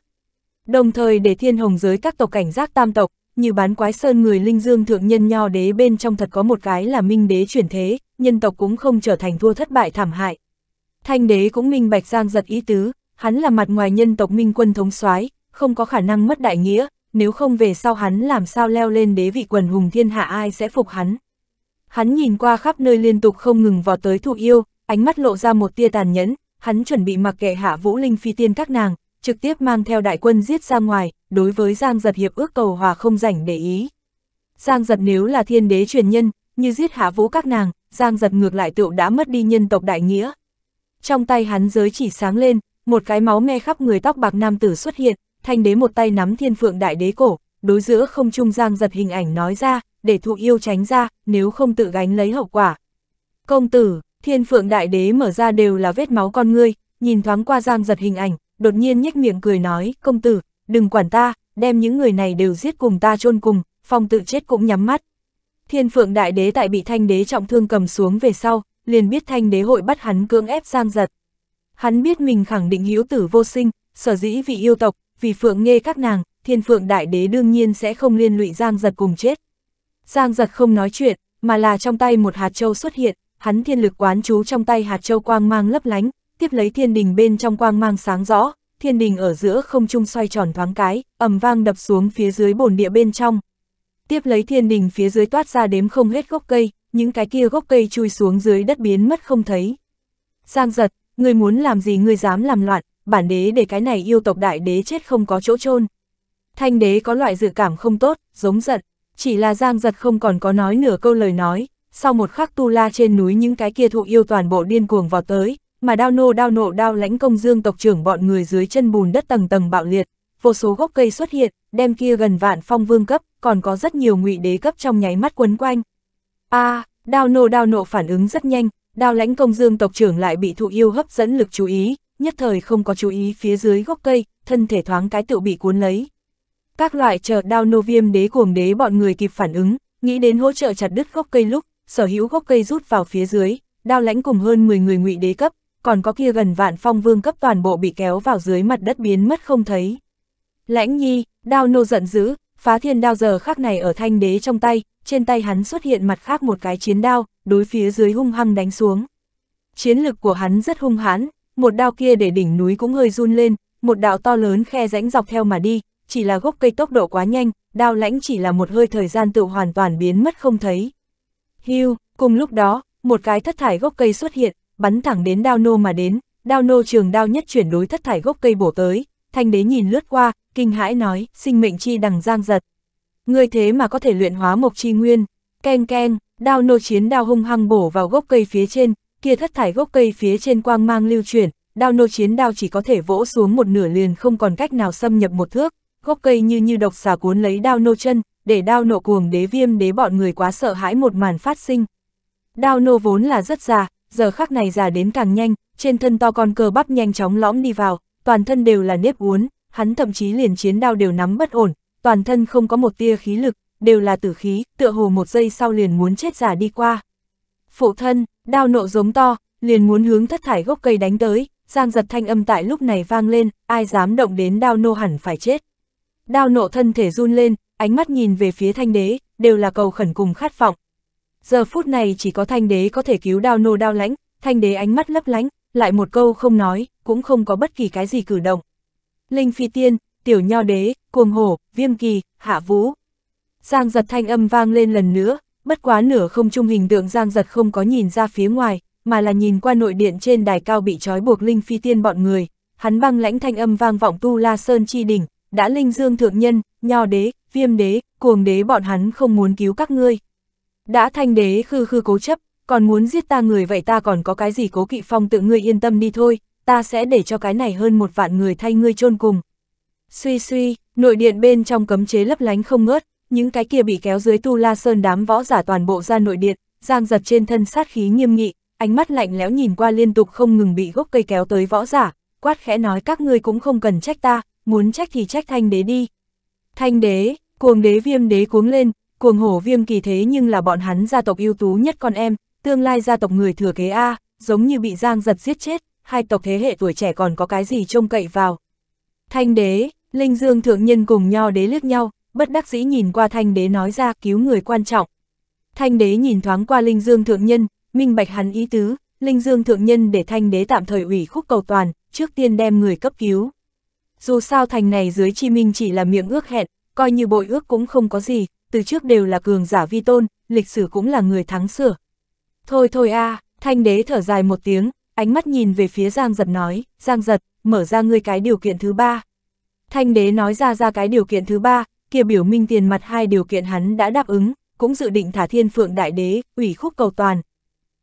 Đồng thời để thiên hồng giới các tộc cảnh giác tam tộc, như bán quái sơn người linh dương thượng nhân nho đế bên trong thật có một cái là minh đế chuyển thế, nhân tộc cũng không trở thành thua thất bại thảm hại. Thanh đế cũng minh bạch giang giật ý tứ, hắn là mặt ngoài nhân tộc minh quân thống soái không có khả năng mất đại nghĩa, nếu không về sau hắn làm sao leo lên đế vị quần hùng thiên hạ ai sẽ phục hắn. Hắn nhìn qua khắp nơi liên tục không ngừng vào tới thụ yêu, ánh mắt lộ ra một tia tàn nhẫn, hắn chuẩn bị mặc kệ hạ vũ linh phi tiên các nàng, trực tiếp mang theo đại quân giết ra ngoài, đối với Giang Giật hiệp ước cầu hòa không rảnh để ý. Giang Giật nếu là thiên đế truyền nhân, như giết hạ vũ các nàng, Giang Giật ngược lại tựu đã mất đi nhân tộc đại nghĩa. Trong tay hắn giới chỉ sáng lên, một cái máu me khắp người tóc bạc nam tử xuất hiện, thanh đế một tay nắm thiên phượng đại đế cổ, đối giữa không trung Giang Giật hình ảnh nói ra, để thụ yêu tránh ra, nếu không tự gánh lấy hậu quả. Công tử, Thiên phượng đại đế mở ra đều là vết máu con ngươi, nhìn thoáng qua giang giật hình ảnh, đột nhiên nhếch miệng cười nói, công tử, đừng quản ta, đem những người này đều giết cùng ta chôn cùng, phong tự chết cũng nhắm mắt. Thiên phượng đại đế tại bị thanh đế trọng thương cầm xuống về sau, liền biết thanh đế hội bắt hắn cưỡng ép giang giật. Hắn biết mình khẳng định hữu tử vô sinh, sở dĩ vì yêu tộc, vì phượng nghe các nàng, thiên phượng đại đế đương nhiên sẽ không liên lụy giang giật cùng chết. Giang giật không nói chuyện, mà là trong tay một hạt châu xuất hiện, hắn thiên lực quán chú trong tay hạt châu quang mang lấp lánh, tiếp lấy thiên đình bên trong quang mang sáng rõ, thiên đình ở giữa không trung xoay tròn thoáng cái, ầm vang đập xuống phía dưới bồn địa bên trong. Tiếp lấy thiên đình phía dưới toát ra đếm không hết gốc cây, những cái kia gốc cây chui xuống dưới đất biến mất không thấy. Giang giật, người muốn làm gì người dám làm loạn, bản đế để cái này yêu tộc đại đế chết không có chỗ chôn Thanh đế có loại dự cảm không tốt, giống giận, chỉ là giang giật không còn có nói nửa câu lời nói, sau một khắc tu la trên núi những cái kia thụ yêu toàn bộ điên cuồng vào tới, mà đao nô đao nộ đao lãnh công dương tộc trưởng bọn người dưới chân bùn đất tầng tầng bạo liệt, vô số gốc cây xuất hiện, đem kia gần vạn phong vương cấp, còn có rất nhiều ngụy đế cấp trong nháy mắt quấn quanh. A, à, đao nô đao nộ phản ứng rất nhanh, đao lãnh công dương tộc trưởng lại bị thụ yêu hấp dẫn lực chú ý, nhất thời không có chú ý phía dưới gốc cây, thân thể thoáng cái tự bị cuốn lấy. Các loại chờ đao nô viêm đế cuồng đế bọn người kịp phản ứng, nghĩ đến hỗ trợ chặt đứt gốc cây lúc, sở hữu gốc cây rút vào phía dưới, đao lãnh cùng hơn 10 người ngụy đế cấp, còn có kia gần vạn phong vương cấp toàn bộ bị kéo vào dưới mặt đất biến mất không thấy. Lãnh nhi, đao nô giận dữ, phá thiên đao giờ khác này ở thanh đế trong tay, trên tay hắn xuất hiện mặt khác một cái chiến đao, đối phía dưới hung hăng đánh xuống. Chiến lực của hắn rất hung hãn, một đao kia để đỉnh núi cũng hơi run lên, một đạo to lớn khe rãnh dọc theo mà đi, chỉ là gốc cây tốc độ quá nhanh, đao lãnh chỉ là một hơi thời gian tự hoàn toàn biến mất không thấy. Hưu, cùng lúc đó, một cái thất thải gốc cây xuất hiện, bắn thẳng đến đao nô mà đến, đao nô trường đao nhất chuyển đối thất thải gốc cây bổ tới, thanh đế nhìn lướt qua, kinh hãi nói, sinh mệnh chi đằng giang giật. Người thế mà có thể luyện hóa mộc chi nguyên, keng keng, đao nô chiến đao hung hăng bổ vào gốc cây phía trên, kia thất thải gốc cây phía trên quang mang lưu chuyển, đao nô chiến đao chỉ có thể vỗ xuống một nửa liền không còn cách nào xâm nhập một thước, gốc cây như như độc xà cuốn lấy đao nô chân, để đao nộ cuồng đế viêm đế bọn người quá sợ hãi một màn phát sinh. Đao nô vốn là rất già, giờ khắc này già đến càng nhanh, trên thân to con cơ bắp nhanh chóng lõm đi vào, toàn thân đều là nếp uốn, hắn thậm chí liền chiến đao đều nắm bất ổn, toàn thân không có một tia khí lực, đều là tử khí, tựa hồ một giây sau liền muốn chết giả đi qua. Phụ thân, đao nộ giống to, liền muốn hướng thất thải gốc cây đánh tới, giang giật thanh âm tại lúc này vang lên, ai dám động đến đao nô hẳn phải chết. Đao nộ thân thể run lên, ánh mắt nhìn về phía thanh đế, đều là cầu khẩn cùng khát vọng. Giờ phút này chỉ có thanh đế có thể cứu đao nô đao lãnh, thanh đế ánh mắt lấp lánh, lại một câu không nói, cũng không có bất kỳ cái gì cử động. Linh phi tiên, tiểu nho đế, cuồng hổ, viêm kỳ, hạ vũ. Giang giật thanh âm vang lên lần nữa, bất quá nửa không trung hình tượng giang giật không có nhìn ra phía ngoài, mà là nhìn qua nội điện trên đài cao bị trói buộc linh phi tiên bọn người. Hắn băng lãnh thanh âm vang vọng tu la sơn chi đỉnh, đã linh dương thượng nhân, nho đế, viêm đế, cuồng đế bọn hắn không muốn cứu các ngươi. Đã thanh đế khư khư cố chấp, còn muốn giết ta người vậy ta còn có cái gì cố kỵ phong tự ngươi yên tâm đi thôi, ta sẽ để cho cái này hơn một vạn người thay ngươi chôn cùng. Suy suy, nội điện bên trong cấm chế lấp lánh không ngớt, những cái kia bị kéo dưới tu la sơn đám võ giả toàn bộ ra nội điện, giang giật trên thân sát khí nghiêm nghị, ánh mắt lạnh lẽo nhìn qua liên tục không ngừng bị gốc cây kéo tới võ giả, quát khẽ nói các ngươi cũng không cần trách ta, muốn trách thì trách thanh đế đi, Thanh đế, cuồng đế viêm đế cuống lên, cuồng hổ viêm kỳ thế nhưng là bọn hắn gia tộc ưu tú nhất con em, tương lai gia tộc người thừa kế A, giống như bị giang giật giết chết, hai tộc thế hệ tuổi trẻ còn có cái gì trông cậy vào. Thanh đế, Linh Dương thượng nhân cùng nho đế liếc nhau, bất đắc dĩ nhìn qua thanh đế nói ra cứu người quan trọng. Thanh đế nhìn thoáng qua Linh Dương thượng nhân, minh bạch hắn ý tứ, Linh Dương thượng nhân để thanh đế tạm thời ủy khúc cầu toàn, trước tiên đem người cấp cứu dù sao thành này dưới chi minh chỉ là miệng ước hẹn, coi như bội ước cũng không có gì, từ trước đều là cường giả vi tôn, lịch sử cũng là người thắng sửa. Thôi thôi a à, thanh đế thở dài một tiếng, ánh mắt nhìn về phía Giang Giật nói, Giang Giật, mở ra ngươi cái điều kiện thứ ba. Thanh đế nói ra ra cái điều kiện thứ ba, kia biểu minh tiền mặt hai điều kiện hắn đã đáp ứng, cũng dự định thả thiên phượng đại đế, ủy khúc cầu toàn.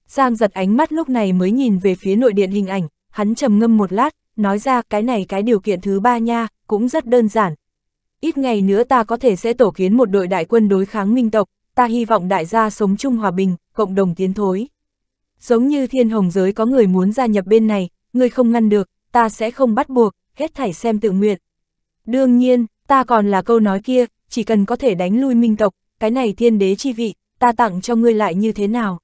Giang giật ánh mắt lúc này mới nhìn về phía nội điện hình ảnh, hắn trầm ngâm một lát, nói ra cái này cái điều kiện thứ ba nha, cũng rất đơn giản. Ít ngày nữa ta có thể sẽ tổ kiến một đội đại quân đối kháng minh tộc, ta hy vọng đại gia sống chung hòa bình, cộng đồng tiến thối. Giống như thiên hồng giới có người muốn gia nhập bên này, người không ngăn được, ta sẽ không bắt buộc, hết thảy xem tự nguyện. Đương nhiên, ta còn là câu nói kia, chỉ cần có thể đánh lui minh tộc, cái này thiên đế chi vị, ta tặng cho ngươi lại như thế nào.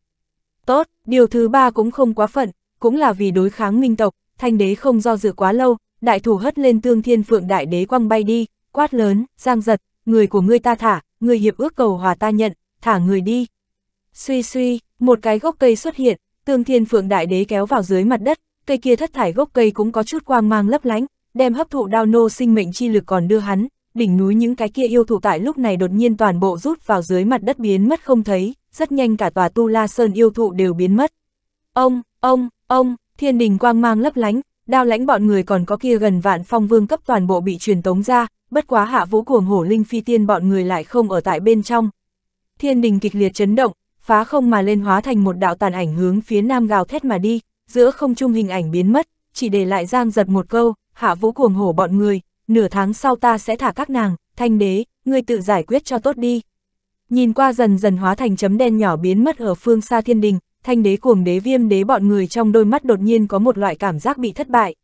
Tốt, điều thứ ba cũng không quá phận, cũng là vì đối kháng minh tộc, thanh đế không do dự quá lâu, đại thủ hất lên tương thiên phượng đại đế quăng bay đi, quát lớn, giang giật, người của ngươi ta thả, người hiệp ước cầu hòa ta nhận, thả người đi. Suy suy, một cái gốc cây xuất hiện, tương thiên phượng đại đế kéo vào dưới mặt đất, cây kia thất thải gốc cây cũng có chút quang mang lấp lánh, đem hấp thụ đao nô sinh mệnh chi lực còn đưa hắn, đỉnh núi những cái kia yêu thụ tại lúc này đột nhiên toàn bộ rút vào dưới mặt đất biến mất không thấy, rất nhanh cả tòa tu la sơn yêu thụ đều biến mất. Ông, ông, ông, thiên đình quang mang lấp lánh, đao lãnh bọn người còn có kia gần vạn phong vương cấp toàn bộ bị truyền tống ra, bất quá hạ vũ cuồng hổ linh phi tiên bọn người lại không ở tại bên trong. Thiên đình kịch liệt chấn động, phá không mà lên hóa thành một đạo tàn ảnh hướng phía nam gào thét mà đi, giữa không trung hình ảnh biến mất, chỉ để lại giang giật một câu, hạ vũ cuồng hổ bọn người, nửa tháng sau ta sẽ thả các nàng, thanh đế, người tự giải quyết cho tốt đi. Nhìn qua dần dần hóa thành chấm đen nhỏ biến mất ở phương xa thiên đình, thanh đế cuồng đế viêm đế bọn người trong đôi mắt đột nhiên có một loại cảm giác bị thất bại.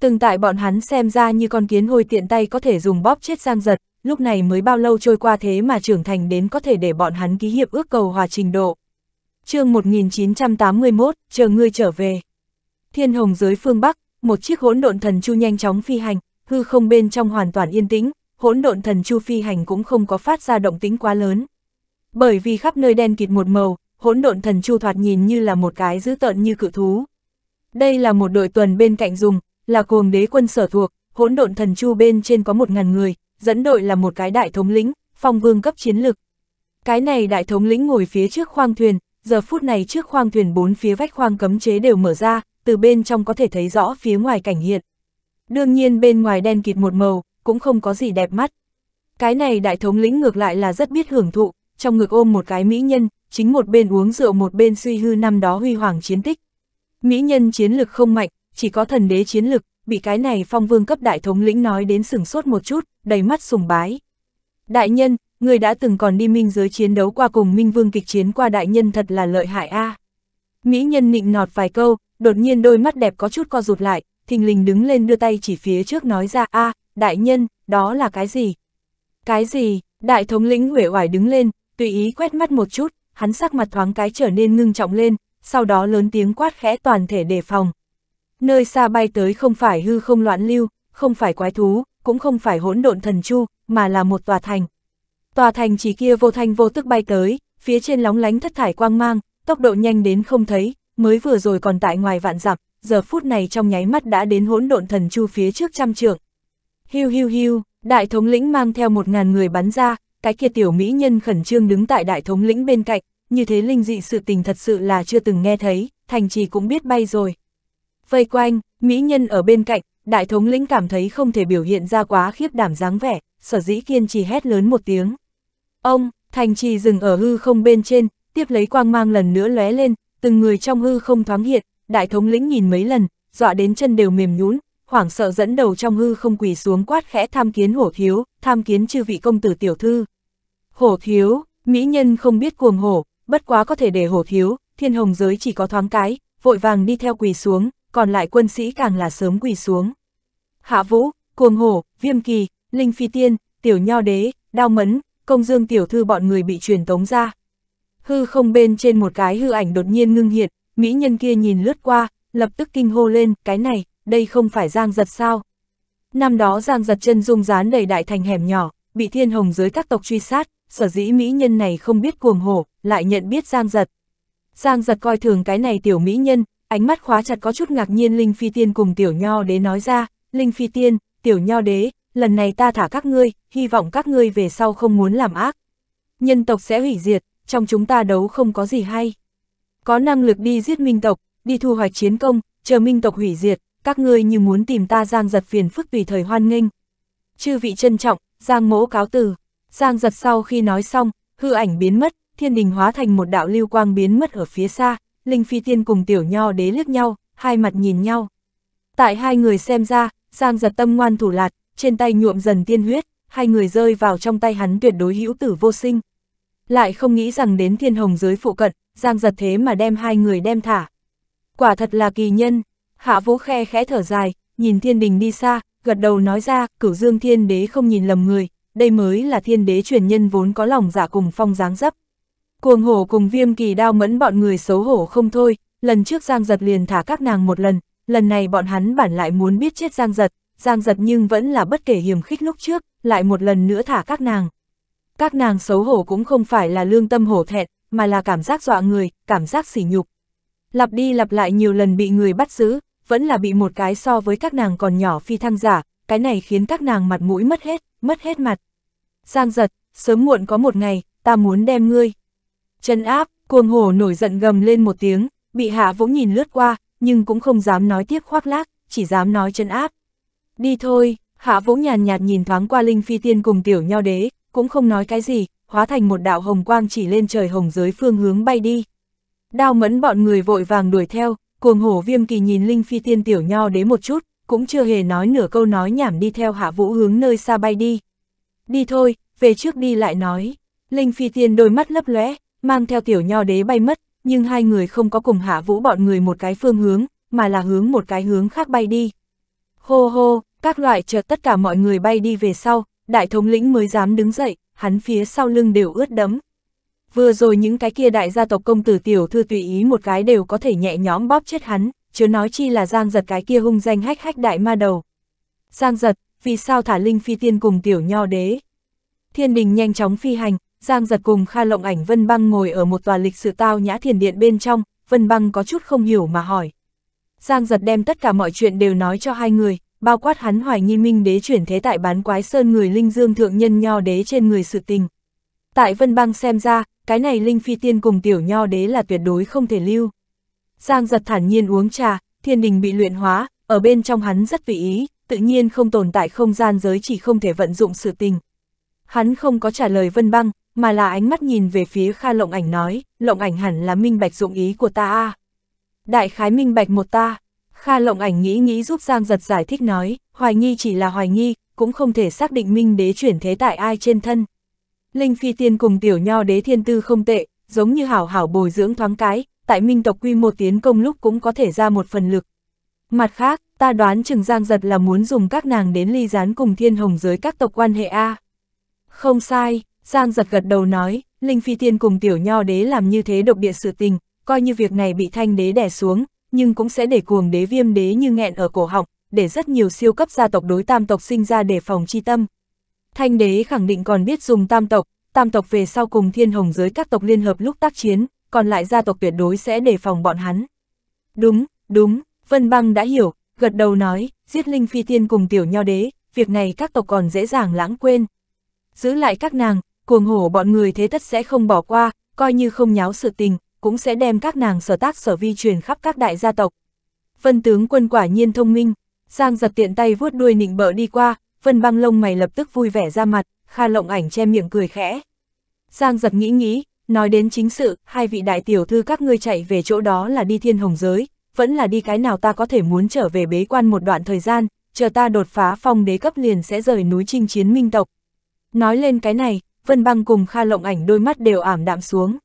Từng tại bọn hắn xem ra như con kiến hôi tiện tay có thể dùng bóp chết giang giật, lúc này mới bao lâu trôi qua thế mà trưởng thành đến có thể để bọn hắn ký hiệp ước cầu hòa trình độ. chương 1981, chờ ngươi trở về. Thiên hồng giới phương Bắc, một chiếc hỗn độn thần chu nhanh chóng phi hành, hư không bên trong hoàn toàn yên tĩnh, hỗn độn thần chu phi hành cũng không có phát ra động tính quá lớn. Bởi vì khắp nơi đen kịt một màu, hỗn độn thần chu thoạt nhìn như là một cái dữ tợn như cự thú. Đây là một đội tuần bên cạnh dùng, là cuồng đế quân sở thuộc, hỗn độn thần chu bên trên có một ngàn người, dẫn đội là một cái đại thống lĩnh, phong vương cấp chiến lực. Cái này đại thống lĩnh ngồi phía trước khoang thuyền, giờ phút này trước khoang thuyền bốn phía vách khoang cấm chế đều mở ra, từ bên trong có thể thấy rõ phía ngoài cảnh hiện. Đương nhiên bên ngoài đen kịt một màu, cũng không có gì đẹp mắt. Cái này đại thống lĩnh ngược lại là rất biết hưởng thụ, trong ngực ôm một cái mỹ nhân, chính một bên uống rượu một bên suy hư năm đó huy hoàng chiến tích. Mỹ nhân chiến lực không mạnh, chỉ có thần đế chiến lực, bị cái này phong vương cấp đại thống lĩnh nói đến sừng sốt một chút, đầy mắt sùng bái. Đại nhân, người đã từng còn đi minh giới chiến đấu qua cùng minh vương kịch chiến qua đại nhân thật là lợi hại a Mỹ nhân nịnh nọt vài câu, đột nhiên đôi mắt đẹp có chút co rụt lại, thình lình đứng lên đưa tay chỉ phía trước nói ra a đại nhân, đó là cái gì? Cái gì? Đại thống lĩnh huệ hoài đứng lên, tùy ý quét mắt một chút, hắn sắc mặt thoáng cái trở nên ngưng trọng lên, sau đó lớn tiếng quát khẽ toàn thể đề phòng. Nơi xa bay tới không phải hư không loạn lưu, không phải quái thú, cũng không phải hỗn độn thần chu, mà là một tòa thành. Tòa thành chỉ kia vô thanh vô tức bay tới, phía trên lóng lánh thất thải quang mang, tốc độ nhanh đến không thấy, mới vừa rồi còn tại ngoài vạn dặm, giờ phút này trong nháy mắt đã đến hỗn độn thần chu phía trước trăm trượng. Hiu hiu hiu, đại thống lĩnh mang theo một ngàn người bắn ra, cái kia tiểu mỹ nhân khẩn trương đứng tại đại thống lĩnh bên cạnh, như thế linh dị sự tình thật sự là chưa từng nghe thấy, thành trì cũng biết bay rồi. Vây quanh, mỹ nhân ở bên cạnh, đại thống lĩnh cảm thấy không thể biểu hiện ra quá khiếp đảm dáng vẻ, sở dĩ kiên trì hét lớn một tiếng. Ông, thành trì dừng ở hư không bên trên, tiếp lấy quang mang lần nữa lóe lên, từng người trong hư không thoáng hiện, đại thống lĩnh nhìn mấy lần, dọa đến chân đều mềm nhún, hoảng sợ dẫn đầu trong hư không quỳ xuống quát khẽ tham kiến hổ thiếu, tham kiến chư vị công tử tiểu thư. Hổ thiếu, mỹ nhân không biết cuồng hổ, bất quá có thể để hổ thiếu, thiên hồng giới chỉ có thoáng cái, vội vàng đi theo quỳ xuống, còn lại quân sĩ càng là sớm quỳ xuống. Hạ vũ, cuồng hổ, viêm kỳ, linh phi tiên, tiểu nho đế, đao mấn, công dương tiểu thư bọn người bị truyền tống ra. Hư không bên trên một cái hư ảnh đột nhiên ngưng hiện, mỹ nhân kia nhìn lướt qua, lập tức kinh hô lên, cái này đây không phải Giang Giật sao? Năm đó Giang Giật chân dung dán đầy đại thành hẻm nhỏ, bị thiên hồng dưới các tộc truy sát, sở dĩ mỹ nhân này không biết cuồng hổ, lại nhận biết Giang Giật. Giang Giật coi thường cái này tiểu mỹ nhân, ánh mắt khóa chặt có chút ngạc nhiên Linh Phi Tiên cùng tiểu nho đế nói ra, Linh Phi Tiên, tiểu nho đế, lần này ta thả các ngươi, hy vọng các ngươi về sau không muốn làm ác. Nhân tộc sẽ hủy diệt, trong chúng ta đấu không có gì hay. Có năng lực đi giết minh tộc, đi thu hoạch chiến công, chờ minh tộc hủy diệt, các ngươi như muốn tìm ta giang giật phiền phức tùy thời hoan nghênh. Chư vị trân trọng, giang mỗ cáo từ. Giang giật sau khi nói xong, hư ảnh biến mất, thiên đình hóa thành một đạo lưu quang biến mất ở phía xa, Linh Phi Tiên cùng Tiểu Nho đế liếc nhau, hai mặt nhìn nhau. Tại hai người xem ra, Giang giật tâm ngoan thủ lạt, trên tay nhuộm dần tiên huyết, hai người rơi vào trong tay hắn tuyệt đối hữu tử vô sinh. Lại không nghĩ rằng đến thiên hồng giới phụ cận, Giang giật thế mà đem hai người đem thả. Quả thật là kỳ nhân, Hạ Vũ khe khẽ thở dài, nhìn thiên đình đi xa, gật đầu nói ra, cửu dương thiên đế không nhìn lầm người, đây mới là thiên đế truyền nhân vốn có lòng giả dạ cùng phong dáng dấp. Cuồng hổ cùng viêm kỳ đao mẫn bọn người xấu hổ không thôi, lần trước Giang Giật liền thả các nàng một lần, lần này bọn hắn bản lại muốn biết chết Giang Giật, Giang Giật nhưng vẫn là bất kể hiểm khích lúc trước, lại một lần nữa thả các nàng. Các nàng xấu hổ cũng không phải là lương tâm hổ thẹn, mà là cảm giác dọa người, cảm giác sỉ nhục. Lặp đi lặp lại nhiều lần bị người bắt giữ, vẫn là bị một cái so với các nàng còn nhỏ phi thăng giả, cái này khiến các nàng mặt mũi mất hết, mất hết mặt. Giang giật, sớm muộn có một ngày, ta muốn đem ngươi. Chân áp, cuồng hổ nổi giận gầm lên một tiếng, bị hạ vỗ nhìn lướt qua, nhưng cũng không dám nói tiếp khoác lác, chỉ dám nói chân áp. Đi thôi, hạ vỗ nhàn nhạt nhìn thoáng qua linh phi tiên cùng tiểu nho đế, cũng không nói cái gì, hóa thành một đạo hồng quang chỉ lên trời hồng giới phương hướng bay đi. Đao mẫn bọn người vội vàng đuổi theo, Cuồng hổ viêm kỳ nhìn Linh Phi Tiên Tiểu Nho đế một chút, cũng chưa hề nói nửa câu nói nhảm đi theo hạ vũ hướng nơi xa bay đi. Đi thôi, về trước đi lại nói. Linh Phi Tiên đôi mắt lấp lóe, mang theo Tiểu Nho đế bay mất, nhưng hai người không có cùng hạ vũ bọn người một cái phương hướng, mà là hướng một cái hướng khác bay đi. Hô hô, các loại chợt tất cả mọi người bay đi về sau, đại thống lĩnh mới dám đứng dậy, hắn phía sau lưng đều ướt đẫm vừa rồi những cái kia đại gia tộc công tử tiểu thư tùy ý một cái đều có thể nhẹ nhõm bóp chết hắn, chứ nói chi là giang giật cái kia hung danh hách hách đại ma đầu. Giang giật, vì sao thả linh phi tiên cùng tiểu nho đế? Thiên đình nhanh chóng phi hành, giang giật cùng Kha Lộng ảnh Vân Băng ngồi ở một tòa lịch sự tao nhã thiền điện bên trong, Vân Băng có chút không hiểu mà hỏi. Giang giật đem tất cả mọi chuyện đều nói cho hai người, bao quát hắn hoài nghi minh đế chuyển thế tại bán quái sơn người linh dương thượng nhân nho đế trên người sự tình. Tại Vân băng xem ra, cái này Linh Phi Tiên cùng Tiểu Nho Đế là tuyệt đối không thể lưu. Giang giật thản nhiên uống trà, thiên đình bị luyện hóa, ở bên trong hắn rất vị ý, tự nhiên không tồn tại không gian giới chỉ không thể vận dụng sự tình. Hắn không có trả lời Vân Băng, mà là ánh mắt nhìn về phía Kha Lộng Ảnh nói, Lộng Ảnh hẳn là minh bạch dụng ý của ta a. Đại khái minh bạch một ta. Kha Lộng Ảnh nghĩ nghĩ giúp Giang giật giải thích nói, hoài nghi chỉ là hoài nghi, cũng không thể xác định minh đế chuyển thế tại ai trên thân. Linh Phi Tiên cùng tiểu nho đế thiên tư không tệ, giống như hảo hảo bồi dưỡng thoáng cái, tại minh tộc quy mô tiến công lúc cũng có thể ra một phần lực. Mặt khác, ta đoán chừng Giang Giật là muốn dùng các nàng đến ly gián cùng thiên hồng giới các tộc quan hệ A. Không sai, Giang Giật gật đầu nói, Linh Phi Tiên cùng tiểu nho đế làm như thế độc địa sự tình, coi như việc này bị thanh đế đè xuống, nhưng cũng sẽ để cuồng đế viêm đế như nghẹn ở cổ họng, để rất nhiều siêu cấp gia tộc đối tam tộc sinh ra để phòng chi tâm, Thanh đế khẳng định còn biết dùng tam tộc, tam tộc về sau cùng thiên hồng giới các tộc liên hợp lúc tác chiến, còn lại gia tộc tuyệt đối sẽ đề phòng bọn hắn. Đúng, đúng, Vân Băng đã hiểu, gật đầu nói, giết Linh Phi Tiên cùng tiểu nho đế, việc này các tộc còn dễ dàng lãng quên. Giữ lại các nàng, cuồng hổ bọn người thế tất sẽ không bỏ qua, coi như không nháo sự tình, cũng sẽ đem các nàng sở tác sở vi truyền khắp các đại gia tộc. Vân tướng quân quả nhiên thông minh, Giang giật tiện tay vuốt đuôi nịnh bợ đi qua, Vân băng lông mày lập tức vui vẻ ra mặt, Kha lộng ảnh che miệng cười khẽ. Giang giật nghĩ nghĩ, nói đến chính sự, hai vị đại tiểu thư các ngươi chạy về chỗ đó là đi thiên hồng giới, vẫn là đi cái nào ta có thể muốn trở về bế quan một đoạn thời gian, chờ ta đột phá phong đế cấp liền sẽ rời núi chinh chiến minh tộc. Nói lên cái này, Vân Băng cùng Kha Lộng Ảnh đôi mắt đều ảm đạm xuống.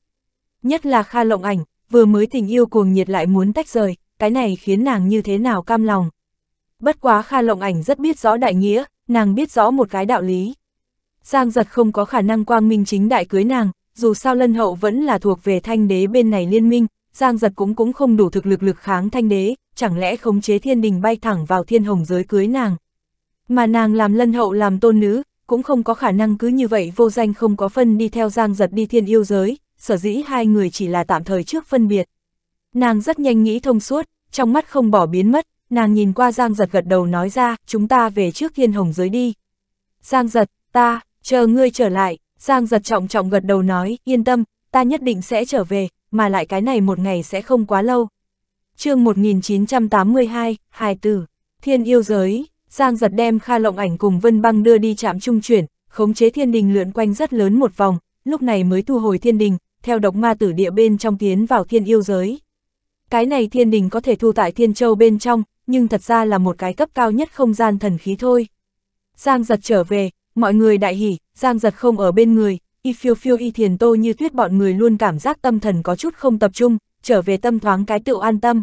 Nhất là Kha Lộng Ảnh, vừa mới tình yêu cuồng nhiệt lại muốn tách rời, cái này khiến nàng như thế nào cam lòng. Bất quá Kha Lộng Ảnh rất biết rõ đại nghĩa, nàng biết rõ một cái đạo lý. Giang giật không có khả năng quang minh chính đại cưới nàng, dù sao lân hậu vẫn là thuộc về thanh đế bên này liên minh, Giang giật cũng cũng không đủ thực lực lực kháng thanh đế, chẳng lẽ khống chế thiên đình bay thẳng vào thiên hồng giới cưới nàng. Mà nàng làm lân hậu làm tôn nữ, cũng không có khả năng cứ như vậy vô danh không có phân đi theo giang giật đi thiên yêu giới, sở dĩ hai người chỉ là tạm thời trước phân biệt. Nàng rất nhanh nghĩ thông suốt, trong mắt không bỏ biến mất, nàng nhìn qua Giang Giật gật đầu nói ra, chúng ta về trước thiên hồng giới đi. Giang Giật, ta, chờ ngươi trở lại, Giang Giật trọng trọng gật đầu nói, yên tâm, ta nhất định sẽ trở về, mà lại cái này một ngày sẽ không quá lâu. chương 1982, Hai Tử, Thiên Yêu Giới, Giang Giật đem Kha Lộng Ảnh cùng Vân Băng đưa đi chạm trung chuyển, khống chế thiên đình lượn quanh rất lớn một vòng, lúc này mới thu hồi thiên đình, theo độc ma tử địa bên trong tiến vào thiên yêu giới. Cái này thiên đình có thể thu tại thiên châu bên trong, nhưng thật ra là một cái cấp cao nhất không gian thần khí thôi. Giang giật trở về, mọi người đại hỉ, Giang giật không ở bên người, y phiêu phiêu y thiền tô như tuyết bọn người luôn cảm giác tâm thần có chút không tập trung, trở về tâm thoáng cái tự an tâm.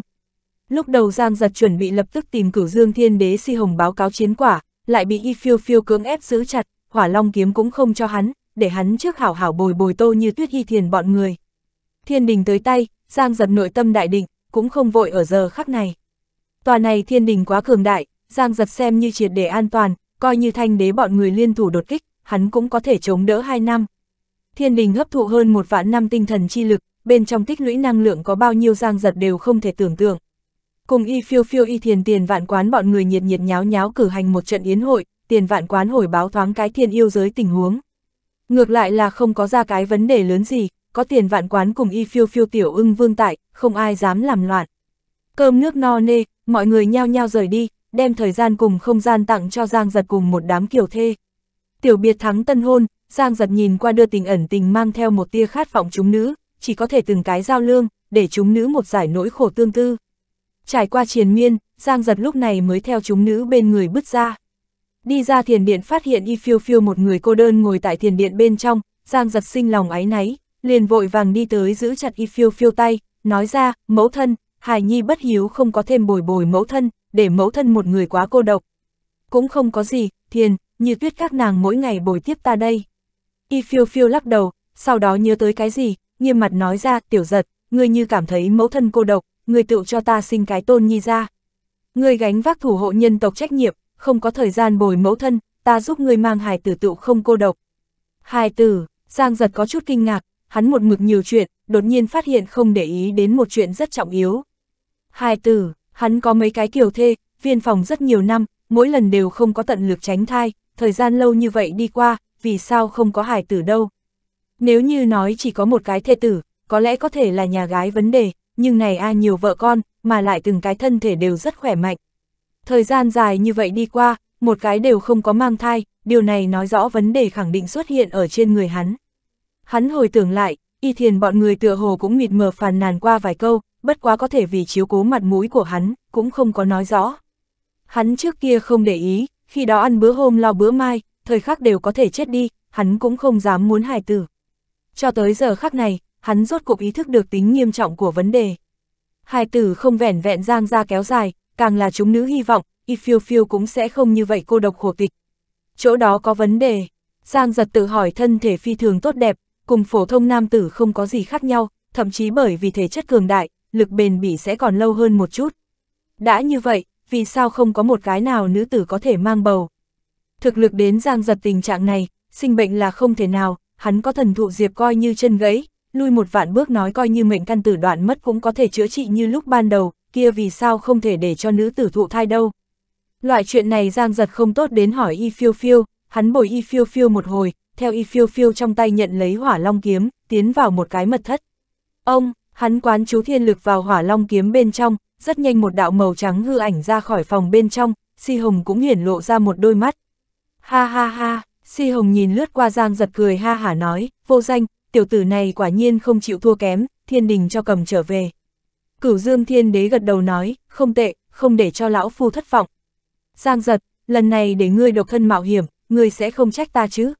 Lúc đầu Giang giật chuẩn bị lập tức tìm cửu dương thiên đế si hồng báo cáo chiến quả, lại bị y phiêu phiêu cưỡng ép giữ chặt, hỏa long kiếm cũng không cho hắn, để hắn trước hảo hảo bồi bồi tô như tuyết y thiền bọn người. Thiên đình tới tay, Giang giật nội tâm đại định, cũng không vội ở giờ khắc này. Tòa này thiên đình quá cường đại, Giang giật xem như triệt để an toàn, coi như thanh đế bọn người liên thủ đột kích, hắn cũng có thể chống đỡ 2 năm. Thiên đình hấp thụ hơn một vạn năm tinh thần chi lực, bên trong tích lũy năng lượng có bao nhiêu Giang giật đều không thể tưởng tượng. Cùng y phiêu phiêu y thiền tiền vạn quán bọn người nhiệt nhiệt nháo nháo cử hành một trận yến hội, tiền vạn quán hồi báo thoáng cái thiên yêu giới tình huống. Ngược lại là không có ra cái vấn đề lớn gì, có tiền vạn quán cùng y phiêu phiêu tiểu ưng vương tại, không ai dám làm loạn. Cơm nước no nê, mọi người nhao nhao rời đi, đem thời gian cùng không gian tặng cho Giang Giật cùng một đám kiểu thê. Tiểu biệt thắng tân hôn, Giang Giật nhìn qua đưa tình ẩn tình mang theo một tia khát vọng chúng nữ, chỉ có thể từng cái giao lương, để chúng nữ một giải nỗi khổ tương tư. Trải qua triền miên, Giang Giật lúc này mới theo chúng nữ bên người bứt ra. Đi ra thiền điện phát hiện y phiêu phiêu một người cô đơn ngồi tại thiền điện bên trong, Giang Giật sinh lòng áy náy, liền vội vàng đi tới giữ chặt y phiêu phiêu tay, nói ra, mẫu thân, hài nhi bất hiếu không có thêm bồi bồi mẫu thân, để mẫu thân một người quá cô độc. Cũng không có gì, thiền, như tuyết các nàng mỗi ngày bồi tiếp ta đây. Y phiêu phiêu lắc đầu, sau đó nhớ tới cái gì, nghiêm mặt nói ra, tiểu giật, ngươi như cảm thấy mẫu thân cô độc, ngươi tự cho ta sinh cái tôn nhi ra. Ngươi gánh vác thủ hộ nhân tộc trách nhiệm, không có thời gian bồi mẫu thân, ta giúp ngươi mang hài tử tự không cô độc. Hài tử, Giang giật có chút kinh ngạc, hắn một mực nhiều chuyện, đột nhiên phát hiện không để ý đến một chuyện rất trọng yếu. Hai tử, hắn có mấy cái kiểu thê, viên phòng rất nhiều năm, mỗi lần đều không có tận lực tránh thai, thời gian lâu như vậy đi qua, vì sao không có hải tử đâu. Nếu như nói chỉ có một cái thê tử, có lẽ có thể là nhà gái vấn đề, nhưng này a nhiều vợ con, mà lại từng cái thân thể đều rất khỏe mạnh. Thời gian dài như vậy đi qua, một cái đều không có mang thai, điều này nói rõ vấn đề khẳng định xuất hiện ở trên người hắn. Hắn hồi tưởng lại, y thiền bọn người tựa hồ cũng mịt mờ phàn nàn qua vài câu, bất quá có thể vì chiếu cố mặt mũi của hắn, cũng không có nói rõ. Hắn trước kia không để ý, khi đó ăn bữa hôm lo bữa mai, thời khắc đều có thể chết đi, hắn cũng không dám muốn hài tử. Cho tới giờ khắc này, hắn rốt cuộc ý thức được tính nghiêm trọng của vấn đề. Hài tử không vẻn vẹn giang ra kéo dài, càng là chúng nữ hy vọng, y phiêu phiêu cũng sẽ không như vậy cô độc khổ tịch. Chỗ đó có vấn đề, Giang giật tự hỏi thân thể phi thường tốt đẹp, cùng phổ thông nam tử không có gì khác nhau, thậm chí bởi vì thể chất cường đại, lực bền bỉ sẽ còn lâu hơn một chút. Đã như vậy, vì sao không có một cái nào nữ tử có thể mang bầu? Thực lực đến giang giật tình trạng này, sinh bệnh là không thể nào, hắn có thần thụ diệp coi như chân gãy, lui một vạn bước nói coi như mệnh căn tử đoạn mất cũng có thể chữa trị như lúc ban đầu, kia vì sao không thể để cho nữ tử thụ thai đâu. Loại chuyện này Giang Giật không tốt đến hỏi Y Phiêu Phiêu, hắn bồi Y Phiêu Phiêu một hồi, theo Y Phiêu Phiêu trong tay nhận lấy hỏa long kiếm, tiến vào một cái mật thất. Ông, Hắn quán chú thiên lực vào hỏa long kiếm bên trong, rất nhanh một đạo màu trắng hư ảnh ra khỏi phòng bên trong, Si Hồng cũng hiển lộ ra một đôi mắt. Ha ha ha, Si Hồng nhìn lướt qua Giang giật cười ha hả nói, vô danh, tiểu tử này quả nhiên không chịu thua kém, thiên đình cho cầm trở về. Cửu Dương Thiên Đế gật đầu nói, không tệ, không để cho lão phu thất vọng. Giang giật, lần này để ngươi độc thân mạo hiểm, ngươi sẽ không trách ta chứ?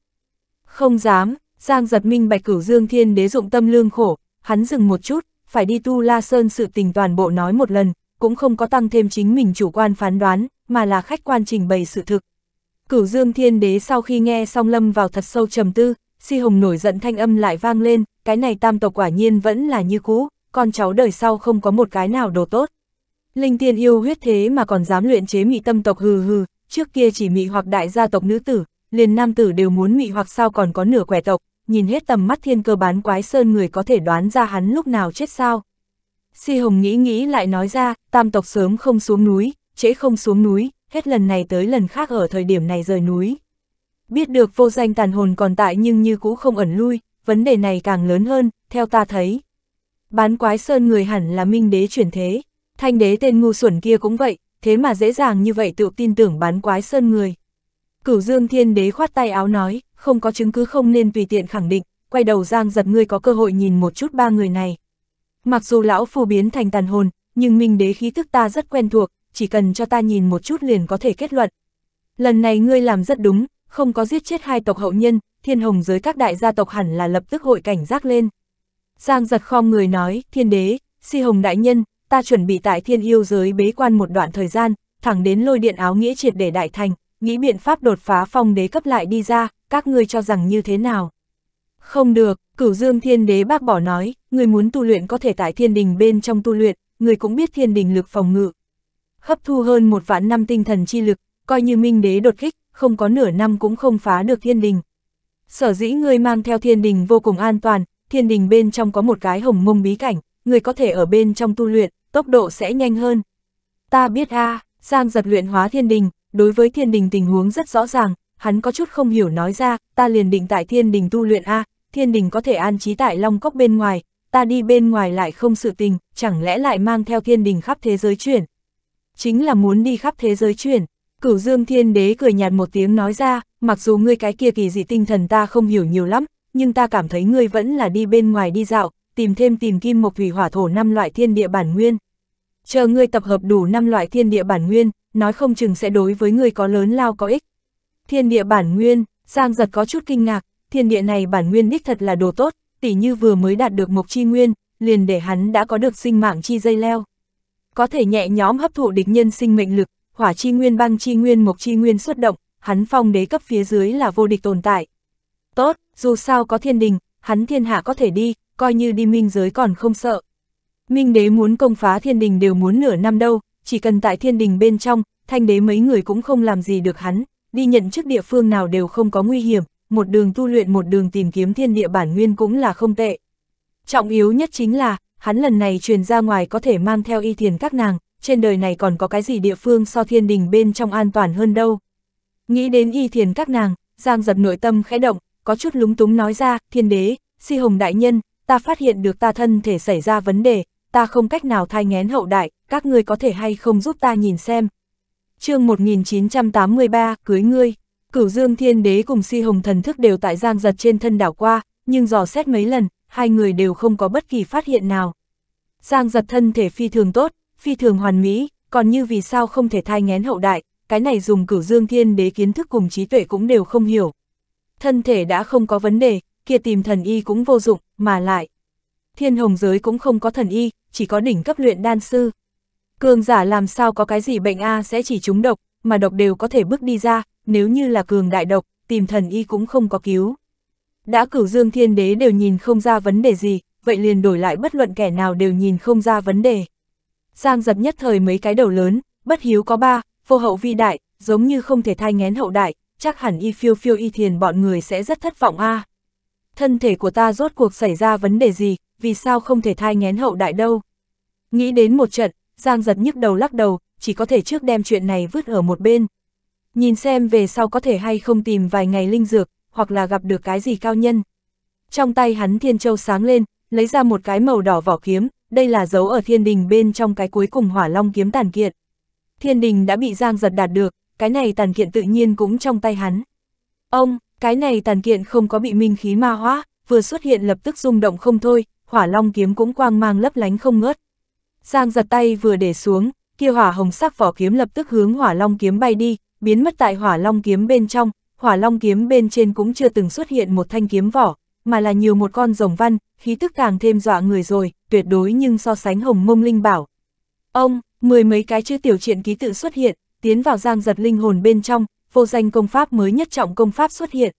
Không dám, Giang giật minh bạch cửu Dương Thiên Đế dụng tâm lương khổ, hắn dừng một chút, phải đi Tu La Sơn sự tình toàn bộ nói một lần, cũng không có tăng thêm chính mình chủ quan phán đoán, mà là khách quan trình bày sự thực. Cửu Dương Thiên Đế sau khi nghe xong lâm vào thật sâu trầm tư, Si Hồng nổi giận thanh âm lại vang lên, cái này tam tộc quả nhiên vẫn là như cũ, con cháu đời sau không có một cái nào đồ tốt. Linh tiên yêu huyết thế mà còn dám luyện chế mị tâm tộc hừ hừ, trước kia chỉ mị hoặc đại gia tộc nữ tử, liền nam tử đều muốn mị hoặc sao còn có nửa quẻ tộc, nhìn hết tầm mắt thiên cơ bán quái sơn người có thể đoán ra hắn lúc nào chết sao. Si Hồng nghĩ nghĩ lại nói ra, tam tộc sớm không xuống núi, trễ không xuống núi, hết lần này tới lần khác ở thời điểm này rời núi. Biết được vô danh tàn hồn còn tại nhưng như cũ không ẩn lui, vấn đề này càng lớn hơn, theo ta thấy. Bán quái sơn người hẳn là minh đế chuyển thế, thanh đế tên ngu xuẩn kia cũng vậy, thế mà dễ dàng như vậy tự tin tưởng bán quái sơn người. Cửu Dương Thiên Đế khoát tay áo nói, không có chứng cứ không nên tùy tiện khẳng định, quay đầu Giang giật ngươi có cơ hội nhìn một chút ba người này. Mặc dù lão phù biến thành tàn hồn, nhưng Minh Đế khí thức ta rất quen thuộc, chỉ cần cho ta nhìn một chút liền có thể kết luận. Lần này ngươi làm rất đúng, không có giết chết hai tộc hậu nhân, thiên hồng giới các đại gia tộc hẳn là lập tức hội cảnh giác lên. Giang giật khom người nói, thiên đế, si hồng đại nhân, ta chuẩn bị tại thiên yêu giới bế quan một đoạn thời gian, thẳng đến lôi điện áo nghĩa triệt để đại thành, nghĩ biện pháp đột phá phong đế cấp lại đi ra, các ngươi cho rằng như thế nào? Không được, cửu dương thiên đế bác bỏ nói, người muốn tu luyện có thể tại thiên đình bên trong tu luyện, người cũng biết thiên đình lực phòng ngự. Hấp thu hơn một vạn năm tinh thần chi lực, coi như minh đế đột kích, không có nửa năm cũng không phá được thiên đình. Sở dĩ người mang theo thiên đình vô cùng an toàn, thiên đình bên trong có một cái hồng mông bí cảnh, người có thể ở bên trong tu luyện, tốc độ sẽ nhanh hơn. Ta biết a à, Giang giật luyện hóa thiên đình, đối với thiên đình tình huống rất rõ ràng, hắn có chút không hiểu nói ra, ta liền định tại thiên đình tu luyện A, thiên đình có thể an trí tại long cốc bên ngoài, ta đi bên ngoài lại không sự tình, chẳng lẽ lại mang theo thiên đình khắp thế giới chuyển. Chính là muốn đi khắp thế giới chuyển, cửu dương thiên đế cười nhạt một tiếng nói ra, mặc dù ngươi cái kia kỳ dị tinh thần ta không hiểu nhiều lắm, nhưng ta cảm thấy ngươi vẫn là đi bên ngoài đi dạo, tìm thêm tìm kim một thủy hỏa thổ năm loại thiên địa bản nguyên. Chờ ngươi tập hợp đủ năm loại thiên địa bản nguyên, nói không chừng sẽ đối với người có lớn lao có ích. Thiên địa bản nguyên, Giang giật có chút kinh ngạc, thiên địa này bản nguyên đích thật là đồ tốt, tỉ như vừa mới đạt được mục chi nguyên, liền để hắn đã có được sinh mạng chi dây leo. Có thể nhẹ nhóm hấp thụ địch nhân sinh mệnh lực, hỏa chi nguyên băng chi nguyên mục chi nguyên xuất động, hắn phong đế cấp phía dưới là vô địch tồn tại. Tốt, dù sao có thiên đình, hắn thiên hạ có thể đi, coi như đi minh giới còn không sợ. Minh đế muốn công phá thiên đình đều muốn nửa năm đâu, chỉ cần tại thiên đình bên trong, thanh đế mấy người cũng không làm gì được hắn, đi nhận chức địa phương nào đều không có nguy hiểm, một đường tu luyện một đường tìm kiếm thiên địa bản nguyên cũng là không tệ. Trọng yếu nhất chính là, hắn lần này truyền ra ngoài có thể mang theo y thiền các nàng, trên đời này còn có cái gì địa phương so thiên đình bên trong an toàn hơn đâu. Nghĩ đến y thiền các nàng, Giang giật nội tâm khẽ động, có chút lúng túng nói ra, thiên đế, si hồng đại nhân, ta phát hiện được ta thân thể xảy ra vấn đề, ta không cách nào thai ngén hậu đại, các ngươi có thể hay không giúp ta nhìn xem. chương 1983, cưới ngươi, cửu dương thiên đế cùng si hồng thần thức đều tại giang giật trên thân đảo qua, nhưng dò xét mấy lần, hai người đều không có bất kỳ phát hiện nào. Giang giật thân thể phi thường tốt, phi thường hoàn mỹ, còn như vì sao không thể thai ngén hậu đại, cái này dùng cửu dương thiên đế kiến thức cùng trí tuệ cũng đều không hiểu. Thân thể đã không có vấn đề, kia tìm thần y cũng vô dụng, mà lại. Thiên hồng giới cũng không có thần y, chỉ có đỉnh cấp luyện đan sư. Cường giả làm sao có cái gì bệnh A sẽ chỉ trúng độc, mà độc đều có thể bước đi ra, nếu như là cường đại độc, tìm thần y cũng không có cứu. Đã cửu dương thiên đế đều nhìn không ra vấn đề gì, vậy liền đổi lại bất luận kẻ nào đều nhìn không ra vấn đề. Giang giật nhất thời mấy cái đầu lớn, bất hiếu có ba, vô hậu vi đại, giống như không thể thay ngén hậu đại, chắc hẳn y phiêu phiêu y thiền bọn người sẽ rất thất vọng a. Thân thể của ta rốt cuộc xảy ra vấn đề gì, vì sao không thể thai ngén hậu đại đâu. Nghĩ đến một trận, Giang giật nhức đầu lắc đầu, chỉ có thể trước đem chuyện này vứt ở một bên. Nhìn xem về sau có thể hay không tìm vài ngày linh dược, hoặc là gặp được cái gì cao nhân. Trong tay hắn thiên châu sáng lên, lấy ra một cái màu đỏ vỏ kiếm, đây là dấu ở thiên đình bên trong cái cuối cùng hỏa long kiếm tàn kiện. Thiên đình đã bị giang giật đạt được, cái này tàn kiện tự nhiên cũng trong tay hắn. Ông, cái này tàn kiện không có bị minh khí ma hóa, vừa xuất hiện lập tức rung động không thôi, hỏa long kiếm cũng quang mang lấp lánh không ngớt. Giang giật tay vừa để xuống, kia hỏa hồng sắc vỏ kiếm lập tức hướng hỏa long kiếm bay đi, biến mất tại hỏa long kiếm bên trong, hỏa long kiếm bên trên cũng chưa từng xuất hiện một thanh kiếm vỏ, mà là nhiều một con rồng văn, khí tức càng thêm dọa người rồi, tuyệt đối nhưng so sánh hồng mông linh bảo. Ông, mười mấy cái chữ tiểu truyện ký tự xuất hiện, tiến vào giang giật linh hồn bên trong, vô danh công pháp mới nhất trọng công pháp xuất hiện.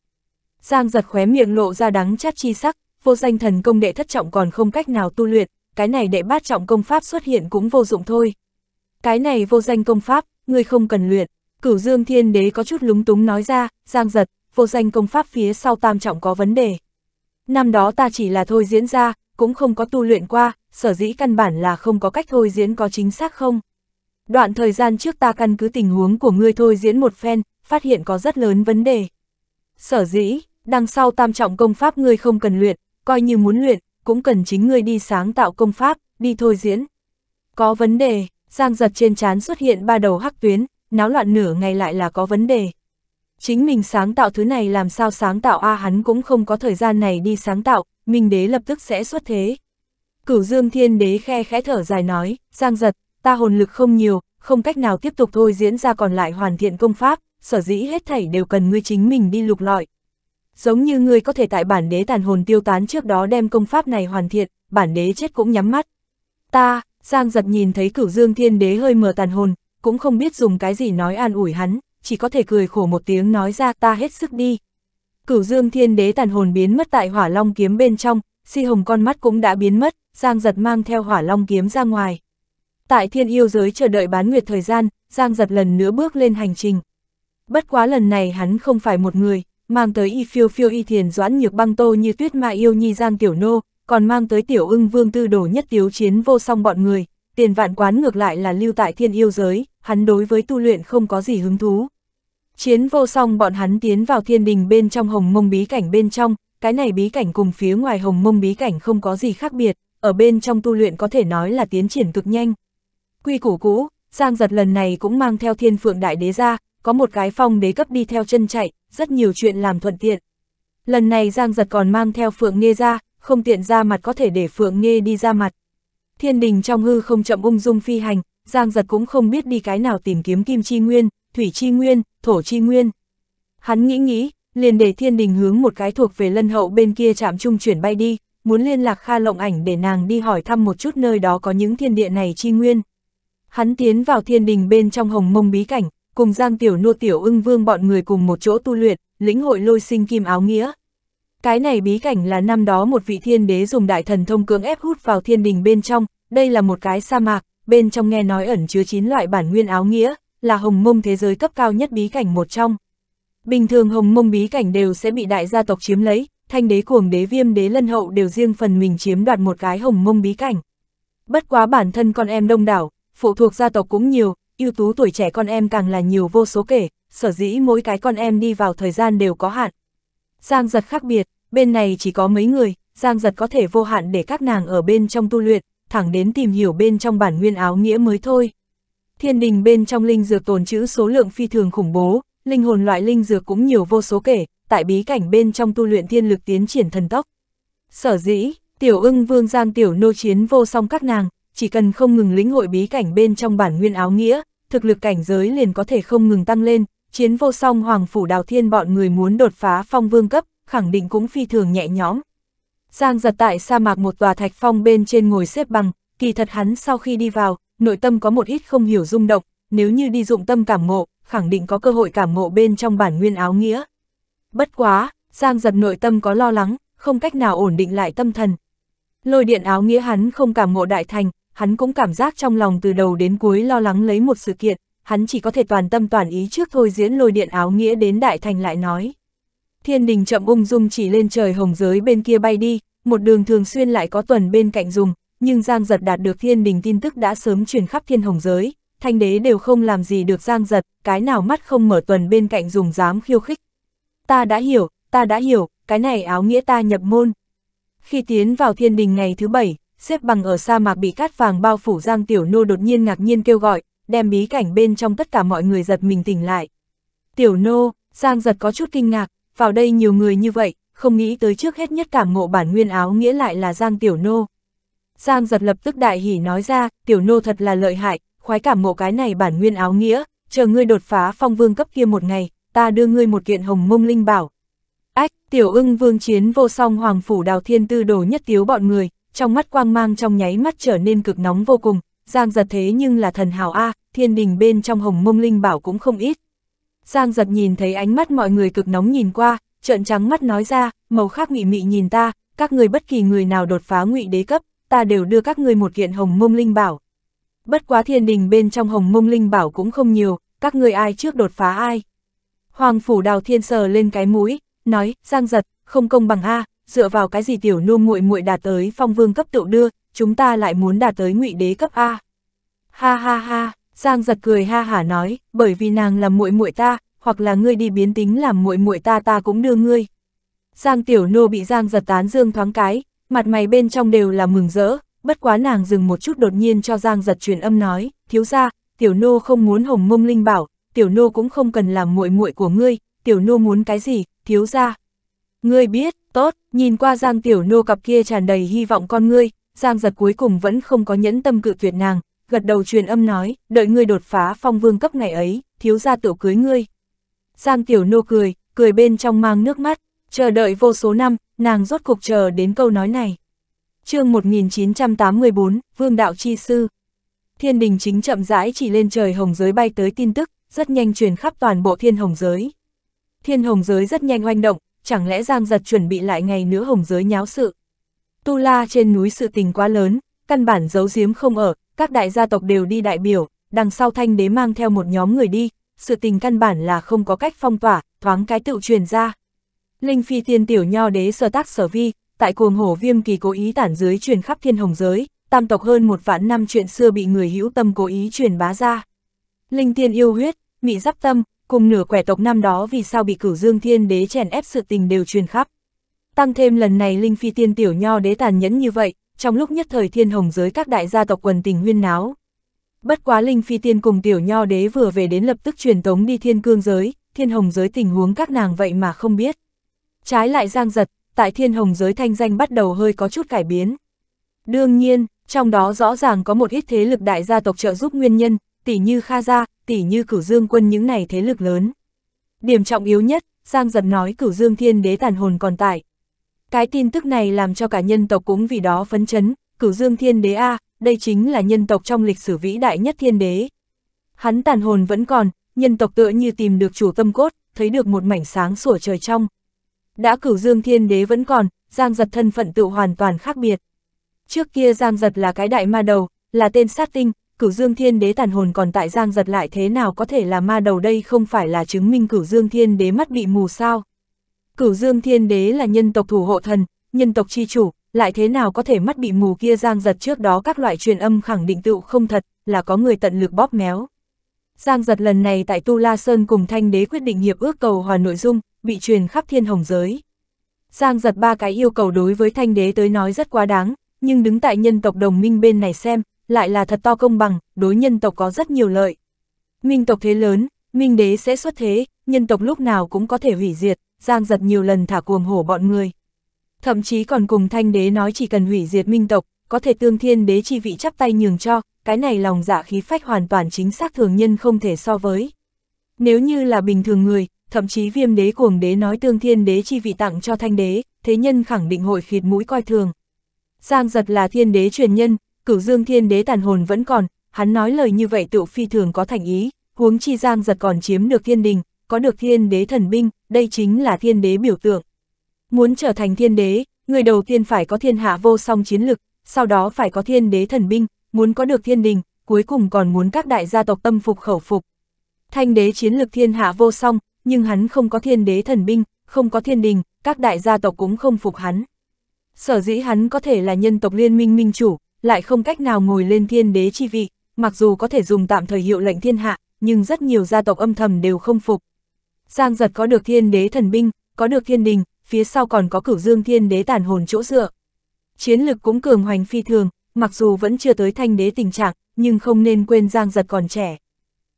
Giang giật khóe miệng lộ ra đắng chát chi sắc, vô danh thần công đệ thất trọng còn không cách nào tu luyện, cái này đệ bát trọng công pháp xuất hiện cũng vô dụng thôi. Cái này vô danh công pháp, ngươi không cần luyện. Cửu Dương Thiên Đế có chút lúng túng nói ra, giang giật, vô danh công pháp phía sau tam trọng có vấn đề. Năm đó ta chỉ là thôi diễn ra, cũng không có tu luyện qua, sở dĩ căn bản là không có cách thôi diễn có chính xác không. Đoạn thời gian trước ta căn cứ tình huống của ngươi thôi diễn một phen, phát hiện có rất lớn vấn đề. Sở dĩ, đằng sau tam trọng công pháp ngươi không cần luyện, coi như muốn luyện, cũng cần chính ngươi đi sáng tạo công pháp, đi thôi diễn. Có vấn đề, Giang giật trên trán xuất hiện ba đầu hắc tuyến, náo loạn nửa ngày lại là có vấn đề. Chính mình sáng tạo thứ này làm sao sáng tạo a à hắn cũng không có thời gian này đi sáng tạo, Minh Đế lập tức sẽ xuất thế. Cửu Dương Thiên Đế khe khẽ thở dài nói, Giang giật, ta hồn lực không nhiều, không cách nào tiếp tục thôi diễn ra còn lại hoàn thiện công pháp, sở dĩ hết thảy đều cần ngươi chính mình đi lục lọi, Giống như ngươi có thể tại bản đế tàn hồn tiêu tán trước đó đem công pháp này hoàn thiện, bản đế chết cũng nhắm mắt. Ta, Giang giật nhìn thấy cửu dương thiên đế hơi mờ tàn hồn, cũng không biết dùng cái gì nói an ủi hắn, chỉ có thể cười khổ một tiếng nói ra ta hết sức đi. Cửu dương thiên đế tàn hồn biến mất tại hỏa long kiếm bên trong, si hồng con mắt cũng đã biến mất, Giang giật mang theo hỏa long kiếm ra ngoài. Tại thiên yêu giới chờ đợi bán nguyệt thời gian, Giang giật lần nữa bước lên hành trình. Bất quá lần này hắn không phải một người, mang tới y phiêu phiêu y thiền doãn nhược băng tô như tuyết mà yêu nhi giang tiểu nô, còn mang tới tiểu ưng vương tư đổ nhất tiếu chiến vô song bọn người, tiền vạn quán ngược lại là lưu tại thiên yêu giới, hắn đối với tu luyện không có gì hứng thú. Chiến vô song bọn hắn tiến vào thiên đình bên trong hồng mông bí cảnh bên trong, cái này bí cảnh cùng phía ngoài hồng mông bí cảnh không có gì khác biệt, ở bên trong tu luyện có thể nói là tiến triển cực nhanh. Quy củ cũ, Giang giật lần này cũng mang theo thiên phượng đại đế ra, có một cái phong đế cấp đi theo chân chạy, rất nhiều chuyện làm thuận tiện. Lần này Giang Giật còn mang theo Phượng Nghê ra, không tiện ra mặt có thể để Phượng Nghê đi ra mặt. Thiên đình trong hư không chậm ung dung phi hành, Giang Giật cũng không biết đi cái nào tìm kiếm Kim Chi Nguyên, Thủy Chi Nguyên, Thổ Chi Nguyên. Hắn nghĩ nghĩ, liền để thiên đình hướng một cái thuộc về lân hậu bên kia chạm trung chuyển bay đi, muốn liên lạc Kha Lộng Ảnh để nàng đi hỏi thăm một chút nơi đó có những thiên địa này chi nguyên. Hắn tiến vào thiên đình bên trong hồng mông bí cảnh, cùng Giang Tiểu Nô Tiểu ưng vương bọn người cùng một chỗ tu luyện, lĩnh hội lôi sinh kim áo nghĩa. Cái này bí cảnh là năm đó một vị thiên đế dùng đại thần thông cưỡng ép hút vào thiên đình bên trong, đây là một cái sa mạc, bên trong nghe nói ẩn chứa chín loại bản nguyên áo nghĩa, là hồng mông thế giới cấp cao nhất bí cảnh một trong. Bình thường hồng mông bí cảnh đều sẽ bị đại gia tộc chiếm lấy, thanh đế cuồng đế viêm đế lân hậu đều riêng phần mình chiếm đoạt một cái hồng mông bí cảnh. Bất quá bản thân con em đông đảo, phụ thuộc gia tộc cũng nhiều, ưu tú tuổi trẻ con em càng là nhiều vô số kể, sở dĩ mỗi cái con em đi vào thời gian đều có hạn. Giang giật khác biệt, bên này chỉ có mấy người, Giang giật có thể vô hạn để các nàng ở bên trong tu luyện, thẳng đến tìm hiểu bên trong bản nguyên áo nghĩa mới thôi. Thiên đình bên trong linh dược tồn trữ số lượng phi thường khủng bố, linh hồn loại linh dược cũng nhiều vô số kể, tại bí cảnh bên trong tu luyện thiên lực tiến triển thần tốc. Sở dĩ, tiểu ưng vương giang tiểu nô chiến vô song các nàng, chỉ cần không ngừng lĩnh hội bí cảnh bên trong bản nguyên áo nghĩa, thực lực cảnh giới liền có thể không ngừng tăng lên, chiến vô song hoàng phủ đào thiên bọn người muốn đột phá phong vương cấp, khẳng định cũng phi thường nhẹ nhõm. Giang giật tại sa mạc một tòa thạch phong bên trên ngồi xếp bằng, kỳ thật hắn sau khi đi vào, nội tâm có một ít không hiểu rung động, nếu như đi dụng tâm cảm ngộ, khẳng định có cơ hội cảm ngộ bên trong bản nguyên áo nghĩa. Bất quá, Giang giật nội tâm có lo lắng, không cách nào ổn định lại tâm thần. Lôi điện áo nghĩa hắn không cảm ngộ đại thành, hắn cũng cảm giác trong lòng từ đầu đến cuối lo lắng lấy một sự kiện, hắn chỉ có thể toàn tâm toàn ý trước thôi diễn lôi điện áo nghĩa đến đại thành lại nói. Thiên đình chậm ung dung chỉ lên trời hồng giới bên kia bay đi, một đường thường xuyên lại có tuần bên cạnh dùng, nhưng Giang Giật đạt được thiên đình tin tức đã sớm truyền khắp thiên hồng giới, thanh đế đều không làm gì được Giang Giật, cái nào mắt không mở tuần bên cạnh dùng dám khiêu khích. Ta đã hiểu, ta đã hiểu, cái này áo nghĩa ta nhập môn. Khi tiến vào thiên đình ngày thứ bảy, xếp bằng ở sa mạc bị cát vàng bao phủ Giang Tiểu Nô đột nhiên ngạc nhiên kêu gọi, đem bí cảnh bên trong tất cả mọi người giật mình tỉnh lại. Tiểu Nô, Giang giật có chút kinh ngạc, vào đây nhiều người như vậy, không nghĩ tới trước hết nhất cảm ngộ bản nguyên áo nghĩa lại là Giang Tiểu Nô. Giang giật lập tức đại hỉ nói ra, Tiểu Nô thật là lợi hại, khoái cảm ngộ cái này bản nguyên áo nghĩa, chờ ngươi đột phá phong vương cấp kia một ngày, ta đưa ngươi một kiện hồng mông linh bảo. Ách, Tiểu ưng vương chiến vô song hoàng phủ đào thiên tư đồ nhất tiếu bọn người, trong mắt quang mang trong nháy mắt trở nên cực nóng vô cùng, Giang giật thế nhưng là thần hào A, thiên đình bên trong hồng mông linh bảo cũng không ít. Giang giật nhìn thấy ánh mắt mọi người cực nóng nhìn qua, trợn trắng mắt nói ra, màu khác mị mị nhìn ta, các người bất kỳ người nào đột phá ngụy đế cấp, ta đều đưa các người một kiện hồng mông linh bảo. Bất quá thiên đình bên trong hồng mông linh bảo cũng không nhiều, các người ai trước đột phá ai. Hoàng phủ đào thiên sờ lên cái mũi, nói, Giang giật, không công bằng A, dựa vào cái gì tiểu nô muội muội đạt tới phong vương cấp tựu đưa, chúng ta lại muốn đạt tới ngụy đế cấp a. Ha ha ha, Giang giật cười ha hả nói, bởi vì nàng là muội muội ta, hoặc là ngươi đi biến tính làm muội muội ta ta cũng đưa ngươi. Giang tiểu nô bị Giang giật tán dương thoáng cái, mặt mày bên trong đều là mừng rỡ, bất quá nàng dừng một chút đột nhiên cho Giang giật truyền âm nói, thiếu ra, tiểu nô không muốn hồng mông linh bảo, tiểu nô cũng không cần làm muội muội của ngươi, tiểu nô muốn cái gì, thiếu ra. Ngươi biết, Tốt, nhìn qua Giang Tiểu Nô cặp kia tràn đầy hy vọng con ngươi, Giang giật cuối cùng vẫn không có nhẫn tâm cự tuyệt nàng, gật đầu truyền âm nói, đợi ngươi đột phá phong vương cấp ngày ấy, thiếu gia tiểu cưới ngươi. Giang Tiểu Nô cười, cười bên trong mang nước mắt, chờ đợi vô số năm, nàng rốt cục chờ đến câu nói này. chương 1984, Vương Đạo Chi Sư Thiên đình chính chậm rãi chỉ lên trời hồng giới bay tới tin tức, rất nhanh truyền khắp toàn bộ thiên hồng giới. Thiên hồng giới rất nhanh oanh động, chẳng lẽ Giang Giật chuẩn bị lại ngày nữa hồng giới nháo sự. Tu La trên núi sự tình quá lớn, căn bản giấu giếm không ở, các đại gia tộc đều đi đại biểu, đằng sau thanh đế mang theo một nhóm người đi, sự tình căn bản là không có cách phong tỏa, thoáng cái tự truyền ra. Linh phi tiên tiểu nho đế sơ tác sở vi, tại cuồng hổ viêm kỳ cố ý tản dưới truyền khắp thiên hồng giới, tam tộc hơn một vạn năm chuyện xưa bị người hữu tâm cố ý truyền bá ra. Linh tiên yêu huyết, mị giáp tâm, cùng nửa quẻ tộc năm đó vì sao bị cửu dương thiên đế chèn ép sự tình đều truyền khắp. Tăng thêm lần này Linh Phi Tiên Tiểu Nho đế tàn nhẫn như vậy, trong lúc nhất thời thiên hồng giới các đại gia tộc quần tình huyên náo. Bất quá Linh Phi Tiên cùng Tiểu Nho đế vừa về đến lập tức truyền tống đi thiên cương giới, thiên hồng giới tình huống các nàng vậy mà không biết. Trái lại giang giật, tại thiên hồng giới thanh danh bắt đầu hơi có chút cải biến. Đương nhiên, trong đó rõ ràng có một ít thế lực đại gia tộc trợ giúp nguyên nhân, tỷ như Kha Gia, tỉ như cửu dương quân những này thế lực lớn. Điểm trọng yếu nhất, Giang Giật nói cửu dương thiên đế tàn hồn còn tại. Cái tin tức này làm cho cả nhân tộc cũng vì đó phấn chấn, cửu dương thiên đế A, đây chính là nhân tộc trong lịch sử vĩ đại nhất thiên đế. Hắn tàn hồn vẫn còn, nhân tộc tựa như tìm được chủ tâm cốt, thấy được một mảnh sáng sủa trời trong. Đã cửu dương thiên đế vẫn còn, Giang Giật thân phận tự hoàn toàn khác biệt. Trước kia Giang Giật là cái đại ma đầu, là tên sát tinh, cửu dương thiên đế tàn hồn còn tại giang giật lại thế nào có thể là ma đầu đây không phải là chứng minh cửu dương thiên đế mắt bị mù sao. Cửu dương thiên đế là nhân tộc thủ hộ thần, nhân tộc chi chủ, lại thế nào có thể mắt bị mù kia giang giật trước đó các loại truyền âm khẳng định tựu không thật, là có người tận lực bóp méo. Giang giật lần này tại Tu La Sơn cùng thanh đế quyết định hiệp ước cầu hòa nội dung, bị truyền khắp thiên hồng giới. Giang giật ba cái yêu cầu đối với thanh đế tới nói rất quá đáng, nhưng đứng tại nhân tộc đồng minh bên này xem, lại là thật to công bằng, đối nhân tộc có rất nhiều lợi. Minh tộc thế lớn, Minh đế sẽ xuất thế, nhân tộc lúc nào cũng có thể hủy diệt, Giang giật nhiều lần thả cuồng hổ bọn người. Thậm chí còn cùng thanh đế nói chỉ cần hủy diệt Minh tộc, có thể tương thiên đế chi vị chắp tay nhường cho, cái này lòng dạ khí phách hoàn toàn chính xác thường nhân không thể so với. Nếu như là bình thường người, thậm chí viêm đế cuồng đế nói tương thiên đế chi vị tặng cho thanh đế, thế nhân khẳng định hội khịt mũi coi thường. Giang giật là thiên đế truyền nhân, cửu dương thiên đế tàn hồn vẫn còn, hắn nói lời như vậy Tựu phi thường có thành ý, huống chi giang giật còn chiếm được thiên đình, có được thiên đế thần binh, đây chính là thiên đế biểu tượng. Muốn trở thành thiên đế, người đầu tiên phải có thiên hạ vô song chiến lực, sau đó phải có thiên đế thần binh, muốn có được thiên đình, cuối cùng còn muốn các đại gia tộc tâm phục khẩu phục. Thanh đế chiến lực thiên hạ vô song, nhưng hắn không có thiên đế thần binh, không có thiên đình, các đại gia tộc cũng không phục hắn. Sở dĩ hắn có thể là nhân tộc liên minh minh chủ, lại không cách nào ngồi lên thiên đế chi vị, mặc dù có thể dùng tạm thời hiệu lệnh thiên hạ, nhưng rất nhiều gia tộc âm thầm đều không phục. Giang giật có được thiên đế thần binh, có được thiên đình, phía sau còn có cửu dương thiên đế tàn hồn chỗ dựa. Chiến lực cũng cường hoành phi thường, mặc dù vẫn chưa tới thanh đế tình trạng, nhưng không nên quên Giang giật còn trẻ.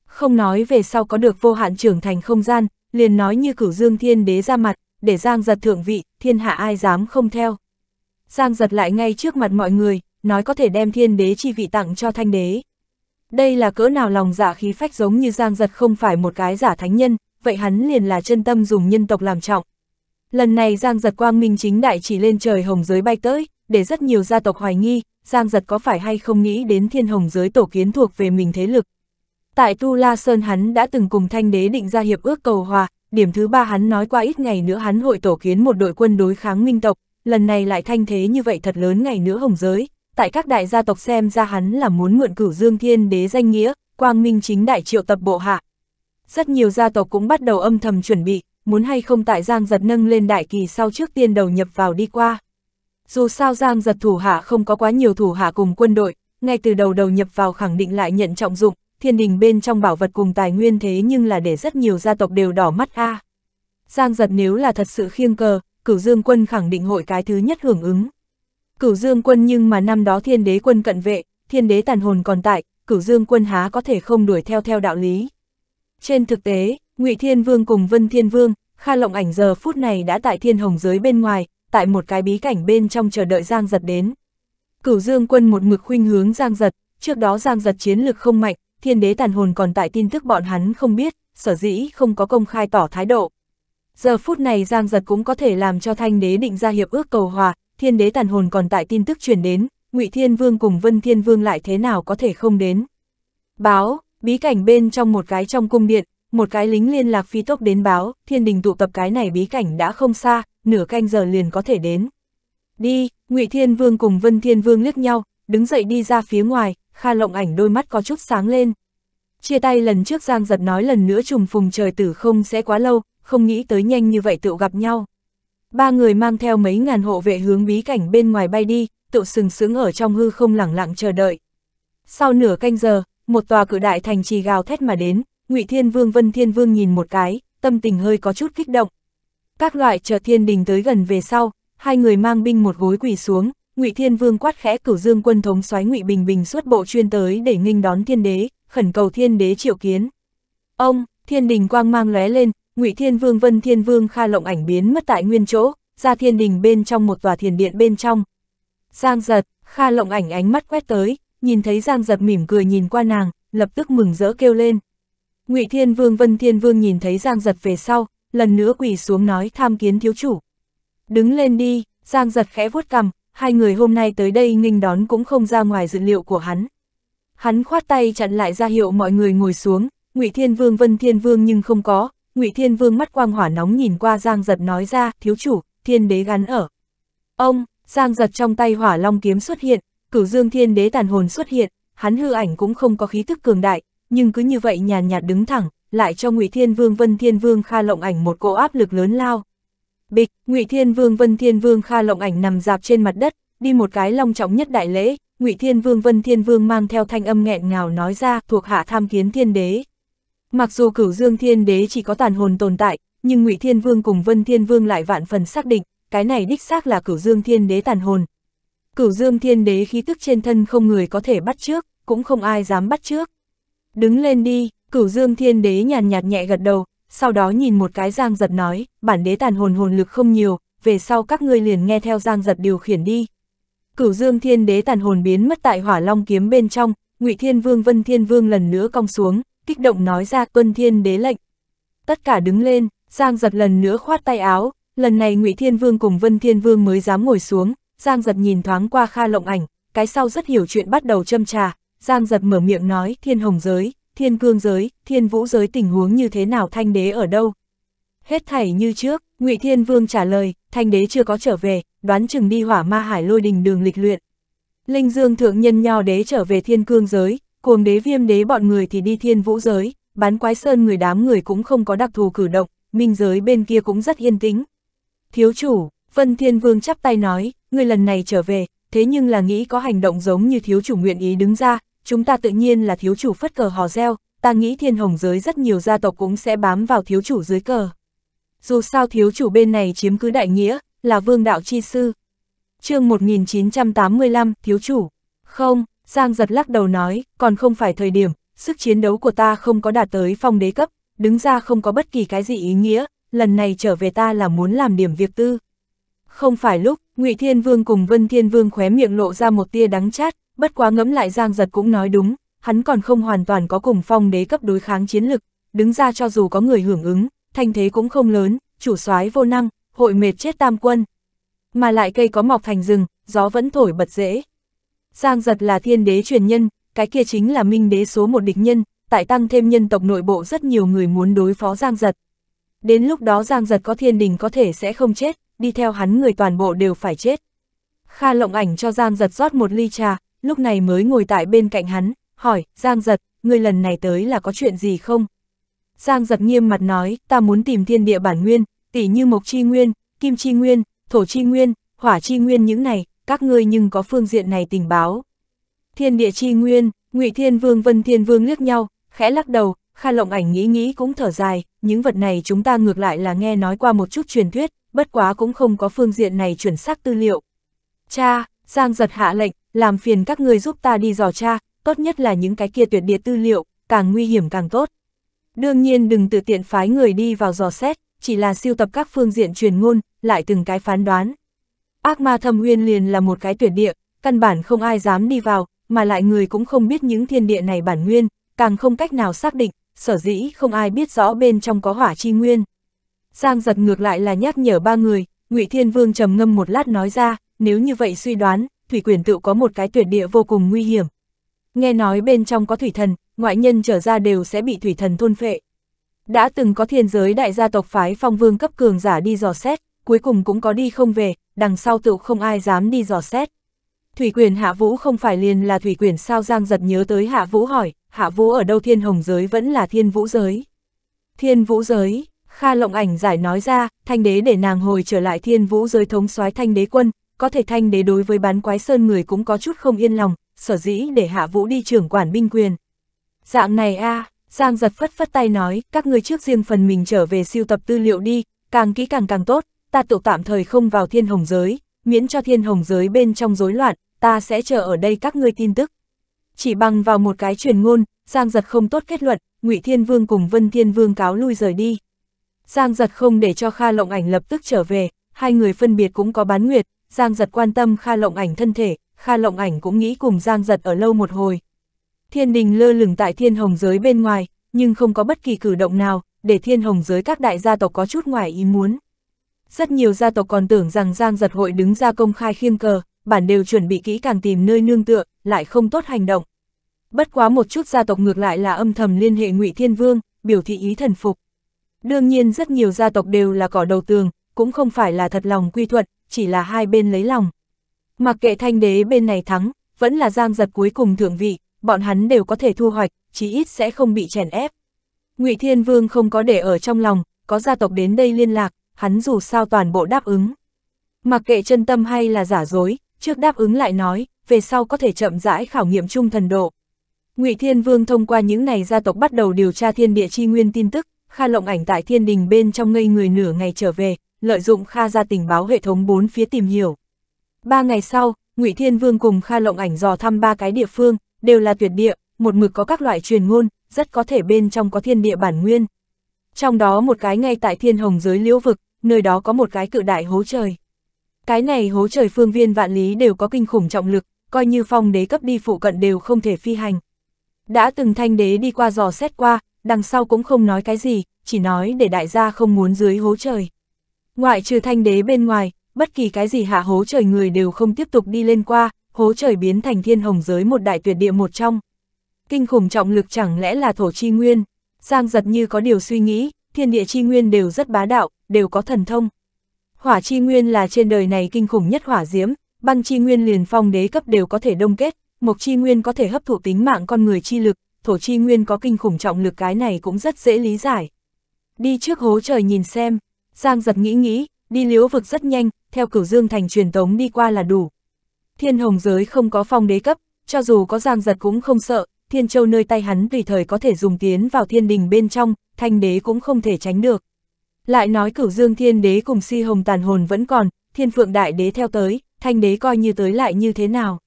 Không nói về sau có được vô hạn trưởng thành không gian, liền nói như cửu dương thiên đế ra mặt, để Giang giật thượng vị, thiên hạ ai dám không theo. Giang giật lại ngay trước mặt mọi người, nói có thể đem thiên đế chi vị tặng cho thanh đế. Đây là cỡ nào lòng giả dạ khí phách giống như giang giật không phải một cái giả thánh nhân, vậy hắn liền là chân tâm dùng nhân tộc làm trọng. Lần này giang giật quang minh chính đại chỉ lên trời hồng giới bay tới, để rất nhiều gia tộc hoài nghi, giang giật có phải hay không nghĩ đến thiên hồng giới tổ kiến thuộc về mình thế lực. Tại Tu La Sơn hắn đã từng cùng thanh đế định ra hiệp ước cầu hòa, điểm thứ ba hắn nói qua ít ngày nữa hắn hội tổ kiến một đội quân đối kháng minh tộc, lần này lại thanh thế như vậy thật lớn ngày nữa hồng giới, tại các đại gia tộc xem ra hắn là muốn mượn cửu dương thiên đế danh nghĩa, quang minh chính đại triệu tập bộ hạ. Rất nhiều gia tộc cũng bắt đầu âm thầm chuẩn bị, muốn hay không tại Giang Giật nâng lên đại kỳ sau trước tiên đầu nhập vào đi qua. Dù sao Giang Giật thủ hạ không có quá nhiều thủ hạ cùng quân đội, ngay từ đầu đầu nhập vào khẳng định lại nhận trọng dụng, thiên đình bên trong bảo vật cùng tài nguyên thế nhưng là để rất nhiều gia tộc đều đỏ mắt a. Giang Giật nếu là thật sự khiêng cờ, cửu dương quân khẳng định hội cái thứ nhất hưởng ứng. Cửu Dương quân nhưng mà năm đó thiên đế quân cận vệ, thiên đế tàn hồn còn tại, cửu Dương quân há có thể không đuổi theo theo đạo lý. Trên thực tế, ngụy Thiên Vương cùng Vân Thiên Vương, Kha Lộng Ảnh giờ phút này đã tại thiên hồng giới bên ngoài, tại một cái bí cảnh bên trong chờ đợi Giang Giật đến. Cửu Dương quân một mực khuynh hướng Giang Giật, trước đó Giang Giật chiến lực không mạnh, thiên đế tàn hồn còn tại tin tức bọn hắn không biết, sở dĩ không có công khai tỏ thái độ. Giờ phút này Giang Giật cũng có thể làm cho thanh đế định ra hiệp ước cầu hòa, thiên đế tàn hồn còn tại tin tức truyền đến, ngụy Thiên Vương cùng Vân Thiên Vương lại thế nào có thể không đến. Báo, bí cảnh bên trong một cái trong cung điện, một cái lính liên lạc phi tốc đến báo, thiên đình tụ tập cái này bí cảnh đã không xa, nửa canh giờ liền có thể đến. Đi, ngụy Thiên Vương cùng Vân Thiên Vương liếc nhau, đứng dậy đi ra phía ngoài, Kha Lộng Ảnh đôi mắt có chút sáng lên. Chia tay lần trước Giang Giật nói lần nữa trùng phùng trời tử không sẽ quá lâu, không nghĩ tới nhanh như vậy tựu gặp nhau ba người mang theo mấy ngàn hộ vệ hướng bí cảnh bên ngoài bay đi, tự sừng sững ở trong hư không lẳng lặng chờ đợi. Sau nửa canh giờ, một tòa cự đại thành trì gào thét mà đến, Ngụy Thiên Vương Vân Thiên Vương nhìn một cái, tâm tình hơi có chút kích động. Các loại chờ thiên đình tới gần về sau, hai người mang binh một gối quỳ xuống, Ngụy Thiên Vương quát khẽ cửu dương quân thống soái Ngụy Bình Bình xuất bộ chuyên tới để nghinh đón thiên đế, khẩn cầu thiên đế triệu kiến. Ông, thiên đình quang mang lóe lên, Ngụy Thiên Vương Vân Thiên Vương Kha Lộng ảnh biến mất tại nguyên chỗ, ra thiên đình bên trong một tòa thiền điện bên trong. Giang giật, Kha Lộng ảnh ánh mắt quét tới, nhìn thấy Giang giật mỉm cười nhìn qua nàng, lập tức mừng rỡ kêu lên. Ngụy Thiên Vương Vân Thiên Vương nhìn thấy Giang giật về sau, lần nữa quỳ xuống nói tham kiến thiếu chủ. Đứng lên đi, Giang giật khẽ vuốt cằm, hai người hôm nay tới đây nghênh đón cũng không ra ngoài dự liệu của hắn. Hắn khoát tay chặn lại ra hiệu mọi người ngồi xuống, Ngụy Thiên Vương Vân Thiên Vương nhưng không có, Ngụy Thiên Vương mắt quang hỏa nóng nhìn qua Giang Giật nói ra, thiếu chủ, thiên đế gắn ở. Ông, Giang Giật trong tay hỏa long kiếm xuất hiện, cửu dương thiên đế tàn hồn xuất hiện, hắn hư ảnh cũng không có khí thức cường đại, nhưng cứ như vậy nhàn nhạt đứng thẳng, lại cho Ngụy Thiên Vương Vân Thiên Vương Kha Lộng Ảnh một cỗ áp lực lớn lao. Bịch, Ngụy Thiên Vương Vân Thiên Vương Kha Lộng Ảnh nằm dạp trên mặt đất, đi một cái long trọng nhất đại lễ, Ngụy Thiên Vương Vân Thiên Vương mang theo thanh âm nghẹn ngào nói ra, thuộc hạ tham kiến thiên đế. Mặc dù cửu dương thiên đế chỉ có tàn hồn tồn tại, nhưng ngụy Thiên Vương cùng Vân Thiên Vương lại vạn phần xác định, cái này đích xác là cửu dương thiên đế tàn hồn. Cửu dương thiên đế khí tức trên thân không người có thể bắt trước, cũng không ai dám bắt trước. Đứng lên đi, cửu dương thiên đế nhàn nhạt nhẹ gật đầu, sau đó nhìn một cái giang giật nói, bản đế tàn hồn hồn lực không nhiều, về sau các ngươi liền nghe theo giang giật điều khiển đi. Cửu dương thiên đế tàn hồn biến mất tại hỏa long kiếm bên trong, ngụy Thiên Vương Vân Thiên Vương lần nữa cong xuống, kích động nói ra tuân thiên đế lệnh. Tất cả đứng lên, Giang giật lần nữa khoát tay áo, lần này ngụy Thiên Vương cùng Vân Thiên Vương mới dám ngồi xuống, Giang giật nhìn thoáng qua Kha Lộng Ảnh, cái sau rất hiểu chuyện bắt đầu châm trà, Giang giật mở miệng nói thiên hồng giới, thiên cương giới, thiên vũ giới tình huống như thế nào thanh đế ở đâu. Hết thảy như trước, ngụy Thiên Vương trả lời, thanh đế chưa có trở về, đoán chừng đi hỏa ma hải lôi đình đường lịch luyện. Linh Dương Thượng Nhân Nho Đế trở về thiên cương giới, Cuồng đế viêm đế bọn người thì đi thiên vũ giới, bán quái sơn người đám người cũng không có đặc thù cử động, minh giới bên kia cũng rất yên tĩnh. Thiếu chủ, Vân Thiên Vương chắp tay nói, người lần này trở về, thế nhưng là nghĩ có hành động giống như thiếu chủ nguyện ý đứng ra, chúng ta tự nhiên là thiếu chủ phất cờ hò reo, ta nghĩ thiên hồng giới rất nhiều gia tộc cũng sẽ bám vào thiếu chủ dưới cờ. Dù sao thiếu chủ bên này chiếm cứ đại nghĩa, là vương đạo chi sư. chương 1985, thiếu chủ, không, Giang giật lắc đầu nói, còn không phải thời điểm, sức chiến đấu của ta không có đạt tới phong đế cấp, đứng ra không có bất kỳ cái gì ý nghĩa, lần này trở về ta là muốn làm điểm việc tư. Không phải lúc, Ngụy Thiên Vương cùng Vân Thiên Vương khóe miệng lộ ra một tia đắng chát, bất quá ngẫm lại Giang Giật cũng nói đúng, hắn còn không hoàn toàn có cùng phong đế cấp đối kháng chiến lực, đứng ra cho dù có người hưởng ứng, thanh thế cũng không lớn, chủ soái vô năng, hội mệt chết tam quân. Mà lại cây có mọc thành rừng, gió vẫn thổi bật dễ, Giang giật là thiên đế truyền nhân, cái kia chính là minh đế số một địch nhân, tại tăng thêm nhân tộc nội bộ rất nhiều người muốn đối phó Giang giật. Đến lúc đó Giang giật có thiên đình có thể sẽ không chết, đi theo hắn người toàn bộ đều phải chết. Kha lộng ảnh cho Giang giật rót một ly trà, lúc này mới ngồi tại bên cạnh hắn, hỏi, Giang giật, người lần này tới là có chuyện gì không? Giang giật nghiêm mặt nói, ta muốn tìm thiên địa bản nguyên, tỉ như mộc chi nguyên, kim chi nguyên, thổ chi nguyên, hỏa chi nguyên những này, các ngươi nhưng có phương diện này tình báo. Thiên địa chi nguyên, ngụy Thiên Vương Vân Thiên Vương liếc nhau, khẽ lắc đầu, Kha Lộng Ảnh nghĩ nghĩ cũng thở dài, những vật này chúng ta ngược lại là nghe nói qua một chút truyền thuyết, bất quá cũng không có phương diện này chuẩn xác tư liệu. Cha, Giang giật hạ lệnh, làm phiền các ngươi giúp ta đi dò cha, tốt nhất là những cái kia tuyệt địa tư liệu, càng nguy hiểm càng tốt. Đương nhiên đừng tự tiện phái người đi vào dò xét, chỉ là siêu tập các phương diện truyền ngôn, lại từng cái phán đoán, Ác ma thâm uyên liền là một cái tuyệt địa, căn bản không ai dám đi vào, mà lại người cũng không biết những thiên địa này bản nguyên, càng không cách nào xác định, sở dĩ không ai biết rõ bên trong có hỏa chi nguyên. Giang giật ngược lại là nhắc nhở ba người, ngụy Thiên Vương trầm ngâm một lát nói ra, nếu như vậy suy đoán, thủy quyền tự có một cái tuyệt địa vô cùng nguy hiểm. Nghe nói bên trong có thủy thần, ngoại nhân trở ra đều sẽ bị thủy thần thôn phệ. Đã từng có thiên giới đại gia tộc phái phong vương cấp cường giả đi dò xét, cuối cùng cũng có đi không về, đằng sau tựu không ai dám đi dò xét. Thủy quyền Hạ Vũ không phải liền là thủy quyền sao Giang giật nhớ tới Hạ Vũ hỏi, Hạ Vũ ở đâu thiên hồng giới vẫn là thiên vũ giới. Thiên vũ giới, Kha Lộng Ảnh giải nói ra, thanh đế để nàng hồi trở lại thiên vũ giới thống soái thanh đế quân, có thể thanh đế đối với bán quái sơn người cũng có chút không yên lòng, sở dĩ để Hạ Vũ đi trưởng quản binh quyền. Dạng này a à, Giang giật phất phất tay nói, các người trước riêng phần mình trở về siêu tập tư liệu đi, càng kỹ càng càng tốt, ta tự tạm thời không vào thiên hồng giới, miễn cho thiên hồng giới bên trong rối loạn, ta sẽ chờ ở đây các ngươi tin tức. Chỉ bằng vào một cái truyền ngôn, Giang Giật không tốt kết luận, Ngụy Thiên Vương cùng Vân Thiên Vương cáo lui rời đi. Giang Giật không để cho Kha Lộng Ảnh lập tức trở về, hai người phân biệt cũng có bán nguyệt, Giang Giật quan tâm Kha Lộng Ảnh thân thể, Kha Lộng Ảnh cũng nghĩ cùng Giang Giật ở lâu một hồi. Thiên đình lơ lửng tại thiên hồng giới bên ngoài, nhưng không có bất kỳ cử động nào, để thiên hồng giới các đại gia tộc có chút ngoài ý muốn. Rất nhiều gia tộc còn tưởng rằng Giang giật hội đứng ra công khai khiêng cờ, bản đều chuẩn bị kỹ càng tìm nơi nương tựa, lại không tốt hành động. Bất quá một chút gia tộc ngược lại là âm thầm liên hệ ngụy Thiên Vương, biểu thị ý thần phục. Đương nhiên rất nhiều gia tộc đều là cỏ đầu tường, cũng không phải là thật lòng quy thuận, chỉ là hai bên lấy lòng. Mặc kệ thanh đế bên này thắng, vẫn là giang giật cuối cùng thượng vị, bọn hắn đều có thể thu hoạch, chí ít sẽ không bị chèn ép. Ngụy Thiên Vương không có để ở trong lòng, có gia tộc đến đây liên lạc, hắn dù sao toàn bộ đáp ứng. Mặc kệ chân tâm hay là giả dối, trước đáp ứng lại nói, về sau có thể chậm rãi khảo nghiệm trung thần độ. Ngụy Thiên Vương thông qua những này gia tộc bắt đầu điều tra thiên địa chi nguyên tin tức, Kha Lộng Ảnh tại thiên đình bên trong ngây người nửa ngày trở về, lợi dụng Kha ra tình báo hệ thống bốn phía tìm hiểu. Ba ngày sau, Ngụy Thiên Vương cùng Kha Lộng Ảnh dò thăm ba cái địa phương, đều là tuyệt địa, một mực có các loại truyền ngôn, rất có thể bên trong có thiên địa bản nguyên. Trong đó một cái ngay tại thiên hồng giới liễu vực, nơi đó có một cái cự đại hố trời. Cái này hố trời phương viên vạn lý đều có kinh khủng trọng lực, coi như phong đế cấp đi phụ cận đều không thể phi hành. Đã từng thanh đế đi qua dò xét qua, đằng sau cũng không nói cái gì, chỉ nói để đại gia không muốn dưới hố trời. Ngoại trừ thanh đế bên ngoài, bất kỳ cái gì hạ hố trời người đều không tiếp tục đi lên qua, hố trời biến thành thiên hồng giới một đại tuyệt địa một trong. Kinh khủng trọng lực chẳng lẽ là thổ chi nguyên, Giang giật như có điều suy nghĩ, thiên địa chi nguyên đều rất bá đạo, đều có thần thông. Hỏa chi nguyên là trên đời này kinh khủng nhất hỏa diễm, băng chi nguyên liền phong đế cấp đều có thể đông kết, mộc chi nguyên có thể hấp thụ tính mạng con người chi lực, thổ chi nguyên có kinh khủng trọng lực cái này cũng rất dễ lý giải. Đi trước hố trời nhìn xem, Giang giật nghĩ nghĩ, đi liếu vực rất nhanh, theo cửu dương thành truyền tống đi qua là đủ. Thiên hồng giới không có phong đế cấp, cho dù có Giang giật cũng không sợ, thiên châu nơi tay hắn tùy thời có thể dùng tiến vào thiên đình bên trong, thanh đế cũng không thể tránh được. Lại nói cửu dương thiên đế cùng si hồng tàn hồn vẫn còn, thiên phượng đại đế theo tới, thanh đế coi như tới lại như thế nào.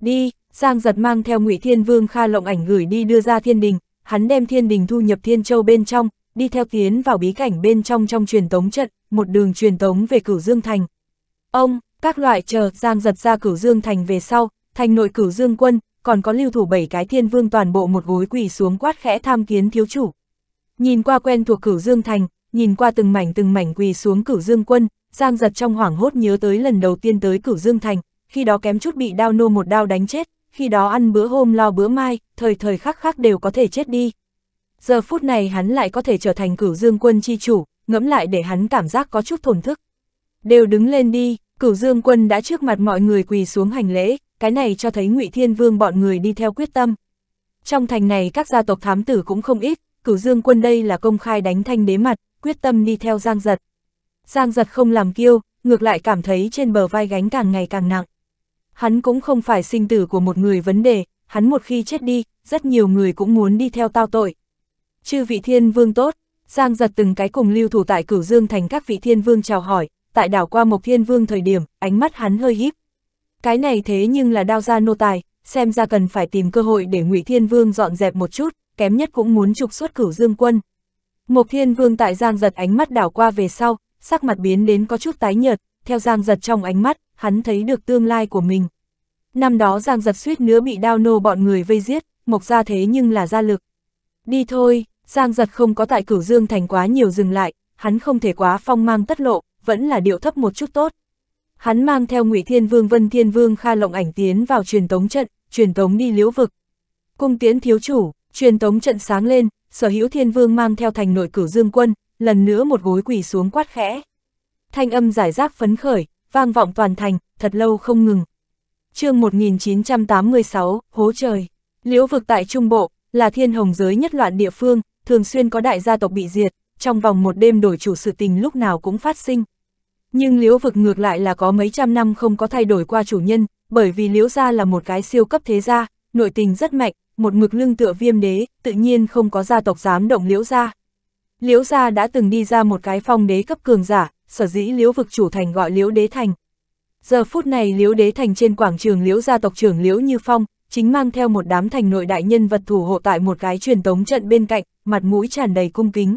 Đi, Giang giật mang theo ngụy Thiên Vương Kha Lộng ảnh gửi đi đưa ra thiên đình, hắn đem thiên đình thu nhập thiên châu bên trong, đi theo tiến vào bí cảnh bên trong trong truyền tống trận, một đường truyền tống về cửu dương thành. Ông, các loại chờ Giang giật ra cửu dương thành về sau, thành nội cửu dương quân, còn có lưu thủ bảy cái thiên vương toàn bộ một gối quỳ xuống quát khẽ tham kiến thiếu chủ. Nhìn qua quen thuộc cửu dương thành, nhìn qua từng mảnh từng mảnh quỳ xuống cửu dương quân, Giang giật trong hoảng hốt nhớ tới lần đầu tiên tới cửu dương thành, khi đó kém chút bị đao nô một đao đánh chết, khi đó ăn bữa hôm lo bữa mai, thời thời khắc khắc đều có thể chết đi. Giờ phút này hắn lại có thể trở thành cửu dương quân chi chủ, ngẫm lại để hắn cảm giác có chút thổn thức. Đều đứng lên đi, cửu dương quân đã trước mặt mọi người quỳ xuống hành lễ, cái này cho thấy ngụy Thiên Vương bọn người đi theo quyết tâm. Trong thành này các gia tộc thám tử cũng không ít, cửu dương quân đây là công khai đánh thanh đế mặt, quyết tâm đi theo Giang Giật. Giang Giật không làm kiêu, ngược lại cảm thấy trên bờ vai gánh càng ngày càng nặng. Hắn cũng không phải sinh tử của một người vấn đề, hắn một khi chết đi, rất nhiều người cũng muốn đi theo tao tội. Chư vị thiên vương tốt, Giang Giật từng cái cùng lưu thủ tại cửu dương thành các vị thiên vương chào hỏi, tại đảo qua một Thiên Vương thời điểm, ánh mắt hắn hơi híp. Cái này thế nhưng là đao ra nô tài, xem ra cần phải tìm cơ hội để Ngụy Thiên Vương dọn dẹp một chút, kém nhất cũng muốn trục xuất cửu dương quân. Mộc Thiên Vương tại Giang Giật ánh mắt đảo qua về sau, sắc mặt biến đến có chút tái nhợt, theo Giang Giật trong ánh mắt, hắn thấy được tương lai của mình. Năm đó Giang Giật suýt nữa bị đao nô bọn người vây giết, Mộc ra thế nhưng là gia lực. Đi thôi, Giang Giật không có tại cửu dương thành quá nhiều dừng lại, hắn không thể quá phong mang tất lộ, vẫn là điệu thấp một chút tốt. Hắn mang theo Ngụy Thiên Vương Vân Thiên Vương Kha Lộng Ảnh tiến vào truyền tống trận, truyền tống đi liễu vực. Cung tiến thiếu chủ, truyền tống trận sáng lên, sở hữu thiên vương mang theo thành nội cửu dương quân, lần nữa một gối quỳ xuống quát khẽ. Thanh âm giải rác phấn khởi, vang vọng toàn thành, thật lâu không ngừng. chương 1986, Hố Trời, liễu vực tại Trung Bộ, là thiên hồng giới nhất loạn địa phương, thường xuyên có đại gia tộc bị diệt, trong vòng một đêm đổi chủ sự tình lúc nào cũng phát sinh. Nhưng liễu vực ngược lại là có mấy trăm năm không có thay đổi qua chủ nhân, bởi vì liễu gia là một cái siêu cấp thế gia, nội tình rất mạnh, một mực lưng tựa viêm đế, tự nhiên không có gia tộc dám động liễu gia. Liễu gia đã từng đi ra một cái phong đế cấp cường giả, sở dĩ liễu vực chủ thành gọi liễu đế thành. Giờ phút này liễu đế thành trên quảng trường liễu gia tộc trưởng liễu như phong, chính mang theo một đám thành nội đại nhân vật thủ hộ tại một cái truyền tống trận bên cạnh, mặt mũi tràn đầy cung kính.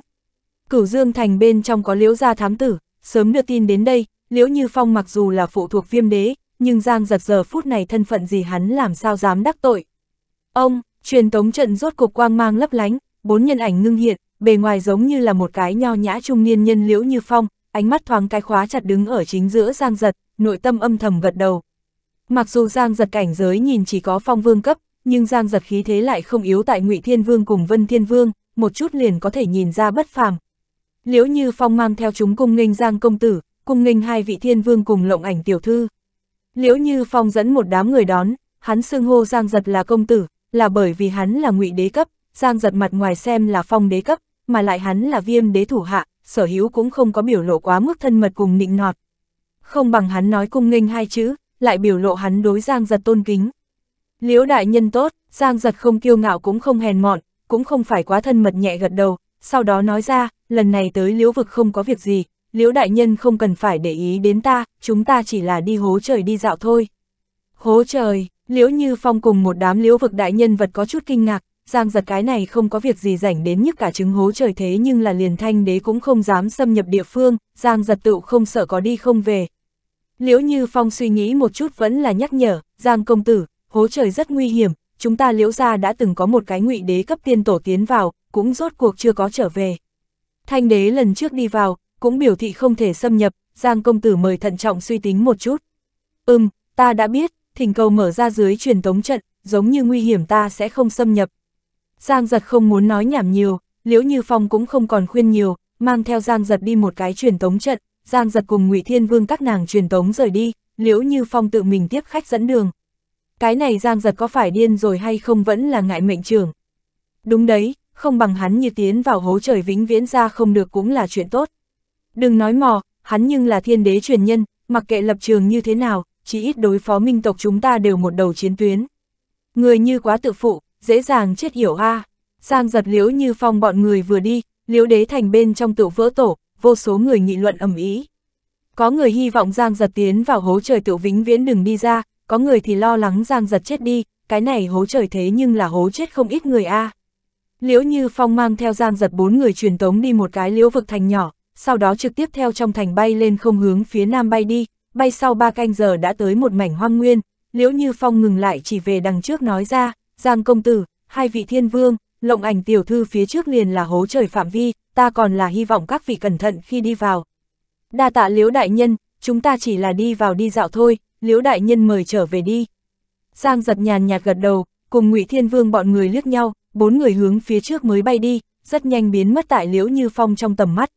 Cửu dương thành bên trong có liễu gia thám tử, sớm đưa tin đến đây, liễu như phong mặc dù là phụ thuộc viêm đế, nhưng giang giật giờ phút này thân phận gì hắn làm sao dám đắc tội. Ông, Truyền tống trận rốt cục quang mang lấp lánh, bốn nhân ảnh ngưng hiện, bề ngoài giống như là một cái nho nhã trung niên nhân liễu như phong, ánh mắt thoáng cái khóa chặt đứng ở chính giữa Giang Giật, nội tâm âm thầm gật đầu. Mặc dù Giang Giật cảnh giới nhìn chỉ có phong vương cấp, nhưng Giang Giật khí thế lại không yếu tại Ngụy Thiên Vương cùng Vân Thiên Vương, một chút liền có thể nhìn ra bất phàm. Liễu Như Phong mang theo chúng cung nghênh Giang công tử, cung nghênh hai vị Thiên Vương cùng Lộng Ảnh tiểu thư. Liễu Như Phong dẫn một đám người đón, hắn xưng hô Giang Giật là công tử, là bởi vì hắn là ngụy đế cấp, Giang giật mặt ngoài xem là phong đế cấp, mà lại hắn là viêm đế thủ hạ, sở hữu cũng không có biểu lộ quá mức thân mật cùng nịnh nọt. Không bằng hắn nói cung nghênh hai chữ, lại biểu lộ hắn đối Giang giật tôn kính. Liễu đại nhân tốt, Giang giật không kiêu ngạo cũng không hèn mọn, cũng không phải quá thân mật nhẹ gật đầu, sau đó nói ra, lần này tới liễu vực không có việc gì, liễu đại nhân không cần phải để ý đến ta, chúng ta chỉ là đi hố trời đi dạo thôi. Hố trời, Liễu Như Phong cùng một đám liễu vực đại nhân vật có chút kinh ngạc, Giang giật cái này không có việc gì rảnh đến nhức cả trứng hố trời thế nhưng là liền thanh đế cũng không dám xâm nhập địa phương, Giang giật tựu không sợ có đi không về. Liễu Như Phong suy nghĩ một chút vẫn là nhắc nhở, Giang công tử, hố trời rất nguy hiểm, chúng ta liễu gia đã từng có một cái ngụy đế cấp tiên tổ tiến vào, cũng rốt cuộc chưa có trở về. Thanh đế lần trước đi vào, cũng biểu thị không thể xâm nhập, Giang công tử mời thận trọng suy tính một chút. Ừm, ta đã biết, thỉnh cầu mở ra dưới truyền tống trận, giống như nguy hiểm ta sẽ không xâm nhập. Giang giật không muốn nói nhảm nhiều, liễu như phong cũng không còn khuyên nhiều, mang theo Giang giật đi một cái truyền tống trận, Giang giật cùng ngụy Thiên Vương các nàng truyền tống rời đi, liễu như phong tự mình tiếp khách dẫn đường. Cái này Giang giật có phải điên rồi hay không vẫn là ngại mệnh trưởng. Đúng đấy, không bằng hắn như tiến vào hố trời vĩnh viễn ra không được cũng là chuyện tốt. Đừng nói mò, hắn nhưng là thiên đế truyền nhân, mặc kệ lập trường như thế nào, chỉ ít đối phó minh tộc chúng ta đều một đầu chiến tuyến. Người như quá tự phụ, dễ dàng chết hiểu a à. Giang giật liễu như phong bọn người vừa đi, liễu đế thành bên trong tựu vỡ tổ, vô số người nghị luận ầm ý. Có người hy vọng Giang giật tiến vào hố trời tựu vĩnh viễn đừng đi ra, có người thì lo lắng Giang giật chết đi, cái này hố trời thế nhưng là hố chết không ít người a Liễu Như Phong mang theo Giang Giật bốn người truyền tống đi một cái liễu vực thành nhỏ, sau đó trực tiếp theo trong thành bay lên không hướng phía nam bay đi, bay sau ba canh giờ đã tới một mảnh hoang nguyên, liễu như phong ngừng lại chỉ về đằng trước nói ra, Giang công tử, hai vị thiên vương, lộng ảnh tiểu thư phía trước liền là hố trời phạm vi, ta còn là hy vọng các vị cẩn thận khi đi vào. Đa tạ liễu đại nhân, chúng ta chỉ là đi vào đi dạo thôi, liễu đại nhân mời trở về đi. Giang giật nhàn nhạt gật đầu, cùng ngụy thiên vương bọn người liếc nhau, bốn người hướng phía trước mới bay đi, rất nhanh biến mất tại liễu như phong trong tầm mắt.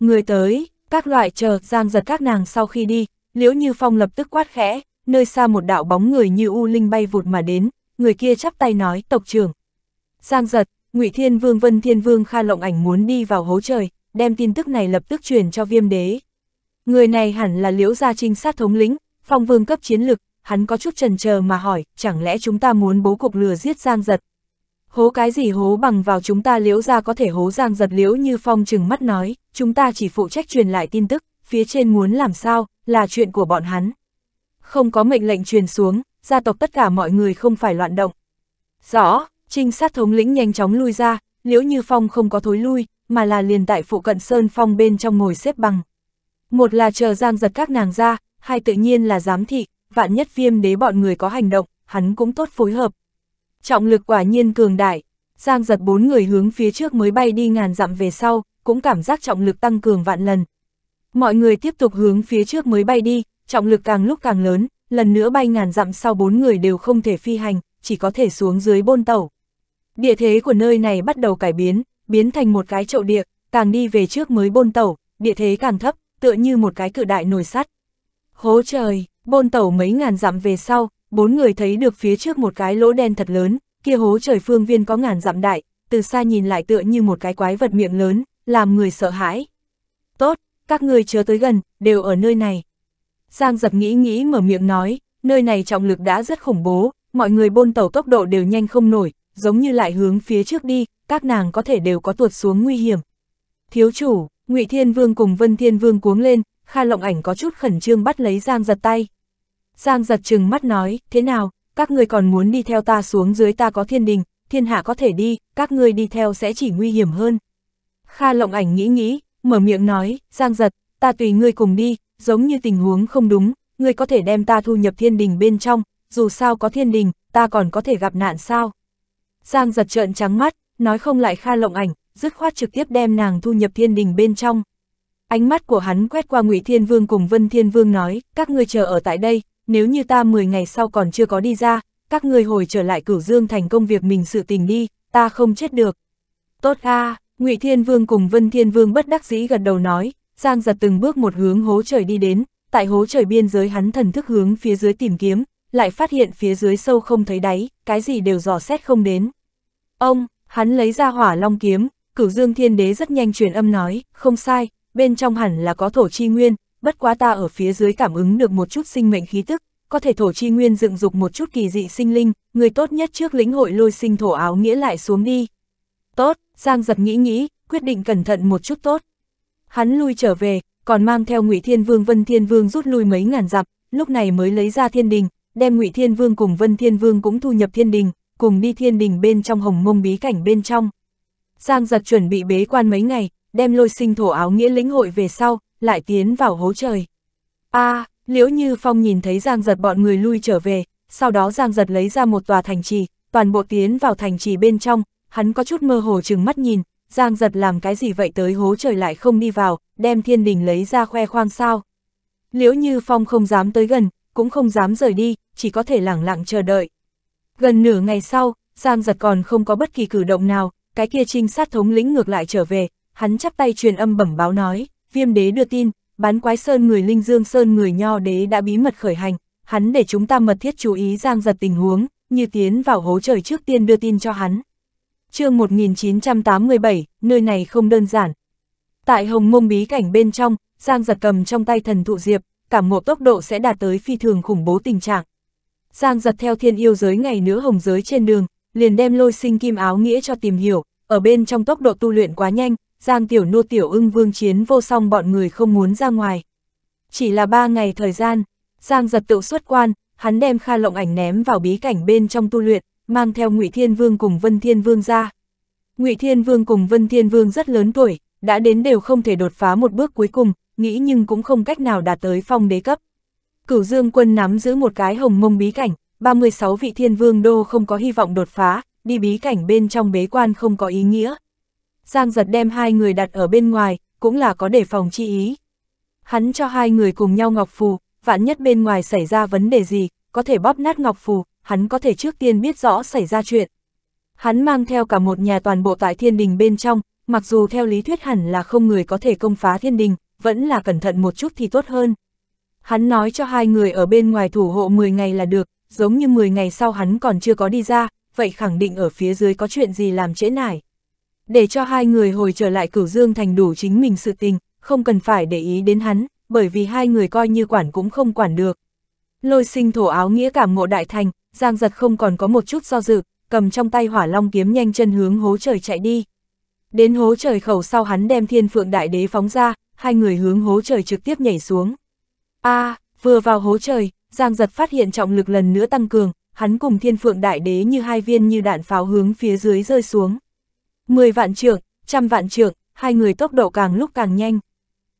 Người tới, các loại chờ Giang giật các nàng sau khi đi, Liễu Như Phong lập tức quát khẽ, nơi xa một đạo bóng người như u linh bay vụt mà đến, người kia chắp tay nói, tộc trưởng. Giang giật, Ngụy Thiên Vương Vân Thiên Vương Kha Lộng Ảnh muốn đi vào hố trời, đem tin tức này lập tức truyền cho viêm đế. Người này hẳn là liễu gia trinh sát thống lĩnh, phong vương cấp chiến lực, hắn có chút trần chờ mà hỏi, chẳng lẽ chúng ta muốn bố cục lừa giết Giang giật. Hố cái gì hố bằng vào chúng ta liễu gia có thể hố Giang giật liễu như phong chừng mắt nói, chúng ta chỉ phụ trách truyền lại tin tức, phía trên muốn làm sao, là chuyện của bọn hắn. Không có mệnh lệnh truyền xuống, gia tộc tất cả mọi người không phải loạn động. Rõ, trinh sát thống lĩnh nhanh chóng lui ra, liễu như phong không có thối lui, mà là liền tại phụ cận sơn phong bên trong ngồi xếp bằng. Một là chờ giang giật các nàng ra, hai tự nhiên là giám thị, vạn nhất viêm đế bọn người có hành động, hắn cũng tốt phối hợp. Trọng lực quả nhiên cường đại, giang giật bốn người hướng phía trước mới bay đi ngàn dặm về sau, cũng cảm giác trọng lực tăng cường vạn lần, Mọi người tiếp tục hướng phía trước mới bay đi, trọng lực càng lúc càng lớn, lần nữa bay ngàn dặm sau bốn người đều không thể phi hành, chỉ có thể xuống dưới bôn tàu. Địa thế của nơi này bắt đầu cải biến, biến thành một cái chậu địa, càng đi về trước mới bôn tàu, địa thế càng thấp, tựa như một cái cự đại nồi sắt. Hố trời, bôn tàu mấy ngàn dặm về sau, bốn người thấy được phía trước một cái lỗ đen thật lớn, kia hố trời phương viên có ngàn dặm đại, từ xa nhìn lại tựa như một cái quái vật miệng lớn, làm người sợ hãi các người chớ tới gần, đều ở nơi này. Giang giật nghĩ nghĩ mở miệng nói, nơi này trọng lực đã rất khủng bố, mọi người bôn tàu tốc độ đều nhanh không nổi, giống như lại hướng phía trước đi, các nàng có thể đều có tuột xuống nguy hiểm. Thiếu chủ, ngụy Thiên Vương cùng Vân Thiên Vương cuống lên, Kha Lộng Ảnh có chút khẩn trương bắt lấy Giang giật tay. Giang giật trừng mắt nói, thế nào, các người còn muốn đi theo ta xuống dưới ta có thiên đình, thiên hạ có thể đi, các ngươi đi theo sẽ chỉ nguy hiểm hơn. Kha Lộng Ảnh nghĩ nghĩ, mở miệng nói, Giang Giật, ta tùy ngươi cùng đi, giống như tình huống không đúng, ngươi có thể đem ta thu nhập thiên đình bên trong, dù sao có thiên đình, ta còn có thể gặp nạn sao. Giang Giật trợn trắng mắt, nói không lại Kha Lộng Ảnh, dứt khoát trực tiếp đem nàng thu nhập thiên đình bên trong. Ánh mắt của hắn quét qua Ngụy Thiên Vương cùng Vân Thiên Vương nói, các ngươi chờ ở tại đây, nếu như ta 10 ngày sau còn chưa có đi ra, các ngươi hồi trở lại Cửu Dương thành công việc mình sự tình đi, ta không chết được. Tốt a, Ngụy Thiên Vương cùng Vân Thiên Vương bất đắc dĩ gật đầu nói, Giang giật từng bước một hướng hố trời đi đến, tại hố trời biên giới hắn thần thức hướng phía dưới tìm kiếm, lại phát hiện phía dưới sâu không thấy đáy, cái gì đều dò xét không đến. Ông, hắn lấy ra hỏa long kiếm, cửu dương thiên đế rất nhanh truyền âm nói, không sai, bên trong hẳn là có thổ chi nguyên, bất quá ta ở phía dưới cảm ứng được một chút sinh mệnh khí tức, có thể thổ chi nguyên dựng dục một chút kỳ dị sinh linh, người tốt nhất trước lĩnh hội lôi sinh thổ áo nghĩa lại xuống đi. Tốt, Giang giật nghĩ nghĩ, quyết định cẩn thận một chút tốt. Hắn lui trở về, còn mang theo Ngụy Thiên Vương Vân Thiên Vương rút lui mấy ngàn dặm, lúc này mới lấy ra Thiên Đình, đem Ngụy Thiên Vương cùng Vân Thiên Vương cũng thu nhập Thiên Đình, cùng đi Thiên Đình bên trong Hồng Mông bí cảnh bên trong. Giang giật chuẩn bị bế quan mấy ngày, đem lôi sinh thổ áo nghĩa lĩnh hội về sau, lại tiến vào hố trời. a Liễu Như Phong nhìn thấy Giang giật bọn người lui trở về, sau đó Giang giật lấy ra một tòa thành trì, toàn bộ tiến vào thành trì bên trong, hắn có chút mơ hồ chừng mắt nhìn, Giang giật làm cái gì vậy tới hố trời lại không đi vào, đem thiên đình lấy ra khoe khoang sao. Liễu như phong không dám tới gần, cũng không dám rời đi, chỉ có thể lẳng lặng chờ đợi. Gần nửa ngày sau, Giang giật còn không có bất kỳ cử động nào, cái kia trinh sát thống lĩnh ngược lại trở về, hắn chắp tay truyền âm bẩm báo nói, viêm đế đưa tin, bán quái sơn người linh dương sơn người nho đế đã bí mật khởi hành, hắn để chúng ta mật thiết chú ý Giang giật tình huống, như tiến vào hố trời trước tiên đưa tin cho hắn chương 1987, nơi này không đơn giản. Tại hồng mông bí cảnh bên trong, Giang giật cầm trong tay thần thụ diệp, cảm ngộ tốc độ sẽ đạt tới phi thường khủng bố tình trạng. Giang giật theo thiên yêu giới ngày nữa hồng giới trên đường, liền đem lôi sinh kim áo nghĩa cho tìm hiểu, ở bên trong tốc độ tu luyện quá nhanh, Giang tiểu nô tiểu ưng vương chiến vô song bọn người không muốn ra ngoài. Chỉ là ba ngày thời gian, Giang giật tự xuất quan, hắn đem Kha Lộng Ảnh ném vào bí cảnh bên trong tu luyện, mang theo Ngụy Thiên Vương cùng Vân Thiên Vương ra. Ngụy Thiên Vương cùng Vân Thiên Vương rất lớn tuổi, đã đến đều không thể đột phá một bước cuối cùng, nghĩ nhưng cũng không cách nào đạt tới phong đế cấp. Cửu Dương quân nắm giữ một cái hồng mông bí cảnh, 36 vị thiên vương đô không có hy vọng đột phá, đi bí cảnh bên trong bế quan không có ý nghĩa. Giang giật đem hai người đặt ở bên ngoài, cũng là có đề phòng chi ý. Hắn cho hai người cùng nhau ngọc phù, vạn nhất bên ngoài xảy ra vấn đề gì, có thể bóp nát ngọc phù, hắn có thể trước tiên biết rõ xảy ra chuyện. Hắn mang theo cả một nhà toàn bộ tại thiên đình bên trong, mặc dù theo lý thuyết hẳn là không người có thể công phá thiên đình, vẫn là cẩn thận một chút thì tốt hơn. Hắn nói cho hai người ở bên ngoài thủ hộ 10 ngày là được, giống như 10 ngày sau hắn còn chưa có đi ra, vậy khẳng định ở phía dưới có chuyện gì làm trễ nải. Để cho hai người hồi trở lại cửu dương thành đủ chính mình sự tình, không cần phải để ý đến hắn, bởi vì hai người coi như quản cũng không quản được. Lôi sinh thổ áo nghĩa cảm ngộ đại thành, Giang giật không còn có một chút do dự, cầm trong tay hỏa long kiếm nhanh chân hướng hố trời chạy đi. Đến hố trời khẩu sau hắn đem thiên phượng đại đế phóng ra, hai người hướng hố trời trực tiếp nhảy xuống. a à, vừa vào hố trời, Giang giật phát hiện trọng lực lần nữa tăng cường, hắn cùng thiên phượng đại đế như hai viên như đạn pháo hướng phía dưới rơi xuống. Mười vạn trượng, trăm vạn trượng, hai người tốc độ càng lúc càng nhanh.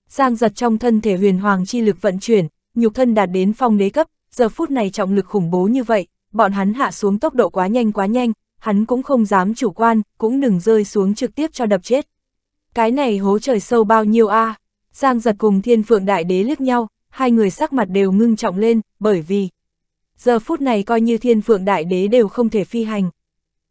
Giang giật trong thân thể huyền hoàng chi lực vận chuyển, nhục thân đạt đến phong đế cấp, giờ phút này trọng lực khủng bố như vậy, bọn hắn hạ xuống tốc độ quá nhanh quá nhanh, hắn cũng không dám chủ quan, cũng đừng rơi xuống trực tiếp cho đập chết. Cái này hố trời sâu bao nhiêu a à? Giang giật cùng thiên phượng đại đế liếc nhau, hai người sắc mặt đều ngưng trọng lên, bởi vì giờ phút này coi như thiên phượng đại đế đều không thể phi hành.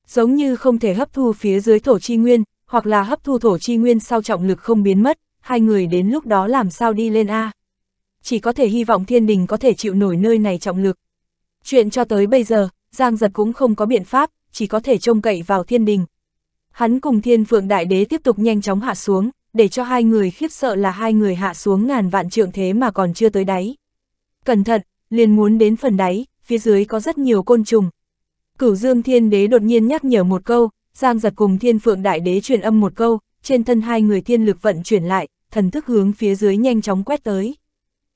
Giống như không thể hấp thu phía dưới thổ chi nguyên, hoặc là hấp thu thổ chi nguyên sau trọng lực không biến mất, hai người đến lúc đó làm sao đi lên A. Chỉ có thể hy vọng thiên đình có thể chịu nổi nơi này trọng lực, Chuyện cho tới bây giờ, Giang Giật cũng không có biện pháp, chỉ có thể trông cậy vào thiên đình. Hắn cùng thiên phượng đại đế tiếp tục nhanh chóng hạ xuống, để cho hai người khiếp sợ là hai người hạ xuống ngàn vạn trượng thế mà còn chưa tới đáy. Cẩn thận, liền muốn đến phần đáy, phía dưới có rất nhiều côn trùng. Cửu Dương Thiên Đế đột nhiên nhắc nhở một câu, Giang giật cùng Thiên Phượng Đại Đế truyền âm một câu, trên thân hai người thiên lực vận chuyển lại, thần thức hướng phía dưới nhanh chóng quét tới.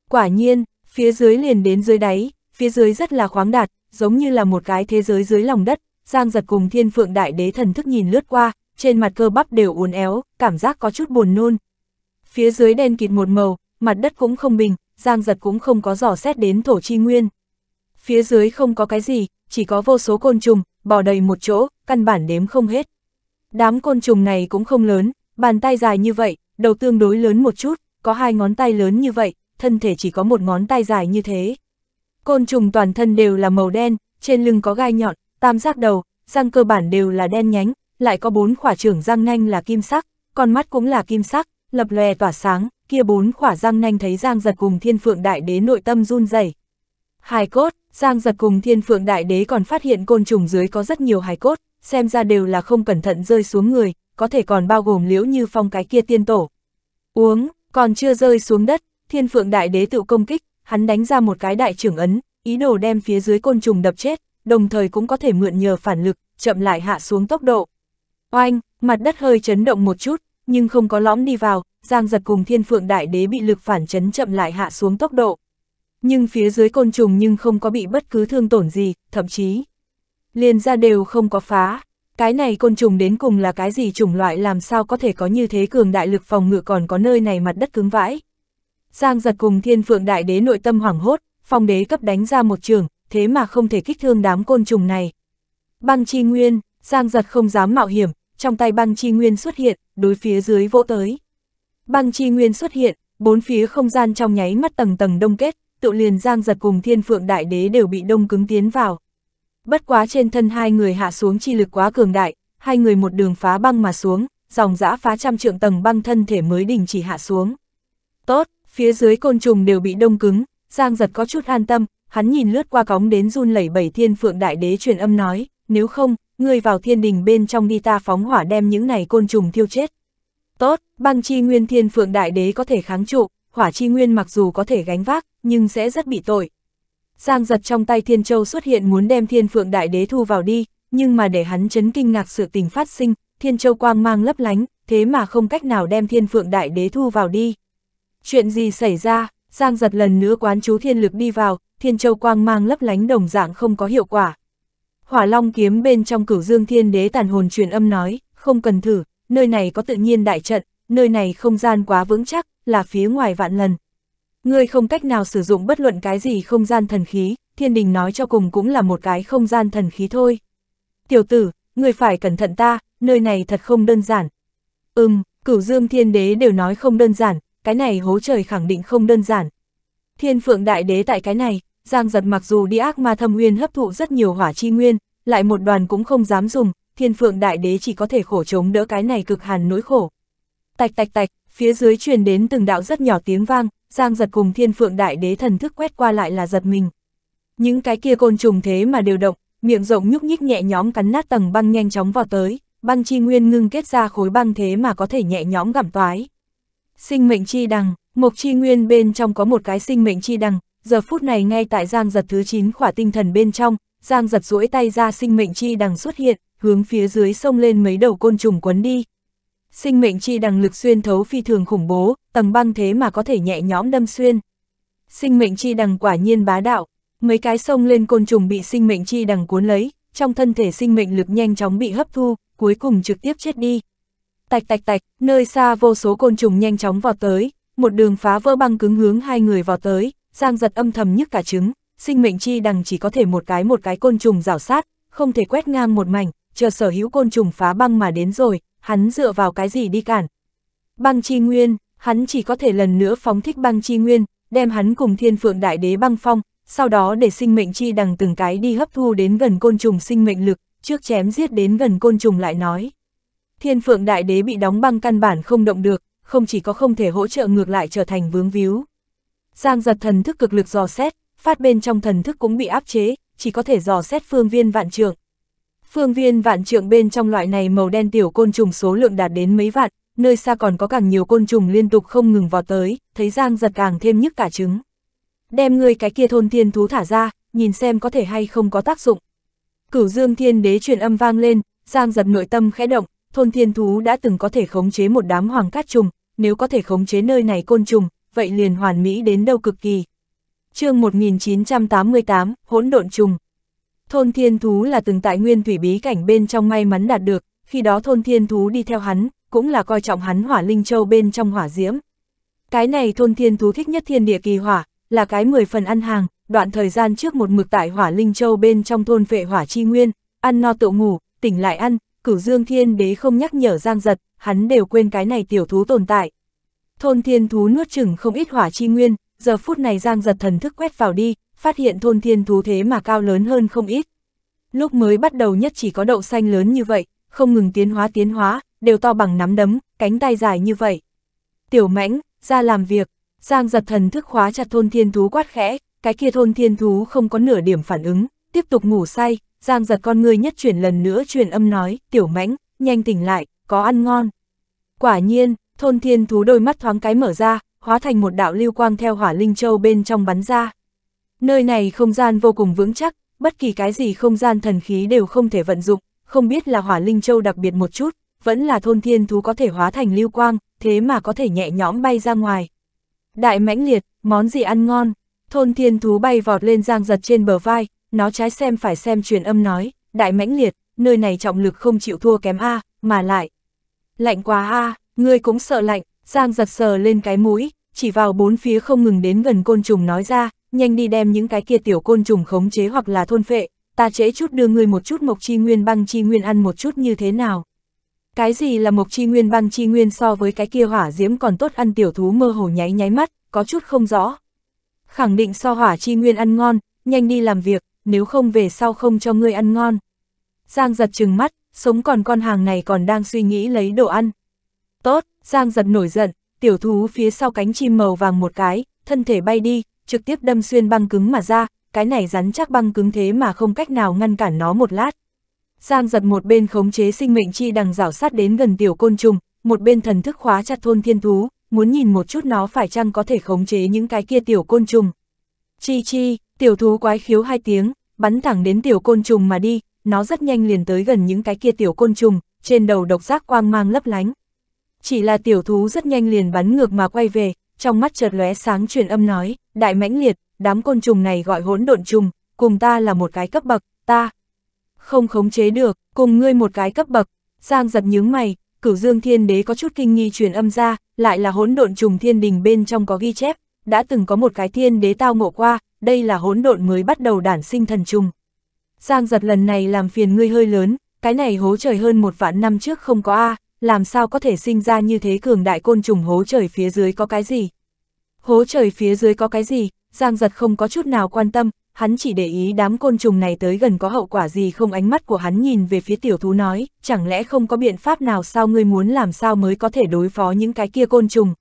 Quả nhiên, phía dưới liền đến dưới đáy, phía dưới rất là khoáng đạt, giống như là một cái thế giới dưới lòng đất, Giang giật cùng thiên phượng đại đế thần thức nhìn lướt qua, trên mặt cơ bắp đều uốn éo, cảm giác có chút buồn nôn. Phía dưới đen kịt một màu, mặt đất cũng không bình, Giang giật cũng không có dò xét đến thổ chi nguyên. Phía dưới không có cái gì, chỉ có vô số côn trùng, bò đầy một chỗ, căn bản đếm không hết. Đám côn trùng này cũng không lớn, bàn tay dài như vậy, đầu tương đối lớn một chút, có hai ngón tay lớn như vậy, thân thể chỉ có một ngón tay dài như thế. Côn trùng toàn thân đều là màu đen, trên lưng có gai nhọn, tam giác đầu, răng cơ bản đều là đen nhánh, lại có bốn khỏa trưởng răng nanh là kim sắc, con mắt cũng là kim sắc, lập lòe tỏa sáng, kia bốn khỏa răng nanh thấy Giang Giật cùng Thiên Phượng Đại Đế nội tâm run rẩy. Hài cốt, Giang Giật cùng Thiên Phượng Đại Đế còn phát hiện côn trùng dưới có rất nhiều hài cốt, xem ra đều là không cẩn thận rơi xuống người, có thể còn bao gồm liễu như phong cái kia tiên tổ. Uống, còn chưa rơi xuống đất, Thiên Phượng Đại Đế tự công kích, hắn đánh ra một cái đại trưởng ấn, ý đồ đem phía dưới côn trùng đập chết, đồng thời cũng có thể mượn nhờ phản lực, chậm lại hạ xuống tốc độ. Oanh, mặt đất hơi chấn động một chút, nhưng không có lõm đi vào, Giang giật cùng thiên phượng đại đế bị lực phản chấn chậm lại hạ xuống tốc độ. Nhưng phía dưới côn trùng nhưng không có bị bất cứ thương tổn gì, thậm chí liền ra đều không có phá. Cái này côn trùng đến cùng là cái gì chủng loại làm sao có thể có như thế cường đại lực phòng ngự còn có nơi này mặt đất cứng vãi. Giang giật cùng thiên phượng đại đế nội tâm hoảng hốt, phong đế cấp đánh ra một trường, thế mà không thể kích thương đám côn trùng này. Băng chi nguyên, giang giật không dám mạo hiểm, trong tay băng chi nguyên xuất hiện, đối phía dưới vỗ tới. Băng chi nguyên xuất hiện, bốn phía không gian trong nháy mắt tầng tầng đông kết, tự liền giang giật cùng thiên phượng đại đế đều bị đông cứng tiến vào. Bất quá trên thân hai người hạ xuống chi lực quá cường đại, hai người một đường phá băng mà xuống, dòng dã phá trăm trượng tầng băng thân thể mới đình chỉ hạ xuống. Tốt, phía dưới côn trùng đều bị đông cứng, Giang giật có chút an tâm, hắn nhìn lướt qua cống đến run lẩy bẩy thiên phượng đại đế truyền âm nói, nếu không, ngươi vào thiên đình bên trong đi ta phóng hỏa đem những này côn trùng thiêu chết. Tốt, băng chi nguyên thiên phượng đại đế có thể kháng trụ, hỏa chi nguyên mặc dù có thể gánh vác, nhưng sẽ rất bị tội. Giang giật trong tay thiên châu xuất hiện muốn đem thiên phượng đại đế thu vào đi, nhưng mà để hắn chấn kinh ngạc sự tình phát sinh, thiên châu quang mang lấp lánh, thế mà không cách nào đem thiên phượng đại đế thu vào đi. Chuyện gì xảy ra, Giang giật lần nữa quán chú thiên lực đi vào, thiên châu quang mang lấp lánh đồng dạng không có hiệu quả. Hỏa long kiếm bên trong cửu dương thiên đế tàn hồn truyền âm nói, không cần thử, nơi này có tự nhiên đại trận, nơi này không gian quá vững chắc, là phía ngoài vạn lần. Ngươi không cách nào sử dụng bất luận cái gì không gian thần khí, thiên đình nói cho cùng cũng là một cái không gian thần khí thôi. Tiểu tử, ngươi phải cẩn thận ta, nơi này thật không đơn giản. Ừm, cửu dương thiên đế đều nói không đơn giản, cái này hố trời khẳng định không đơn giản. Thiên phượng đại đế tại cái này, Giang giật mặc dù đi ác ma thâm nguyên hấp thụ rất nhiều hỏa chi nguyên, lại một đoàn cũng không dám dùng, thiên phượng đại đế chỉ có thể khổ chống đỡ cái này cực hàn nỗi khổ. Tạch tạch tạch, phía dưới truyền đến từng đạo rất nhỏ tiếng vang, Giang giật cùng thiên phượng đại đế thần thức quét qua lại là giật mình. Những cái kia côn trùng thế mà đều động, miệng rộng nhúc nhích nhẹ nhóm cắn nát tầng băng nhanh chóng vào tới, băng chi nguyên ngưng kết ra khối băng thế mà có thể nhẹ nhóm gặm toái. Sinh mệnh chi đằng, mục chi nguyên bên trong có một cái sinh mệnh chi đằng, giờ phút này ngay tại giang giật thứ 9 khỏa tinh thần bên trong, giang giật duỗi tay ra sinh mệnh chi đằng xuất hiện, hướng phía dưới sông lên mấy đầu côn trùng quấn đi. Sinh mệnh chi đằng lực xuyên thấu phi thường khủng bố, tầng băng thế mà có thể nhẹ nhõm đâm xuyên. Sinh mệnh chi đằng quả nhiên bá đạo, mấy cái sông lên côn trùng bị sinh mệnh chi đằng cuốn lấy, trong thân thể sinh mệnh lực nhanh chóng bị hấp thu, cuối cùng trực tiếp chết đi tạch tạch tạch, nơi xa vô số côn trùng nhanh chóng vào tới, một đường phá vỡ băng cứng hướng hai người vào tới, Giang giật âm thầm nhức cả trứng, sinh mệnh chi đằng chỉ có thể một cái một cái côn trùng rào sát, không thể quét ngang một mảnh, chờ sở hữu côn trùng phá băng mà đến rồi, hắn dựa vào cái gì đi cản. Băng chi nguyên, hắn chỉ có thể lần nữa phóng thích băng chi nguyên, đem hắn cùng thiên phượng đại đế băng phong, sau đó để sinh mệnh chi đằng từng cái đi hấp thu đến gần côn trùng sinh mệnh lực, trước chém giết đến gần côn trùng lại nói. Thiên phượng đại đế bị đóng băng căn bản không động được, không chỉ có không thể hỗ trợ ngược lại trở thành vướng víu. Giang giật thần thức cực lực dò xét, phát bên trong thần thức cũng bị áp chế, chỉ có thể dò xét phương viên vạn trượng. Phương viên vạn trượng bên trong loại này màu đen tiểu côn trùng số lượng đạt đến mấy vạn, nơi xa còn có càng nhiều côn trùng liên tục không ngừng vào tới, thấy Giang giật càng thêm nhức cả trứng. Đem người cái kia thôn thiên thú thả ra, nhìn xem có thể hay không có tác dụng. Cửu dương thiên đế truyền âm vang lên, Giang giật nội tâm khẽ động, thôn thiên thú đã từng có thể khống chế một đám hoàng cát trùng, nếu có thể khống chế nơi này côn trùng, vậy liền hoàn mỹ đến đâu cực kỳ. chương 1988, hỗn độn trùng. Thôn thiên thú là từng tại nguyên thủy bí cảnh bên trong may mắn đạt được, khi đó thôn thiên thú đi theo hắn, cũng là coi trọng hắn hỏa linh châu bên trong hỏa diễm. Cái này thôn thiên thú thích nhất thiên địa kỳ hỏa, là cái mười phần ăn hàng, đoạn thời gian trước một mực tại hỏa linh châu bên trong thôn vệ hỏa chi nguyên, ăn no tự ngủ, tỉnh lại ăn, cửu dương thiên đế không nhắc nhở giang giật, hắn đều quên cái này tiểu thú tồn tại. Thôn thiên thú nuốt chừng không ít hỏa chi nguyên, giờ phút này giang giật thần thức quét vào đi, phát hiện thôn thiên thú thế mà cao lớn hơn không ít. Lúc mới bắt đầu nhất chỉ có đậu xanh lớn như vậy, không ngừng tiến hóa tiến hóa, đều to bằng nắm đấm, cánh tay dài như vậy. Tiểu mãnh, ra làm việc, giang giật thần thức khóa chặt thôn thiên thú quát khẽ, cái kia thôn thiên thú không có nửa điểm phản ứng, tiếp tục ngủ say, Giang giật con người nhất chuyển lần nữa truyền âm nói, tiểu mãnh, nhanh tỉnh lại, có ăn ngon. Quả nhiên, thôn thiên thú đôi mắt thoáng cái mở ra, hóa thành một đạo lưu quang theo hỏa linh châu bên trong bắn ra. Nơi này không gian vô cùng vững chắc, bất kỳ cái gì không gian thần khí đều không thể vận dụng, không biết là hỏa linh châu đặc biệt một chút, vẫn là thôn thiên thú có thể hóa thành lưu quang, thế mà có thể nhẹ nhõm bay ra ngoài. Đại mãnh liệt, món gì ăn ngon, thôn thiên thú bay vọt lên giang giật trên bờ vai, nó trái xem phải xem truyền âm nói, đại mãnh liệt, nơi này trọng lực không chịu thua kém A, mà lại. Lạnh quá A, ngươi cũng sợ lạnh, Giang giật sờ lên cái mũi, chỉ vào bốn phía không ngừng đến gần côn trùng nói ra, nhanh đi đem những cái kia tiểu côn trùng khống chế hoặc là thôn phệ, ta trễ chút đưa ngươi một chút mộc chi nguyên băng chi nguyên ăn một chút như thế nào. Cái gì là mộc chi nguyên băng chi nguyên so với cái kia hỏa diễm còn tốt ăn tiểu thú mơ hồ nháy nháy mắt, có chút không rõ. Khẳng định so hỏa chi nguyên ăn ngon, nhanh đi làm việc, nếu không về sau không cho ngươi ăn ngon. Giang giật trừng mắt, sống còn con hàng này còn đang suy nghĩ lấy đồ ăn. Tốt, Giang giật nổi giận, tiểu thú phía sau cánh chim màu vàng một cái, thân thể bay đi, trực tiếp đâm xuyên băng cứng mà ra, cái này rắn chắc băng cứng thế mà không cách nào ngăn cản nó một lát. Giang giật một bên khống chế sinh mệnh chi đằng rảo sát đến gần tiểu côn trùng, một bên thần thức khóa chặt thôn thiên thú, muốn nhìn một chút nó phải chăng có thể khống chế những cái kia tiểu côn trùng. Chi chi, Tiểu thú quái khiếu hai tiếng, bắn thẳng đến tiểu côn trùng mà đi, nó rất nhanh liền tới gần những cái kia tiểu côn trùng, trên đầu độc giác quang mang lấp lánh. Chỉ là tiểu thú rất nhanh liền bắn ngược mà quay về, trong mắt chợt lóe sáng truyền âm nói, đại mãnh liệt, đám côn trùng này gọi hỗn độn trùng, cùng ta là một cái cấp bậc, ta không khống chế được, cùng ngươi một cái cấp bậc. Giang giật nhướng mày, cửu dương thiên đế có chút kinh nghi truyền âm ra, lại là hỗn độn trùng thiên đình bên trong có ghi chép, đã từng có một cái thiên đế tao ngộ qua, đây là hỗn độn mới bắt đầu đản sinh thần trùng. Giang giật lần này làm phiền ngươi hơi lớn, cái này hố trời hơn một vạn năm trước không có A, làm sao có thể sinh ra như thế cường đại côn trùng hố trời phía dưới có cái gì? Hố trời phía dưới có cái gì? Giang giật không có chút nào quan tâm, hắn chỉ để ý đám côn trùng này tới gần có hậu quả gì không ánh mắt của hắn nhìn về phía tiểu thú nói, chẳng lẽ không có biện pháp nào sao ngươi muốn làm sao mới có thể đối phó những cái kia côn trùng.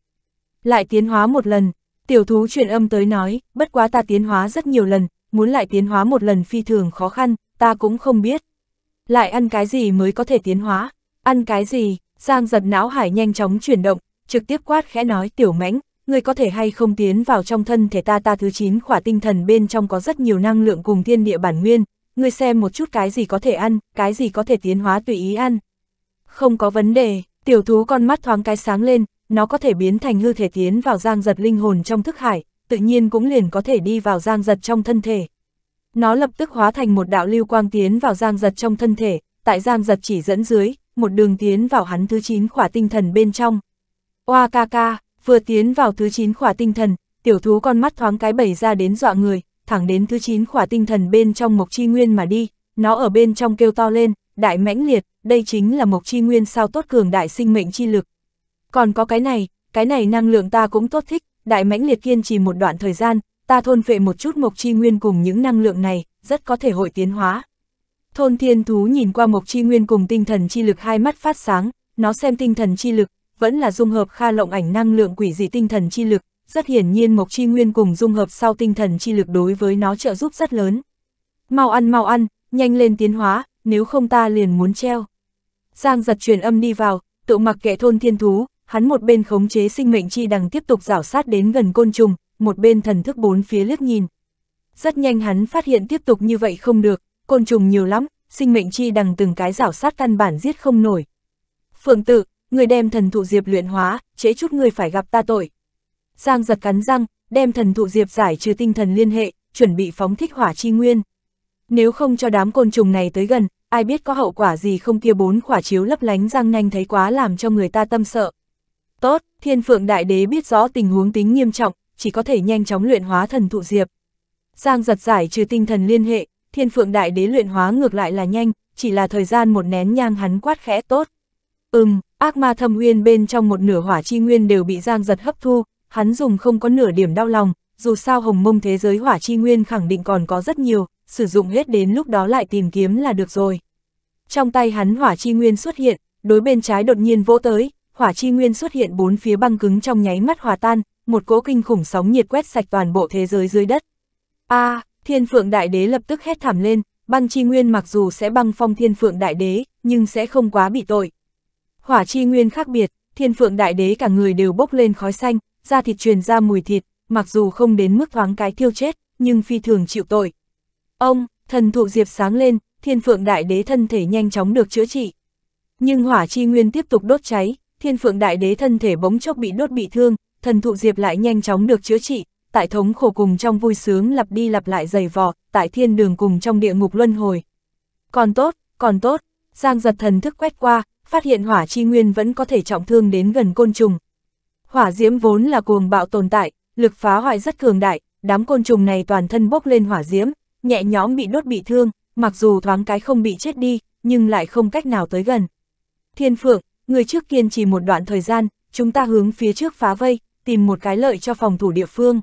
Lại tiến hóa một lần, Tiểu thú truyền âm tới nói, bất quá ta tiến hóa rất nhiều lần, muốn lại tiến hóa một lần phi thường khó khăn, ta cũng không biết. Lại ăn cái gì mới có thể tiến hóa, ăn cái gì, Giang giật não hải nhanh chóng chuyển động, trực tiếp quát khẽ nói tiểu mãnh người có thể hay không tiến vào trong thân thể ta ta thứ 9 khỏa tinh thần bên trong có rất nhiều năng lượng cùng thiên địa bản nguyên, người xem một chút cái gì có thể ăn, cái gì có thể tiến hóa tùy ý ăn. Không có vấn đề, tiểu thú con mắt thoáng cái sáng lên, nó có thể biến thành hư thể tiến vào giang giật linh hồn trong thức hải, tự nhiên cũng liền có thể đi vào giang giật trong thân thể. Nó lập tức hóa thành một đạo lưu quang tiến vào giang giật trong thân thể, tại giang giật chỉ dẫn dưới, một đường tiến vào hắn thứ 9 khỏa tinh thần bên trong. Oa ca ca, vừa tiến vào thứ 9 khỏa tinh thần, tiểu thú con mắt thoáng cái bẩy ra đến dọa người, thẳng đến thứ 9 khỏa tinh thần bên trong Mộc Chi Nguyên mà đi, nó ở bên trong kêu to lên, đại mãnh liệt, đây chính là Mộc Chi Nguyên sao tốt cường đại sinh mệnh chi lực, còn có cái này, cái này năng lượng ta cũng tốt thích, đại mãnh liệt kiên trì một đoạn thời gian, ta thôn phệ một chút mộc chi nguyên cùng những năng lượng này, rất có thể hội tiến hóa. Thôn thiên thú nhìn qua mộc chi nguyên cùng tinh thần chi lực hai mắt phát sáng, nó xem tinh thần chi lực, vẫn là dung hợp kha lộng ảnh năng lượng quỷ dị tinh thần chi lực, rất hiển nhiên mộc chi nguyên cùng dung hợp sau tinh thần chi lực đối với nó trợ giúp rất lớn. Mau ăn mau ăn, nhanh lên tiến hóa, nếu không ta liền muốn treo. Giang giật truyền âm đi vào, tự mặc kệ thôn thiên thú, hắn một bên khống chế sinh mệnh chi đằng tiếp tục rảo sát đến gần côn trùng, một bên thần thức bốn phía liếc nhìn. Rất nhanh hắn phát hiện tiếp tục như vậy không được, côn trùng nhiều lắm, sinh mệnh chi đằng từng cái rảo sát căn bản giết không nổi. Phượng tử, người đem thần thụ diệp luyện hóa, chế chút người phải gặp ta tội. Giang giật cắn răng, đem thần thụ diệp giải trừ tinh thần liên hệ, chuẩn bị phóng thích hỏa chi nguyên. Nếu không cho đám côn trùng này tới gần, ai biết có hậu quả gì không kia bốn khỏa chiếu lấp lánh răng nhanh thấy quá làm cho người ta tâm sợ, Tốt, thiên phượng đại đế biết rõ tình huống tính nghiêm trọng, chỉ có thể nhanh chóng luyện hóa thần thụ diệp. Giang giật giải trừ tinh thần liên hệ, thiên phượng đại đế luyện hóa ngược lại là nhanh, chỉ là thời gian một nén nhang hắn quát khẽ tốt. Ừm, ác ma thâm nguyên bên trong một nửa hỏa chi nguyên đều bị giang giật hấp thu, hắn dùng không có nửa điểm đau lòng, dù sao hồng mông thế giới hỏa chi nguyên khẳng định còn có rất nhiều, sử dụng hết đến lúc đó lại tìm kiếm là được rồi. Trong tay hắn hỏa chi nguyên xuất hiện, đối bên trái đột nhiên vỗ tới, hỏa chi nguyên xuất hiện bốn phía băng cứng trong nháy mắt hòa tan, một cỗ kinh khủng sóng nhiệt quét sạch toàn bộ thế giới dưới đất. A, à, Thiên Phượng Đại Đế lập tức hét thảm lên, băng chi nguyên mặc dù sẽ băng phong Thiên Phượng Đại Đế, nhưng sẽ không quá bị tội. Hỏa chi nguyên khác biệt, Thiên Phượng Đại Đế cả người đều bốc lên khói xanh, da thịt truyền ra mùi thịt, mặc dù không đến mức thoáng cái thiêu chết, nhưng phi thường chịu tội. Ông, thần thụ diệp sáng lên, Thiên Phượng Đại Đế thân thể nhanh chóng được chữa trị. Nhưng hỏa chi nguyên tiếp tục đốt cháy, thiên phượng đại đế thân thể bỗng chốc bị đốt bị thương, thần thụ diệp lại nhanh chóng được chữa trị, tại thống khổ cùng trong vui sướng lặp đi lặp lại dày vò, tại thiên đường cùng trong địa ngục luân hồi. Còn tốt, còn tốt, Giang giật thần thức quét qua, phát hiện hỏa chi nguyên vẫn có thể trọng thương đến gần côn trùng. Hỏa diễm vốn là cuồng bạo tồn tại, lực phá hoại rất cường đại, đám côn trùng này toàn thân bốc lên hỏa diễm, nhẹ nhõm bị đốt bị thương, mặc dù thoáng cái không bị chết đi, nhưng lại không cách nào tới gần. Thiên phượng, người trước kiên trì một đoạn thời gian, chúng ta hướng phía trước phá vây, tìm một cái lợi cho phòng thủ địa phương.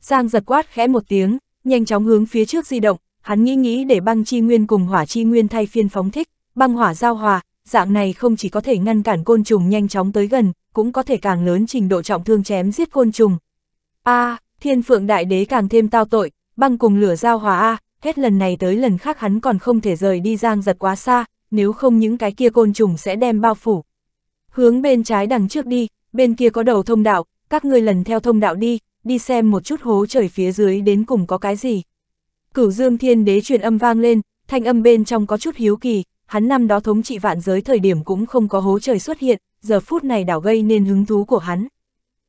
Giang giật quát khẽ một tiếng, nhanh chóng hướng phía trước di động, hắn nghĩ nghĩ để băng chi nguyên cùng hỏa chi nguyên thay phiên phóng thích, băng hỏa giao hòa, dạng này không chỉ có thể ngăn cản côn trùng nhanh chóng tới gần, cũng có thể càng lớn trình độ trọng thương chém giết côn trùng. A, à, thiên phượng đại đế càng thêm tao tội, băng cùng lửa giao hòa A, à, hết lần này tới lần khác hắn còn không thể rời đi giang giật quá xa, nếu không những cái kia côn trùng sẽ đem bao phủ. Hướng bên trái đằng trước đi, bên kia có đầu thông đạo, các ngươi lần theo thông đạo đi, đi xem một chút hố trời phía dưới đến cùng có cái gì. Cửu Dương Thiên Đế truyền âm vang lên, thanh âm bên trong có chút hiếu kỳ, hắn năm đó thống trị vạn giới thời điểm cũng không có hố trời xuất hiện, giờ phút này đảo gây nên hứng thú của hắn.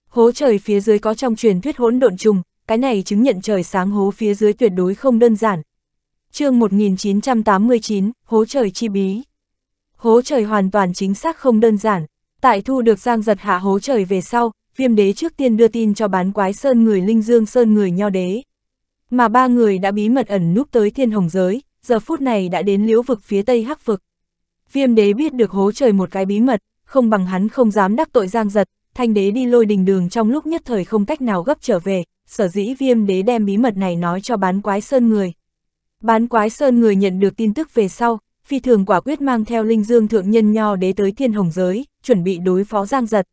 Hố trời phía dưới có trong truyền thuyết hỗn độn trùng, cái này chứng nhận trời sáng hố phía dưới tuyệt đối không đơn giản, chương 1989, hố trời chi bí. Hố trời hoàn toàn chính xác không đơn giản, tại thu được giang giật hạ hố trời về sau, viêm đế trước tiên đưa tin cho bán quái sơn người linh dương sơn người nho đế. Mà ba người đã bí mật ẩn núp tới thiên hồng giới, giờ phút này đã đến liễu vực phía tây hắc vực. Viêm đế biết được hố trời một cái bí mật, không bằng hắn không dám đắc tội giang giật, thanh đế đi lôi đình đường trong lúc nhất thời không cách nào gấp trở về, sở dĩ viêm đế đem bí mật này nói cho bán quái sơn người, Bán quái sơn người nhận được tin tức về sau, phi thường quả quyết mang theo linh dương thượng nhân nho đế tới thiên hồng giới, chuẩn bị đối phó giang giật.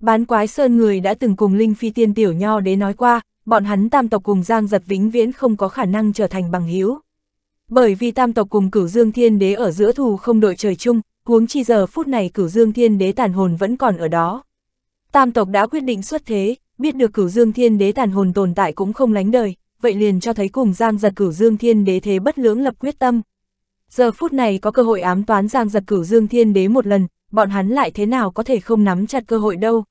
Bán quái sơn người đã từng cùng linh phi tiên tiểu nho đế nói qua, bọn hắn tam tộc cùng giang giật vĩnh viễn không có khả năng trở thành bằng hữu Bởi vì tam tộc cùng cửu dương thiên đế ở giữa thù không đội trời chung, huống chi giờ phút này cửu dương thiên đế tàn hồn vẫn còn ở đó. Tam tộc đã quyết định xuất thế, biết được cửu dương thiên đế tàn hồn tồn tại cũng không lánh đời, vậy liền cho thấy cùng Giang giật cửu Dương Thiên Đế thế bất lưỡng lập quyết tâm. Giờ phút này có cơ hội ám toán Giang giật cửu Dương Thiên Đế một lần, bọn hắn lại thế nào có thể không nắm chặt cơ hội đâu.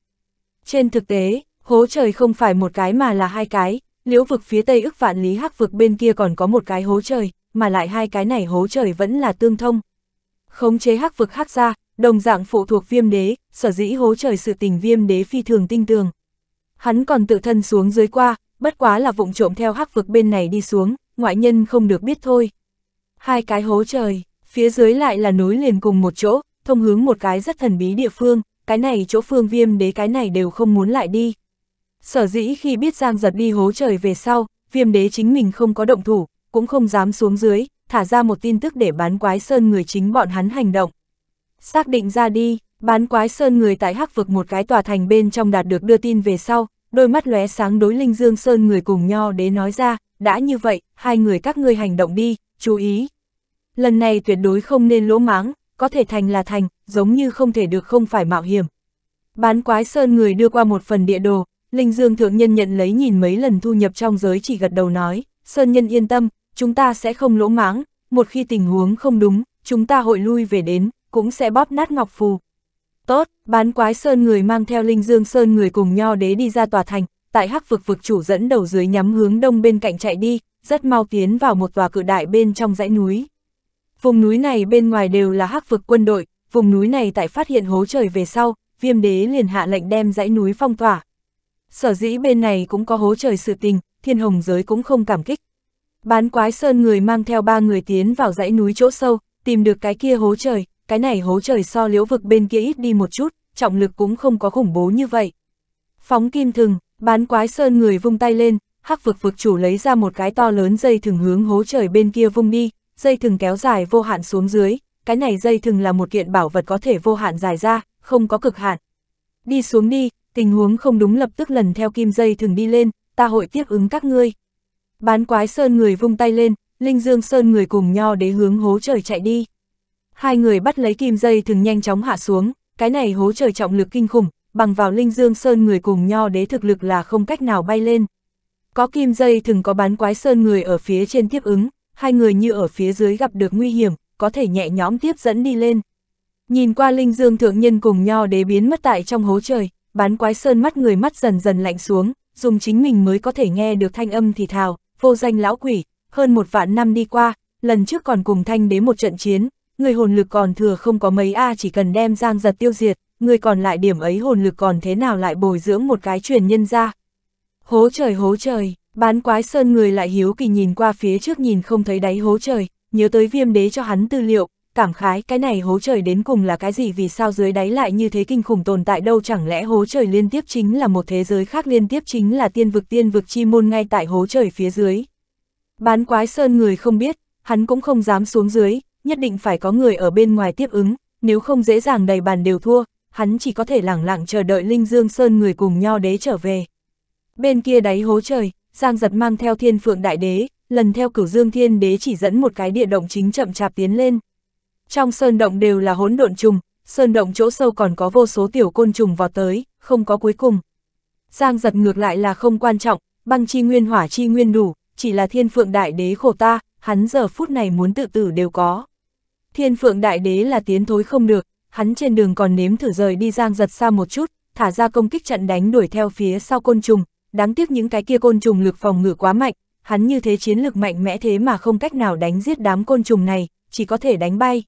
Trên thực tế, hố trời không phải một cái mà là hai cái, liễu vực phía tây ức vạn lý hắc vực bên kia còn có một cái hố trời, mà lại hai cái này hố trời vẫn là tương thông. Khống chế hắc vực hắc ra, đồng dạng phụ thuộc viêm đế, sở dĩ hố trời sự tình viêm đế phi thường tinh tường. Hắn còn tự thân xuống dưới qua, bất quá là vụng trộm theo hắc vực bên này đi xuống, ngoại nhân không được biết thôi. Hai cái hố trời, phía dưới lại là núi liền cùng một chỗ, thông hướng một cái rất thần bí địa phương, cái này chỗ phương viêm đế cái này đều không muốn lại đi. Sở dĩ khi biết Giang giật đi hố trời về sau, viêm đế chính mình không có động thủ, cũng không dám xuống dưới, thả ra một tin tức để bán quái sơn người chính bọn hắn hành động. Xác định ra đi, bán quái sơn người tại hắc vực một cái tòa thành bên trong đạt được đưa tin về sau, đôi mắt lóe sáng đối Linh Dương Sơn người cùng nho đế nói ra, đã như vậy, hai người các ngươi hành động đi, chú ý. Lần này tuyệt đối không nên lỗ máng, có thể thành là thành, giống như không thể được không phải mạo hiểm. Bán quái sơn người đưa qua một phần địa đồ, Linh Dương Thượng Nhân nhận lấy nhìn mấy lần thu nhập trong giới chỉ gật đầu nói, Sơn Nhân yên tâm, chúng ta sẽ không lỗ máng, một khi tình huống không đúng, chúng ta hội lui về đến, cũng sẽ bóp nát ngọc phù. Tốt, bán quái sơn người mang theo linh dương sơn người cùng nho đế đi ra tòa thành, tại hắc vực vực chủ dẫn đầu dưới nhắm hướng đông bên cạnh chạy đi, rất mau tiến vào một tòa cự đại bên trong dãy núi. Vùng núi này bên ngoài đều là hắc vực quân đội, vùng núi này tại phát hiện hố trời về sau, viêm đế liền hạ lệnh đem dãy núi phong tỏa. Sở dĩ bên này cũng có hố trời sự tình, thiên hồng giới cũng không cảm kích. Bán quái sơn người mang theo ba người tiến vào dãy núi chỗ sâu, tìm được cái kia hố trời, cái này hố trời so liễu vực bên kia ít đi một chút, trọng lực cũng không có khủng bố như vậy. Phóng kim thừng, bán quái sơn người vung tay lên, hắc vực vực chủ lấy ra một cái to lớn dây thừng hướng hố trời bên kia vung đi, dây thừng kéo dài vô hạn xuống dưới, cái này dây thừng là một kiện bảo vật có thể vô hạn dài ra, không có cực hạn. Đi xuống đi, tình huống không đúng lập tức lần theo kim dây thừng đi lên, ta hội tiếp ứng các ngươi. Bán quái sơn người vung tay lên, linh dương sơn người cùng nho đế hướng hố trời chạy đi. Hai người bắt lấy kim dây thường nhanh chóng hạ xuống, cái này hố trời trọng lực kinh khủng, bằng vào linh dương sơn người cùng nho đế thực lực là không cách nào bay lên. Có kim dây thường có bán quái sơn người ở phía trên tiếp ứng, hai người như ở phía dưới gặp được nguy hiểm, có thể nhẹ nhõm tiếp dẫn đi lên. Nhìn qua linh dương thượng nhân cùng nho đế biến mất tại trong hố trời, bán quái sơn mắt người mắt dần dần lạnh xuống, dùng chính mình mới có thể nghe được thanh âm thì thào, vô danh lão quỷ, hơn một vạn năm đi qua, lần trước còn cùng thanh đế một trận chiến, người hồn lực còn thừa không có mấy A chỉ cần đem giang giật tiêu diệt, người còn lại điểm ấy hồn lực còn thế nào lại bồi dưỡng một cái truyền nhân ra. Hố trời hố trời, bán quái sơn người lại hiếu kỳ nhìn qua phía trước nhìn không thấy đáy hố trời, nhớ tới viêm đế cho hắn tư liệu, cảm khái cái này hố trời đến cùng là cái gì vì sao dưới đáy lại như thế kinh khủng tồn tại đâu chẳng lẽ hố trời liên tiếp chính là một thế giới khác liên tiếp chính là tiên vực tiên vực chi môn ngay tại hố trời phía dưới. Bán quái sơn người không biết, hắn cũng không dám xuống dưới, nhất định phải có người ở bên ngoài tiếp ứng, nếu không dễ dàng đầy bàn đều thua, hắn chỉ có thể lẳng lặng chờ đợi Linh Dương Sơn người cùng nho đế trở về. Bên kia đáy hố trời, Giang giật mang theo thiên phượng đại đế, lần theo cửu dương thiên đế chỉ dẫn một cái địa động chính chậm chạp tiến lên. Trong sơn động đều là hỗn độn trùng, sơn động chỗ sâu còn có vô số tiểu côn trùng vào tới, không có cuối cùng. Giang giật ngược lại là không quan trọng, băng chi nguyên hỏa chi nguyên đủ, chỉ là thiên phượng đại đế khổ ta, hắn giờ phút này muốn tự tử đều có. Thiên phượng đại đế là tiến thối không được, hắn trên đường còn nếm thử rời đi giang giật xa một chút, thả ra công kích trận đánh đuổi theo phía sau côn trùng, đáng tiếc những cái kia côn trùng lực phòng ngự quá mạnh, hắn như thế chiến lực mạnh mẽ thế mà không cách nào đánh giết đám côn trùng này, chỉ có thể đánh bay.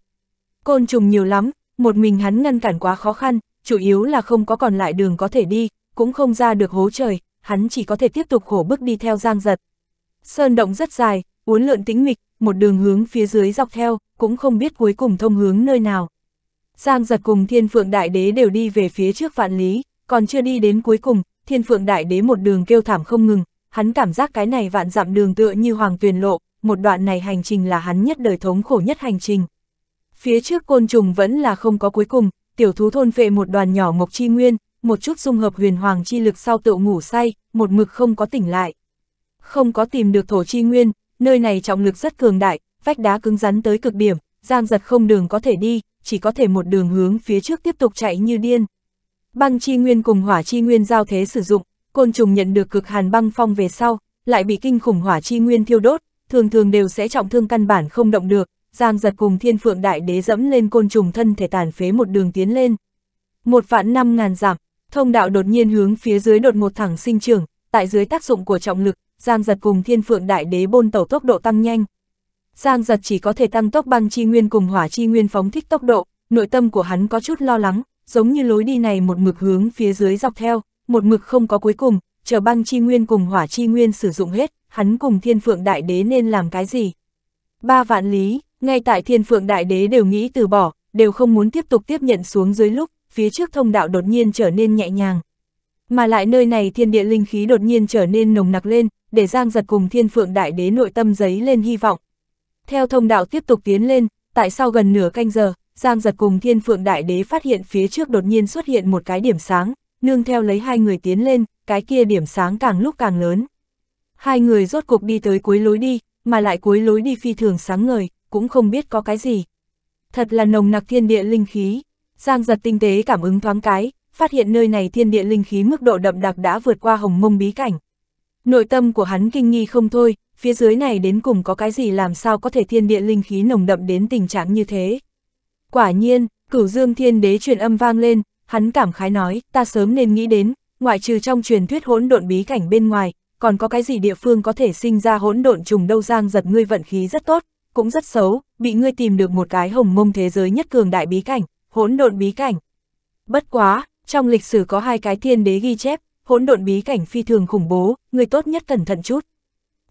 Côn trùng nhiều lắm, một mình hắn ngăn cản quá khó khăn, chủ yếu là không có còn lại đường có thể đi, cũng không ra được hố trời, hắn chỉ có thể tiếp tục khổ bước đi theo giang giật. Sơn động rất dài, uốn lượn tĩnh mịch, một đường hướng phía dưới dọc theo, cũng không biết cuối cùng thông hướng nơi nào. Giang giật cùng thiên phượng đại đế đều đi về phía trước vạn lý, còn chưa đi đến cuối cùng, thiên phượng đại đế một đường kêu thảm không ngừng, hắn cảm giác cái này vạn dặm đường tựa như hoàng tuyền lộ, một đoạn này hành trình là hắn nhất đời thống khổ nhất hành trình. Phía trước côn trùng vẫn là không có cuối cùng, tiểu thú thôn vệ một đoàn nhỏ mộc chi nguyên, một chút dung hợp huyền hoàng chi lực sau tựu ngủ say, một mực không có tỉnh lại. Không có tìm được thổ chi nguyên, nơi này trọng lực rất cường đại, vách đá cứng rắn tới cực điểm, Giang giật không đường có thể đi, chỉ có thể một đường hướng phía trước tiếp tục chạy như điên. Băng chi nguyên cùng hỏa chi nguyên giao thế sử dụng, côn trùng nhận được cực hàn băng phong về sau, lại bị kinh khủng hỏa chi nguyên thiêu đốt, thường thường đều sẽ trọng thương căn bản không động được, Giang giật cùng thiên phượng đại đế dẫm lên côn trùng thân thể tàn phế một đường tiến lên. Một vạn năm ngàn giảm, thông đạo đột nhiên hướng phía dưới đột một thẳng sinh trưởng, tại dưới tác dụng của trọng lực, Giang giật cùng thiên phượng đại đế bôn tẩu tốc độ tăng nhanh. Giang giật chỉ có thể tăng tốc băng chi nguyên cùng hỏa chi nguyên phóng thích tốc độ, nội tâm của hắn có chút lo lắng, giống như lối đi này một mực hướng phía dưới dọc theo, một mực không có cuối cùng, chờ băng chi nguyên cùng hỏa chi nguyên sử dụng hết, hắn cùng thiên phượng đại đế nên làm cái gì. Ba vạn lý, ngay tại thiên phượng đại đế đều nghĩ từ bỏ, đều không muốn tiếp tục tiếp nhận xuống dưới lúc, phía trước thông đạo đột nhiên trở nên nhẹ nhàng. Mà lại nơi này thiên địa linh khí đột nhiên trở nên nồng nặc lên, để Giang giật cùng thiên phượng đại đế nội tâm giấy lên hy vọng, theo thông đạo tiếp tục tiến lên, tại sau gần nửa canh giờ, Giang giật cùng thiên phượng đại đế phát hiện phía trước đột nhiên xuất hiện một cái điểm sáng, nương theo lấy hai người tiến lên, cái kia điểm sáng càng lúc càng lớn. Hai người rốt cục đi tới cuối lối đi, mà lại cuối lối đi phi thường sáng ngời, cũng không biết có cái gì. Thật là nồng nặc thiên địa linh khí. Giang giật tinh tế cảm ứng thoáng cái, phát hiện nơi này thiên địa linh khí mức độ đậm đặc đã vượt qua hồng mông bí cảnh. Nội tâm của hắn kinh nghi không thôi, phía dưới này đến cùng có cái gì làm sao có thể thiên địa linh khí nồng đậm đến tình trạng như thế. Quả nhiên, cửu dương thiên đế truyền âm vang lên, hắn cảm khái nói, ta sớm nên nghĩ đến, ngoại trừ trong truyền thuyết hỗn độn bí cảnh bên ngoài, còn có cái gì địa phương có thể sinh ra hỗn độn trùng đâu giang giật ngươi vận khí rất tốt, cũng rất xấu, bị ngươi tìm được một cái hồng mông thế giới nhất cường đại bí cảnh, hỗn độn bí cảnh. Bất quá, trong lịch sử có hai cái thiên đế ghi chép, hỗn độn bí cảnh phi thường khủng bố, ngươi tốt nhất cẩn thận chút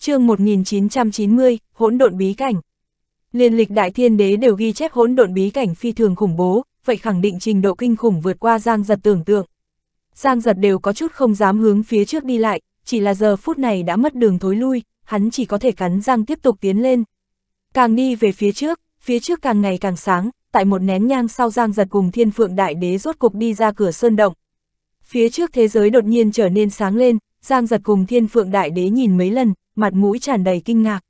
chương 1990, hỗn độn bí cảnh. Liên lịch đại thiên đế đều ghi chép hỗn độn bí cảnh phi thường khủng bố, vậy khẳng định trình độ kinh khủng vượt qua Giang Giật tưởng tượng. Giang Giật đều có chút không dám hướng phía trước đi lại, chỉ là giờ phút này đã mất đường thối lui, hắn chỉ có thể cắn răng tiếp tục tiến lên. Càng đi về phía trước, phía trước càng ngày càng sáng, tại một nén nhang sau Giang Giật cùng Thiên Phượng Đại Đế rốt cục đi ra cửa sơn động. Phía trước thế giới đột nhiên trở nên sáng lên, Giang Giật cùng Thiên Phượng Đại Đế nhìn mấy lần, mặt mũi tràn đầy kinh ngạc.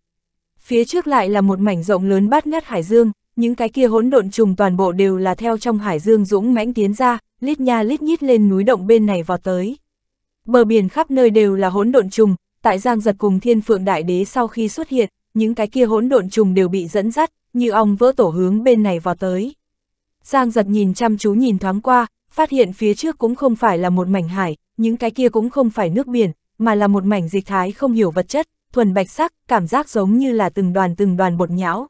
Phía trước lại là một mảnh rộng lớn bát ngát hải dương, những cái kia hỗn độn trùng toàn bộ đều là theo trong hải dương dũng mãnh tiến ra, lít nha lít nhít lên núi động bên này vào tới. Bờ biển khắp nơi đều là hỗn độn trùng, tại Giang Giật cùng Thiên Phượng Đại Đế sau khi xuất hiện, những cái kia hỗn độn trùng đều bị dẫn dắt, như ong vỡ tổ hướng bên này vào tới. Giang Giật nhìn chăm chú nhìn thoáng qua, phát hiện phía trước cũng không phải là một mảnh hải, những cái kia cũng không phải nước biển, mà là một mảnh dịch thái không hiểu vật chất, thuần bạch sắc, cảm giác giống như là từng đoàn từng đoàn bột nhão.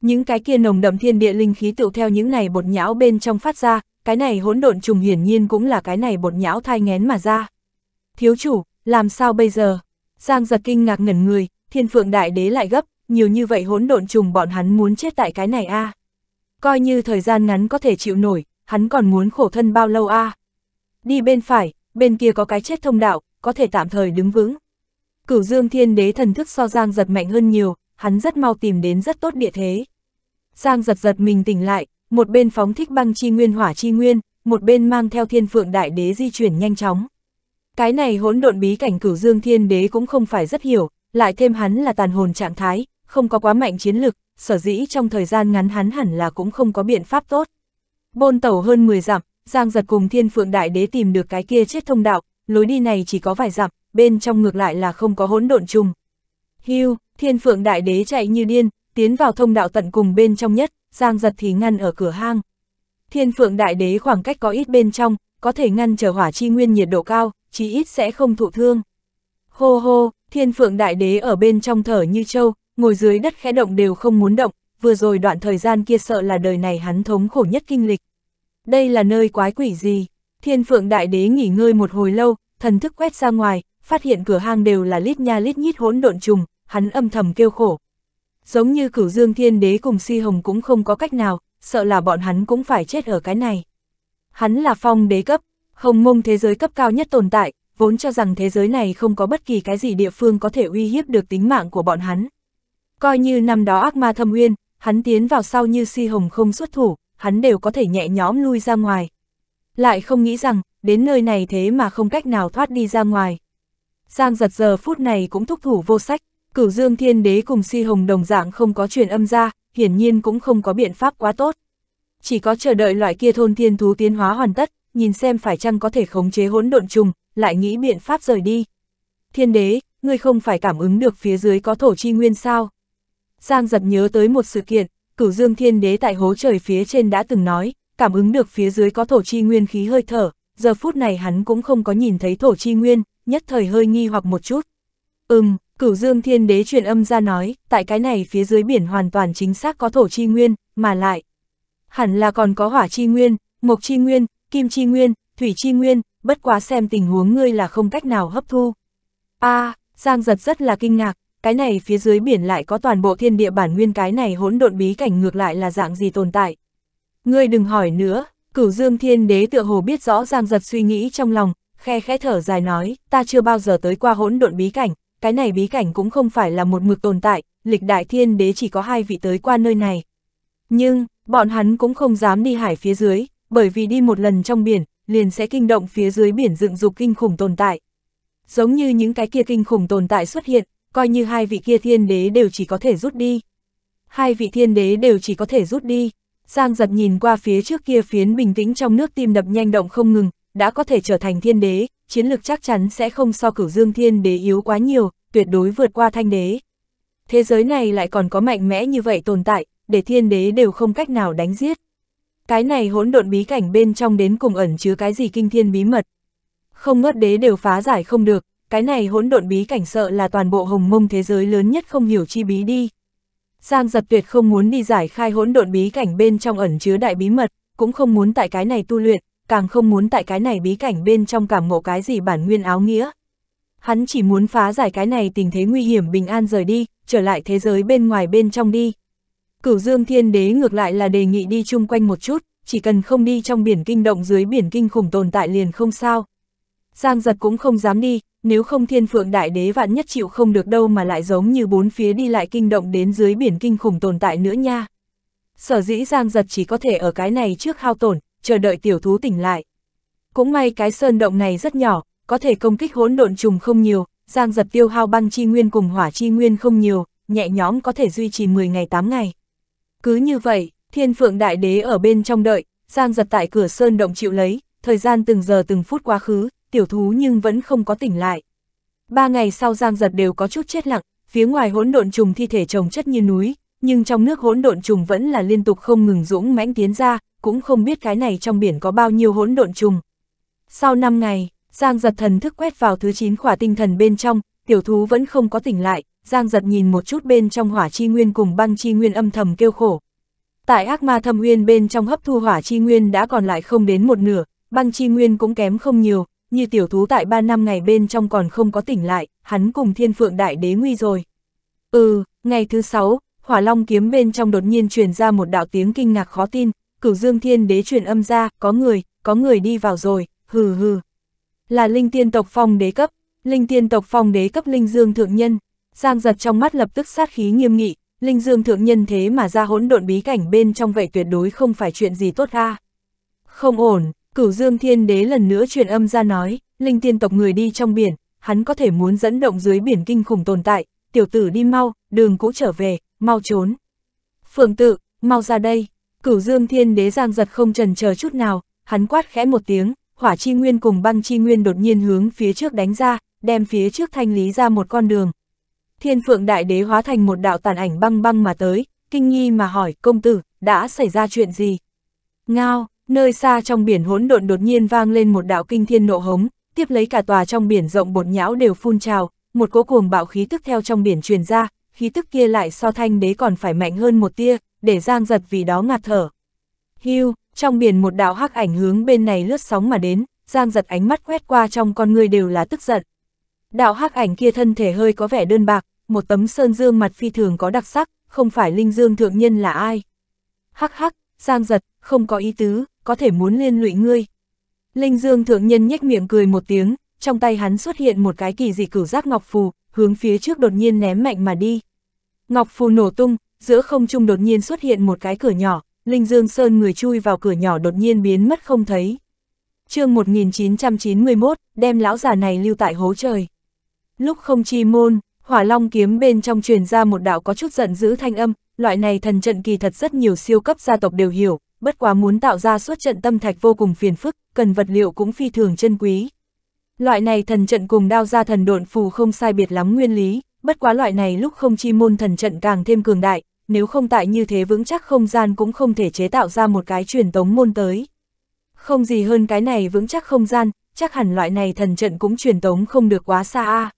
Những cái kia nồng đậm thiên địa linh khí tựu theo những này bột nhão bên trong phát ra, cái này hỗn độn trùng hiển nhiên cũng là cái này bột nhão thai ngén mà ra. Thiếu chủ, làm sao bây giờ? Giang giật kinh ngạc ngẩn người, thiên phượng đại đế lại gấp, nhiều như vậy hỗn độn trùng bọn hắn muốn chết tại cái này a Coi như thời gian ngắn có thể chịu nổi, hắn còn muốn khổ thân bao lâu a Đi bên phải, bên kia có cái chết thông đạo, có thể tạm thời đứng vững. Cửu Dương Thiên Đế thần thức so Giang giật mạnh hơn nhiều, hắn rất mau tìm đến rất tốt địa thế. Giang giật giật mình tỉnh lại, một bên phóng thích băng chi nguyên hỏa chi nguyên, một bên mang theo thiên phượng đại đế di chuyển nhanh chóng. Cái này hỗn độn bí cảnh cửu dương thiên đế cũng không phải rất hiểu, lại thêm hắn là tàn hồn trạng thái, không có quá mạnh chiến lực, sở dĩ trong thời gian ngắn hắn hẳn là cũng không có biện pháp tốt. Bôn tẩu hơn 10 dặm, Giang giật cùng thiên phượng đại đế tìm được cái kia chết thông đạo, lối đi này chỉ có vài dặm, bên trong ngược lại là không có hỗn độn chung Hưu, thiên phượng đại đế chạy như điên, tiến vào thông đạo tận cùng bên trong nhất, giang giật thì ngăn ở cửa hang. Thiên phượng đại đế khoảng cách có ít bên trong, có thể ngăn trở hỏa chi nguyên nhiệt độ cao, chí ít sẽ không thụ thương. Hô hô, thiên phượng đại đế ở bên trong thở như trâu, ngồi dưới đất khẽ động đều không muốn động, vừa rồi đoạn thời gian kia sợ là đời này hắn thống khổ nhất kinh lịch. Đây là nơi quái quỷ gì? Thiên phượng đại đế nghỉ ngơi một hồi lâu, thần thức quét ra ngoài, phát hiện cửa hang đều là lít nha lít nhít hỗn độn trùng, hắn âm thầm kêu khổ. Giống như cửu dương thiên đế cùng si hồng cũng không có cách nào, sợ là bọn hắn cũng phải chết ở cái này. Hắn là phong đế cấp, hồng mông thế giới cấp cao nhất tồn tại, vốn cho rằng thế giới này không có bất kỳ cái gì địa phương có thể uy hiếp được tính mạng của bọn hắn. Coi như năm đó ác ma thâm uyên, hắn tiến vào sau như si hồng không xuất thủ, hắn đều có thể nhẹ nhõm lui ra ngoài. Lại không nghĩ rằng, đến nơi này thế mà không cách nào thoát đi ra ngoài. Giang giật giờ phút này cũng thúc thủ vô sách, cửu dương thiên đế cùng si hồng đồng dạng không có truyền âm ra, hiển nhiên cũng không có biện pháp quá tốt. Chỉ có chờ đợi loại kia thôn thiên thú tiến hóa hoàn tất, nhìn xem phải chăng có thể khống chế hỗn độn trùng, lại nghĩ biện pháp rời đi. Thiên đế, ngươi không phải cảm ứng được phía dưới có thổ chi nguyên sao? Giang giật nhớ tới một sự kiện, cửu dương thiên đế tại hố trời phía trên đã từng nói, cảm ứng được phía dưới có thổ chi nguyên khí hơi thở, giờ phút này hắn cũng không có nhìn thấy thổ chi nguyên, nhất thời hơi nghi hoặc một chút. Ừm, cửu dương thiên đế truyền âm ra nói, tại cái này phía dưới biển hoàn toàn chính xác có thổ chi nguyên, mà lại. Hẳn là còn có hỏa chi nguyên, mộc chi nguyên, kim chi nguyên, thủy chi nguyên, bất quá xem tình huống ngươi là không cách nào hấp thu. a à, Giang giật rất là kinh ngạc, cái này phía dưới biển lại có toàn bộ thiên địa bản nguyên cái này hỗn độn bí cảnh ngược lại là dạng gì tồn tại. Ngươi đừng hỏi nữa, cửu dương thiên đế tựa hồ biết rõ Giang giật suy nghĩ trong lòng, khe khẽ thở dài nói, ta chưa bao giờ tới qua hỗn độn bí cảnh, cái này bí cảnh cũng không phải là một mực tồn tại, lịch đại thiên đế chỉ có hai vị tới qua nơi này. Nhưng, bọn hắn cũng không dám đi hải phía dưới, bởi vì đi một lần trong biển, liền sẽ kinh động phía dưới biển dựng dục kinh khủng tồn tại. Giống như những cái kia kinh khủng tồn tại xuất hiện, coi như hai vị kia thiên đế đều chỉ có thể rút đi. Hai vị thiên đế đều chỉ có thể rút đi. Giang giật nhìn qua phía trước kia phiến bình tĩnh trong nước tim đập nhanh động không ngừng, đã có thể trở thành thiên đế, chiến lực chắc chắn sẽ không so cửu dương thiên đế yếu quá nhiều, tuyệt đối vượt qua thanh đế. Thế giới này lại còn có mạnh mẽ như vậy tồn tại, để thiên đế đều không cách nào đánh giết. Cái này hỗn độn bí cảnh bên trong đến cùng ẩn chứa cái gì kinh thiên bí mật. Không ngất đế đều phá giải không được, cái này hỗn độn bí cảnh sợ là toàn bộ hồng mông thế giới lớn nhất không hiểu chi bí đi. Giang giật tuyệt không muốn đi giải khai hỗn độn bí cảnh bên trong ẩn chứa đại bí mật, cũng không muốn tại cái này tu luyện, càng không muốn tại cái này bí cảnh bên trong cảm ngộ cái gì bản nguyên áo nghĩa. Hắn chỉ muốn phá giải cái này tình thế nguy hiểm bình an rời đi, trở lại thế giới bên ngoài bên trong đi. Cửu Dương Thiên Đế ngược lại là đề nghị đi chung quanh một chút, chỉ cần không đi trong biển kinh động dưới biển kinh khủng tồn tại liền không sao. Giang giật cũng không dám đi, nếu không thiên phượng đại đế vạn nhất chịu không được đâu mà lại giống như bốn phía đi lại kinh động đến dưới biển kinh khủng tồn tại nữa nha. Sở dĩ Giang giật chỉ có thể ở cái này trước hao tổn, chờ đợi tiểu thú tỉnh lại. Cũng may cái sơn động này rất nhỏ, có thể công kích hỗn độn trùng không nhiều, giang giật tiêu hao băng chi nguyên cùng hỏa chi nguyên không nhiều, nhẹ nhóm có thể duy trì 10 ngày 8 ngày. Cứ như vậy, thiên phượng đại đế ở bên trong đợi, giang giật tại cửa sơn động chịu lấy, thời gian từng giờ từng phút quá khứ, tiểu thú nhưng vẫn không có tỉnh lại. Ba ngày sau giang giật đều có chút chết lặng, phía ngoài hỗn độn trùng thi thể trồng chất như núi, nhưng trong nước hỗn độn trùng vẫn là liên tục không ngừng dũng mãnh tiến ra, cũng không biết cái này trong biển có bao nhiêu hỗn độn trùng. Sau 5 ngày, Giang giật thần thức quét vào thứ 9 khỏa tinh thần bên trong, tiểu thú vẫn không có tỉnh lại, Giang giật nhìn một chút bên trong hỏa chi nguyên cùng băng chi nguyên âm thầm kêu khổ. Tại ác ma thâm nguyên bên trong hấp thu hỏa chi nguyên đã còn lại không đến một nửa, băng chi nguyên cũng kém không nhiều, như tiểu thú tại 3 năm ngày bên trong còn không có tỉnh lại, hắn cùng thiên phượng đại đế nguy rồi. Ừ, ngày thứ 6, hỏa long kiếm bên trong đột nhiên truyền ra một đạo tiếng kinh ngạc khó tin, cửu dương thiên đế truyền âm ra, có người, có người đi vào rồi, hừ hừ. Là linh tiên tộc phong đế cấp, linh tiên tộc phong đế cấp linh dương thượng nhân, giang giật trong mắt lập tức sát khí nghiêm nghị, linh dương thượng nhân thế mà ra hỗn độn bí cảnh bên trong vậy tuyệt đối không phải chuyện gì tốt a Không ổn, cửu dương thiên đế lần nữa truyền âm ra nói, linh tiên tộc người đi trong biển, hắn có thể muốn dẫn động dưới biển kinh khủng tồn tại, tiểu tử đi mau, đường cũ trở về, mau trốn. Phượng tự, mau ra đây, Cửu Dương Thiên Đế Giang giật không trần chờ chút nào, hắn quát khẽ một tiếng, hỏa chi nguyên cùng băng chi nguyên đột nhiên hướng phía trước đánh ra, đem phía trước thanh lý ra một con đường. Thiên Phượng Đại Đế hóa thành một đạo tàn ảnh băng băng mà tới, kinh nghi mà hỏi, công tử, đã xảy ra chuyện gì? Ngao, nơi xa trong biển hỗn độn đột nhiên vang lên một đạo kinh thiên nộ hống, tiếp lấy cả tòa trong biển rộng bột nhão đều phun trào, một cỗ cuồng bạo khí tức theo trong biển truyền ra, khí tức kia lại so thanh đế còn phải mạnh hơn một tia, để giang giật vì đó ngạt thở. Hiu, trong biển một đạo hắc ảnh hướng bên này lướt sóng mà đến, giang giật ánh mắt quét qua trong con người đều là tức giận. Đạo hắc ảnh kia thân thể hơi có vẻ đơn bạc, một tấm sơn dương mặt phi thường có đặc sắc, không phải linh dương thượng nhân là ai. Hắc hắc, giang giật, không có ý tứ, có thể muốn liên lụy ngươi. Linh dương thượng nhân nhếch miệng cười một tiếng, trong tay hắn xuất hiện một cái kỳ dị cửu giác ngọc phù, hướng phía trước đột nhiên ném mạnh mà đi. Ngọc phù nổ tung, giữa không trung đột nhiên xuất hiện một cái cửa nhỏ, Linh Dương Sơn người chui vào cửa nhỏ đột nhiên biến mất không thấy. chương 1991, đem lão già này lưu tại hố trời. Lúc không chi môn, hỏa long kiếm bên trong truyền ra một đạo có chút giận dữ thanh âm, loại này thần trận kỳ thật rất nhiều siêu cấp gia tộc đều hiểu, bất quá muốn tạo ra suốt trận tâm thạch vô cùng phiền phức, cần vật liệu cũng phi thường chân quý. Loại này thần trận cùng đao ra thần độn phù không sai biệt lắm nguyên lý, bất quá loại này lúc không chi môn thần trận càng thêm cường đại, nếu không tại như thế vững chắc không gian cũng không thể chế tạo ra một cái truyền tống môn tới. Không gì hơn cái này vững chắc không gian, chắc hẳn loại này thần trận cũng truyền tống không được quá xa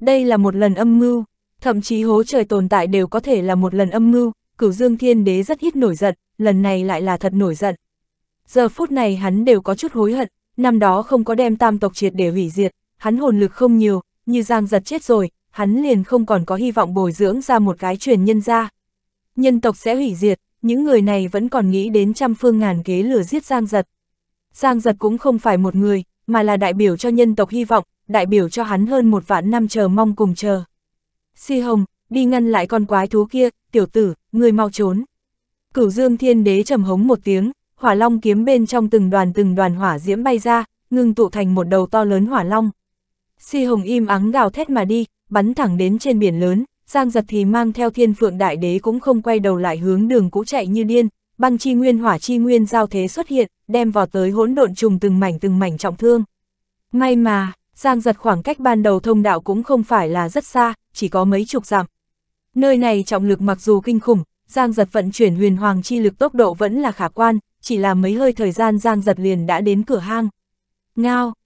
Đây là một lần âm mưu, thậm chí hố trời tồn tại đều có thể là một lần âm mưu, cửu dương thiên đế rất ít nổi giận, lần này lại là thật nổi giận. Giờ phút này hắn đều có chút hối hận, năm đó không có đem tam tộc triệt để hủy diệt, hắn hồn lực không nhiều, như giang giật chết rồi, hắn liền không còn có hy vọng bồi dưỡng ra một cái truyền nhân ra. Nhân tộc sẽ hủy diệt, những người này vẫn còn nghĩ đến trăm phương ngàn kế lừa giết Giang Giật. Giang Giật cũng không phải một người, mà là đại biểu cho nhân tộc hy vọng, đại biểu cho hắn hơn một vạn năm chờ mong cùng chờ. Si Hồng, đi ngăn lại con quái thú kia, tiểu tử, người mau trốn. Cửu Dương Thiên Đế trầm hống một tiếng, hỏa long kiếm bên trong từng đoàn từng đoàn hỏa diễm bay ra, ngưng tụ thành một đầu to lớn hỏa long. Si Hồng im ắng gào thét mà đi, bắn thẳng đến trên biển lớn, Giang Giật thì mang theo thiên phượng đại đế cũng không quay đầu lại hướng đường cũ chạy như điên, băng chi nguyên hỏa chi nguyên giao thế xuất hiện, đem vào tới hỗn độn trùng từng mảnh từng mảnh trọng thương. May mà, Giang Giật khoảng cách ban đầu thông đạo cũng không phải là rất xa, chỉ có mấy chục dặm. Nơi này trọng lực mặc dù kinh khủng, Giang Giật vận chuyển huyền hoàng chi lực tốc độ vẫn là khả quan, chỉ là mấy hơi thời gian Giang Giật liền đã đến cửa hang. Ngao,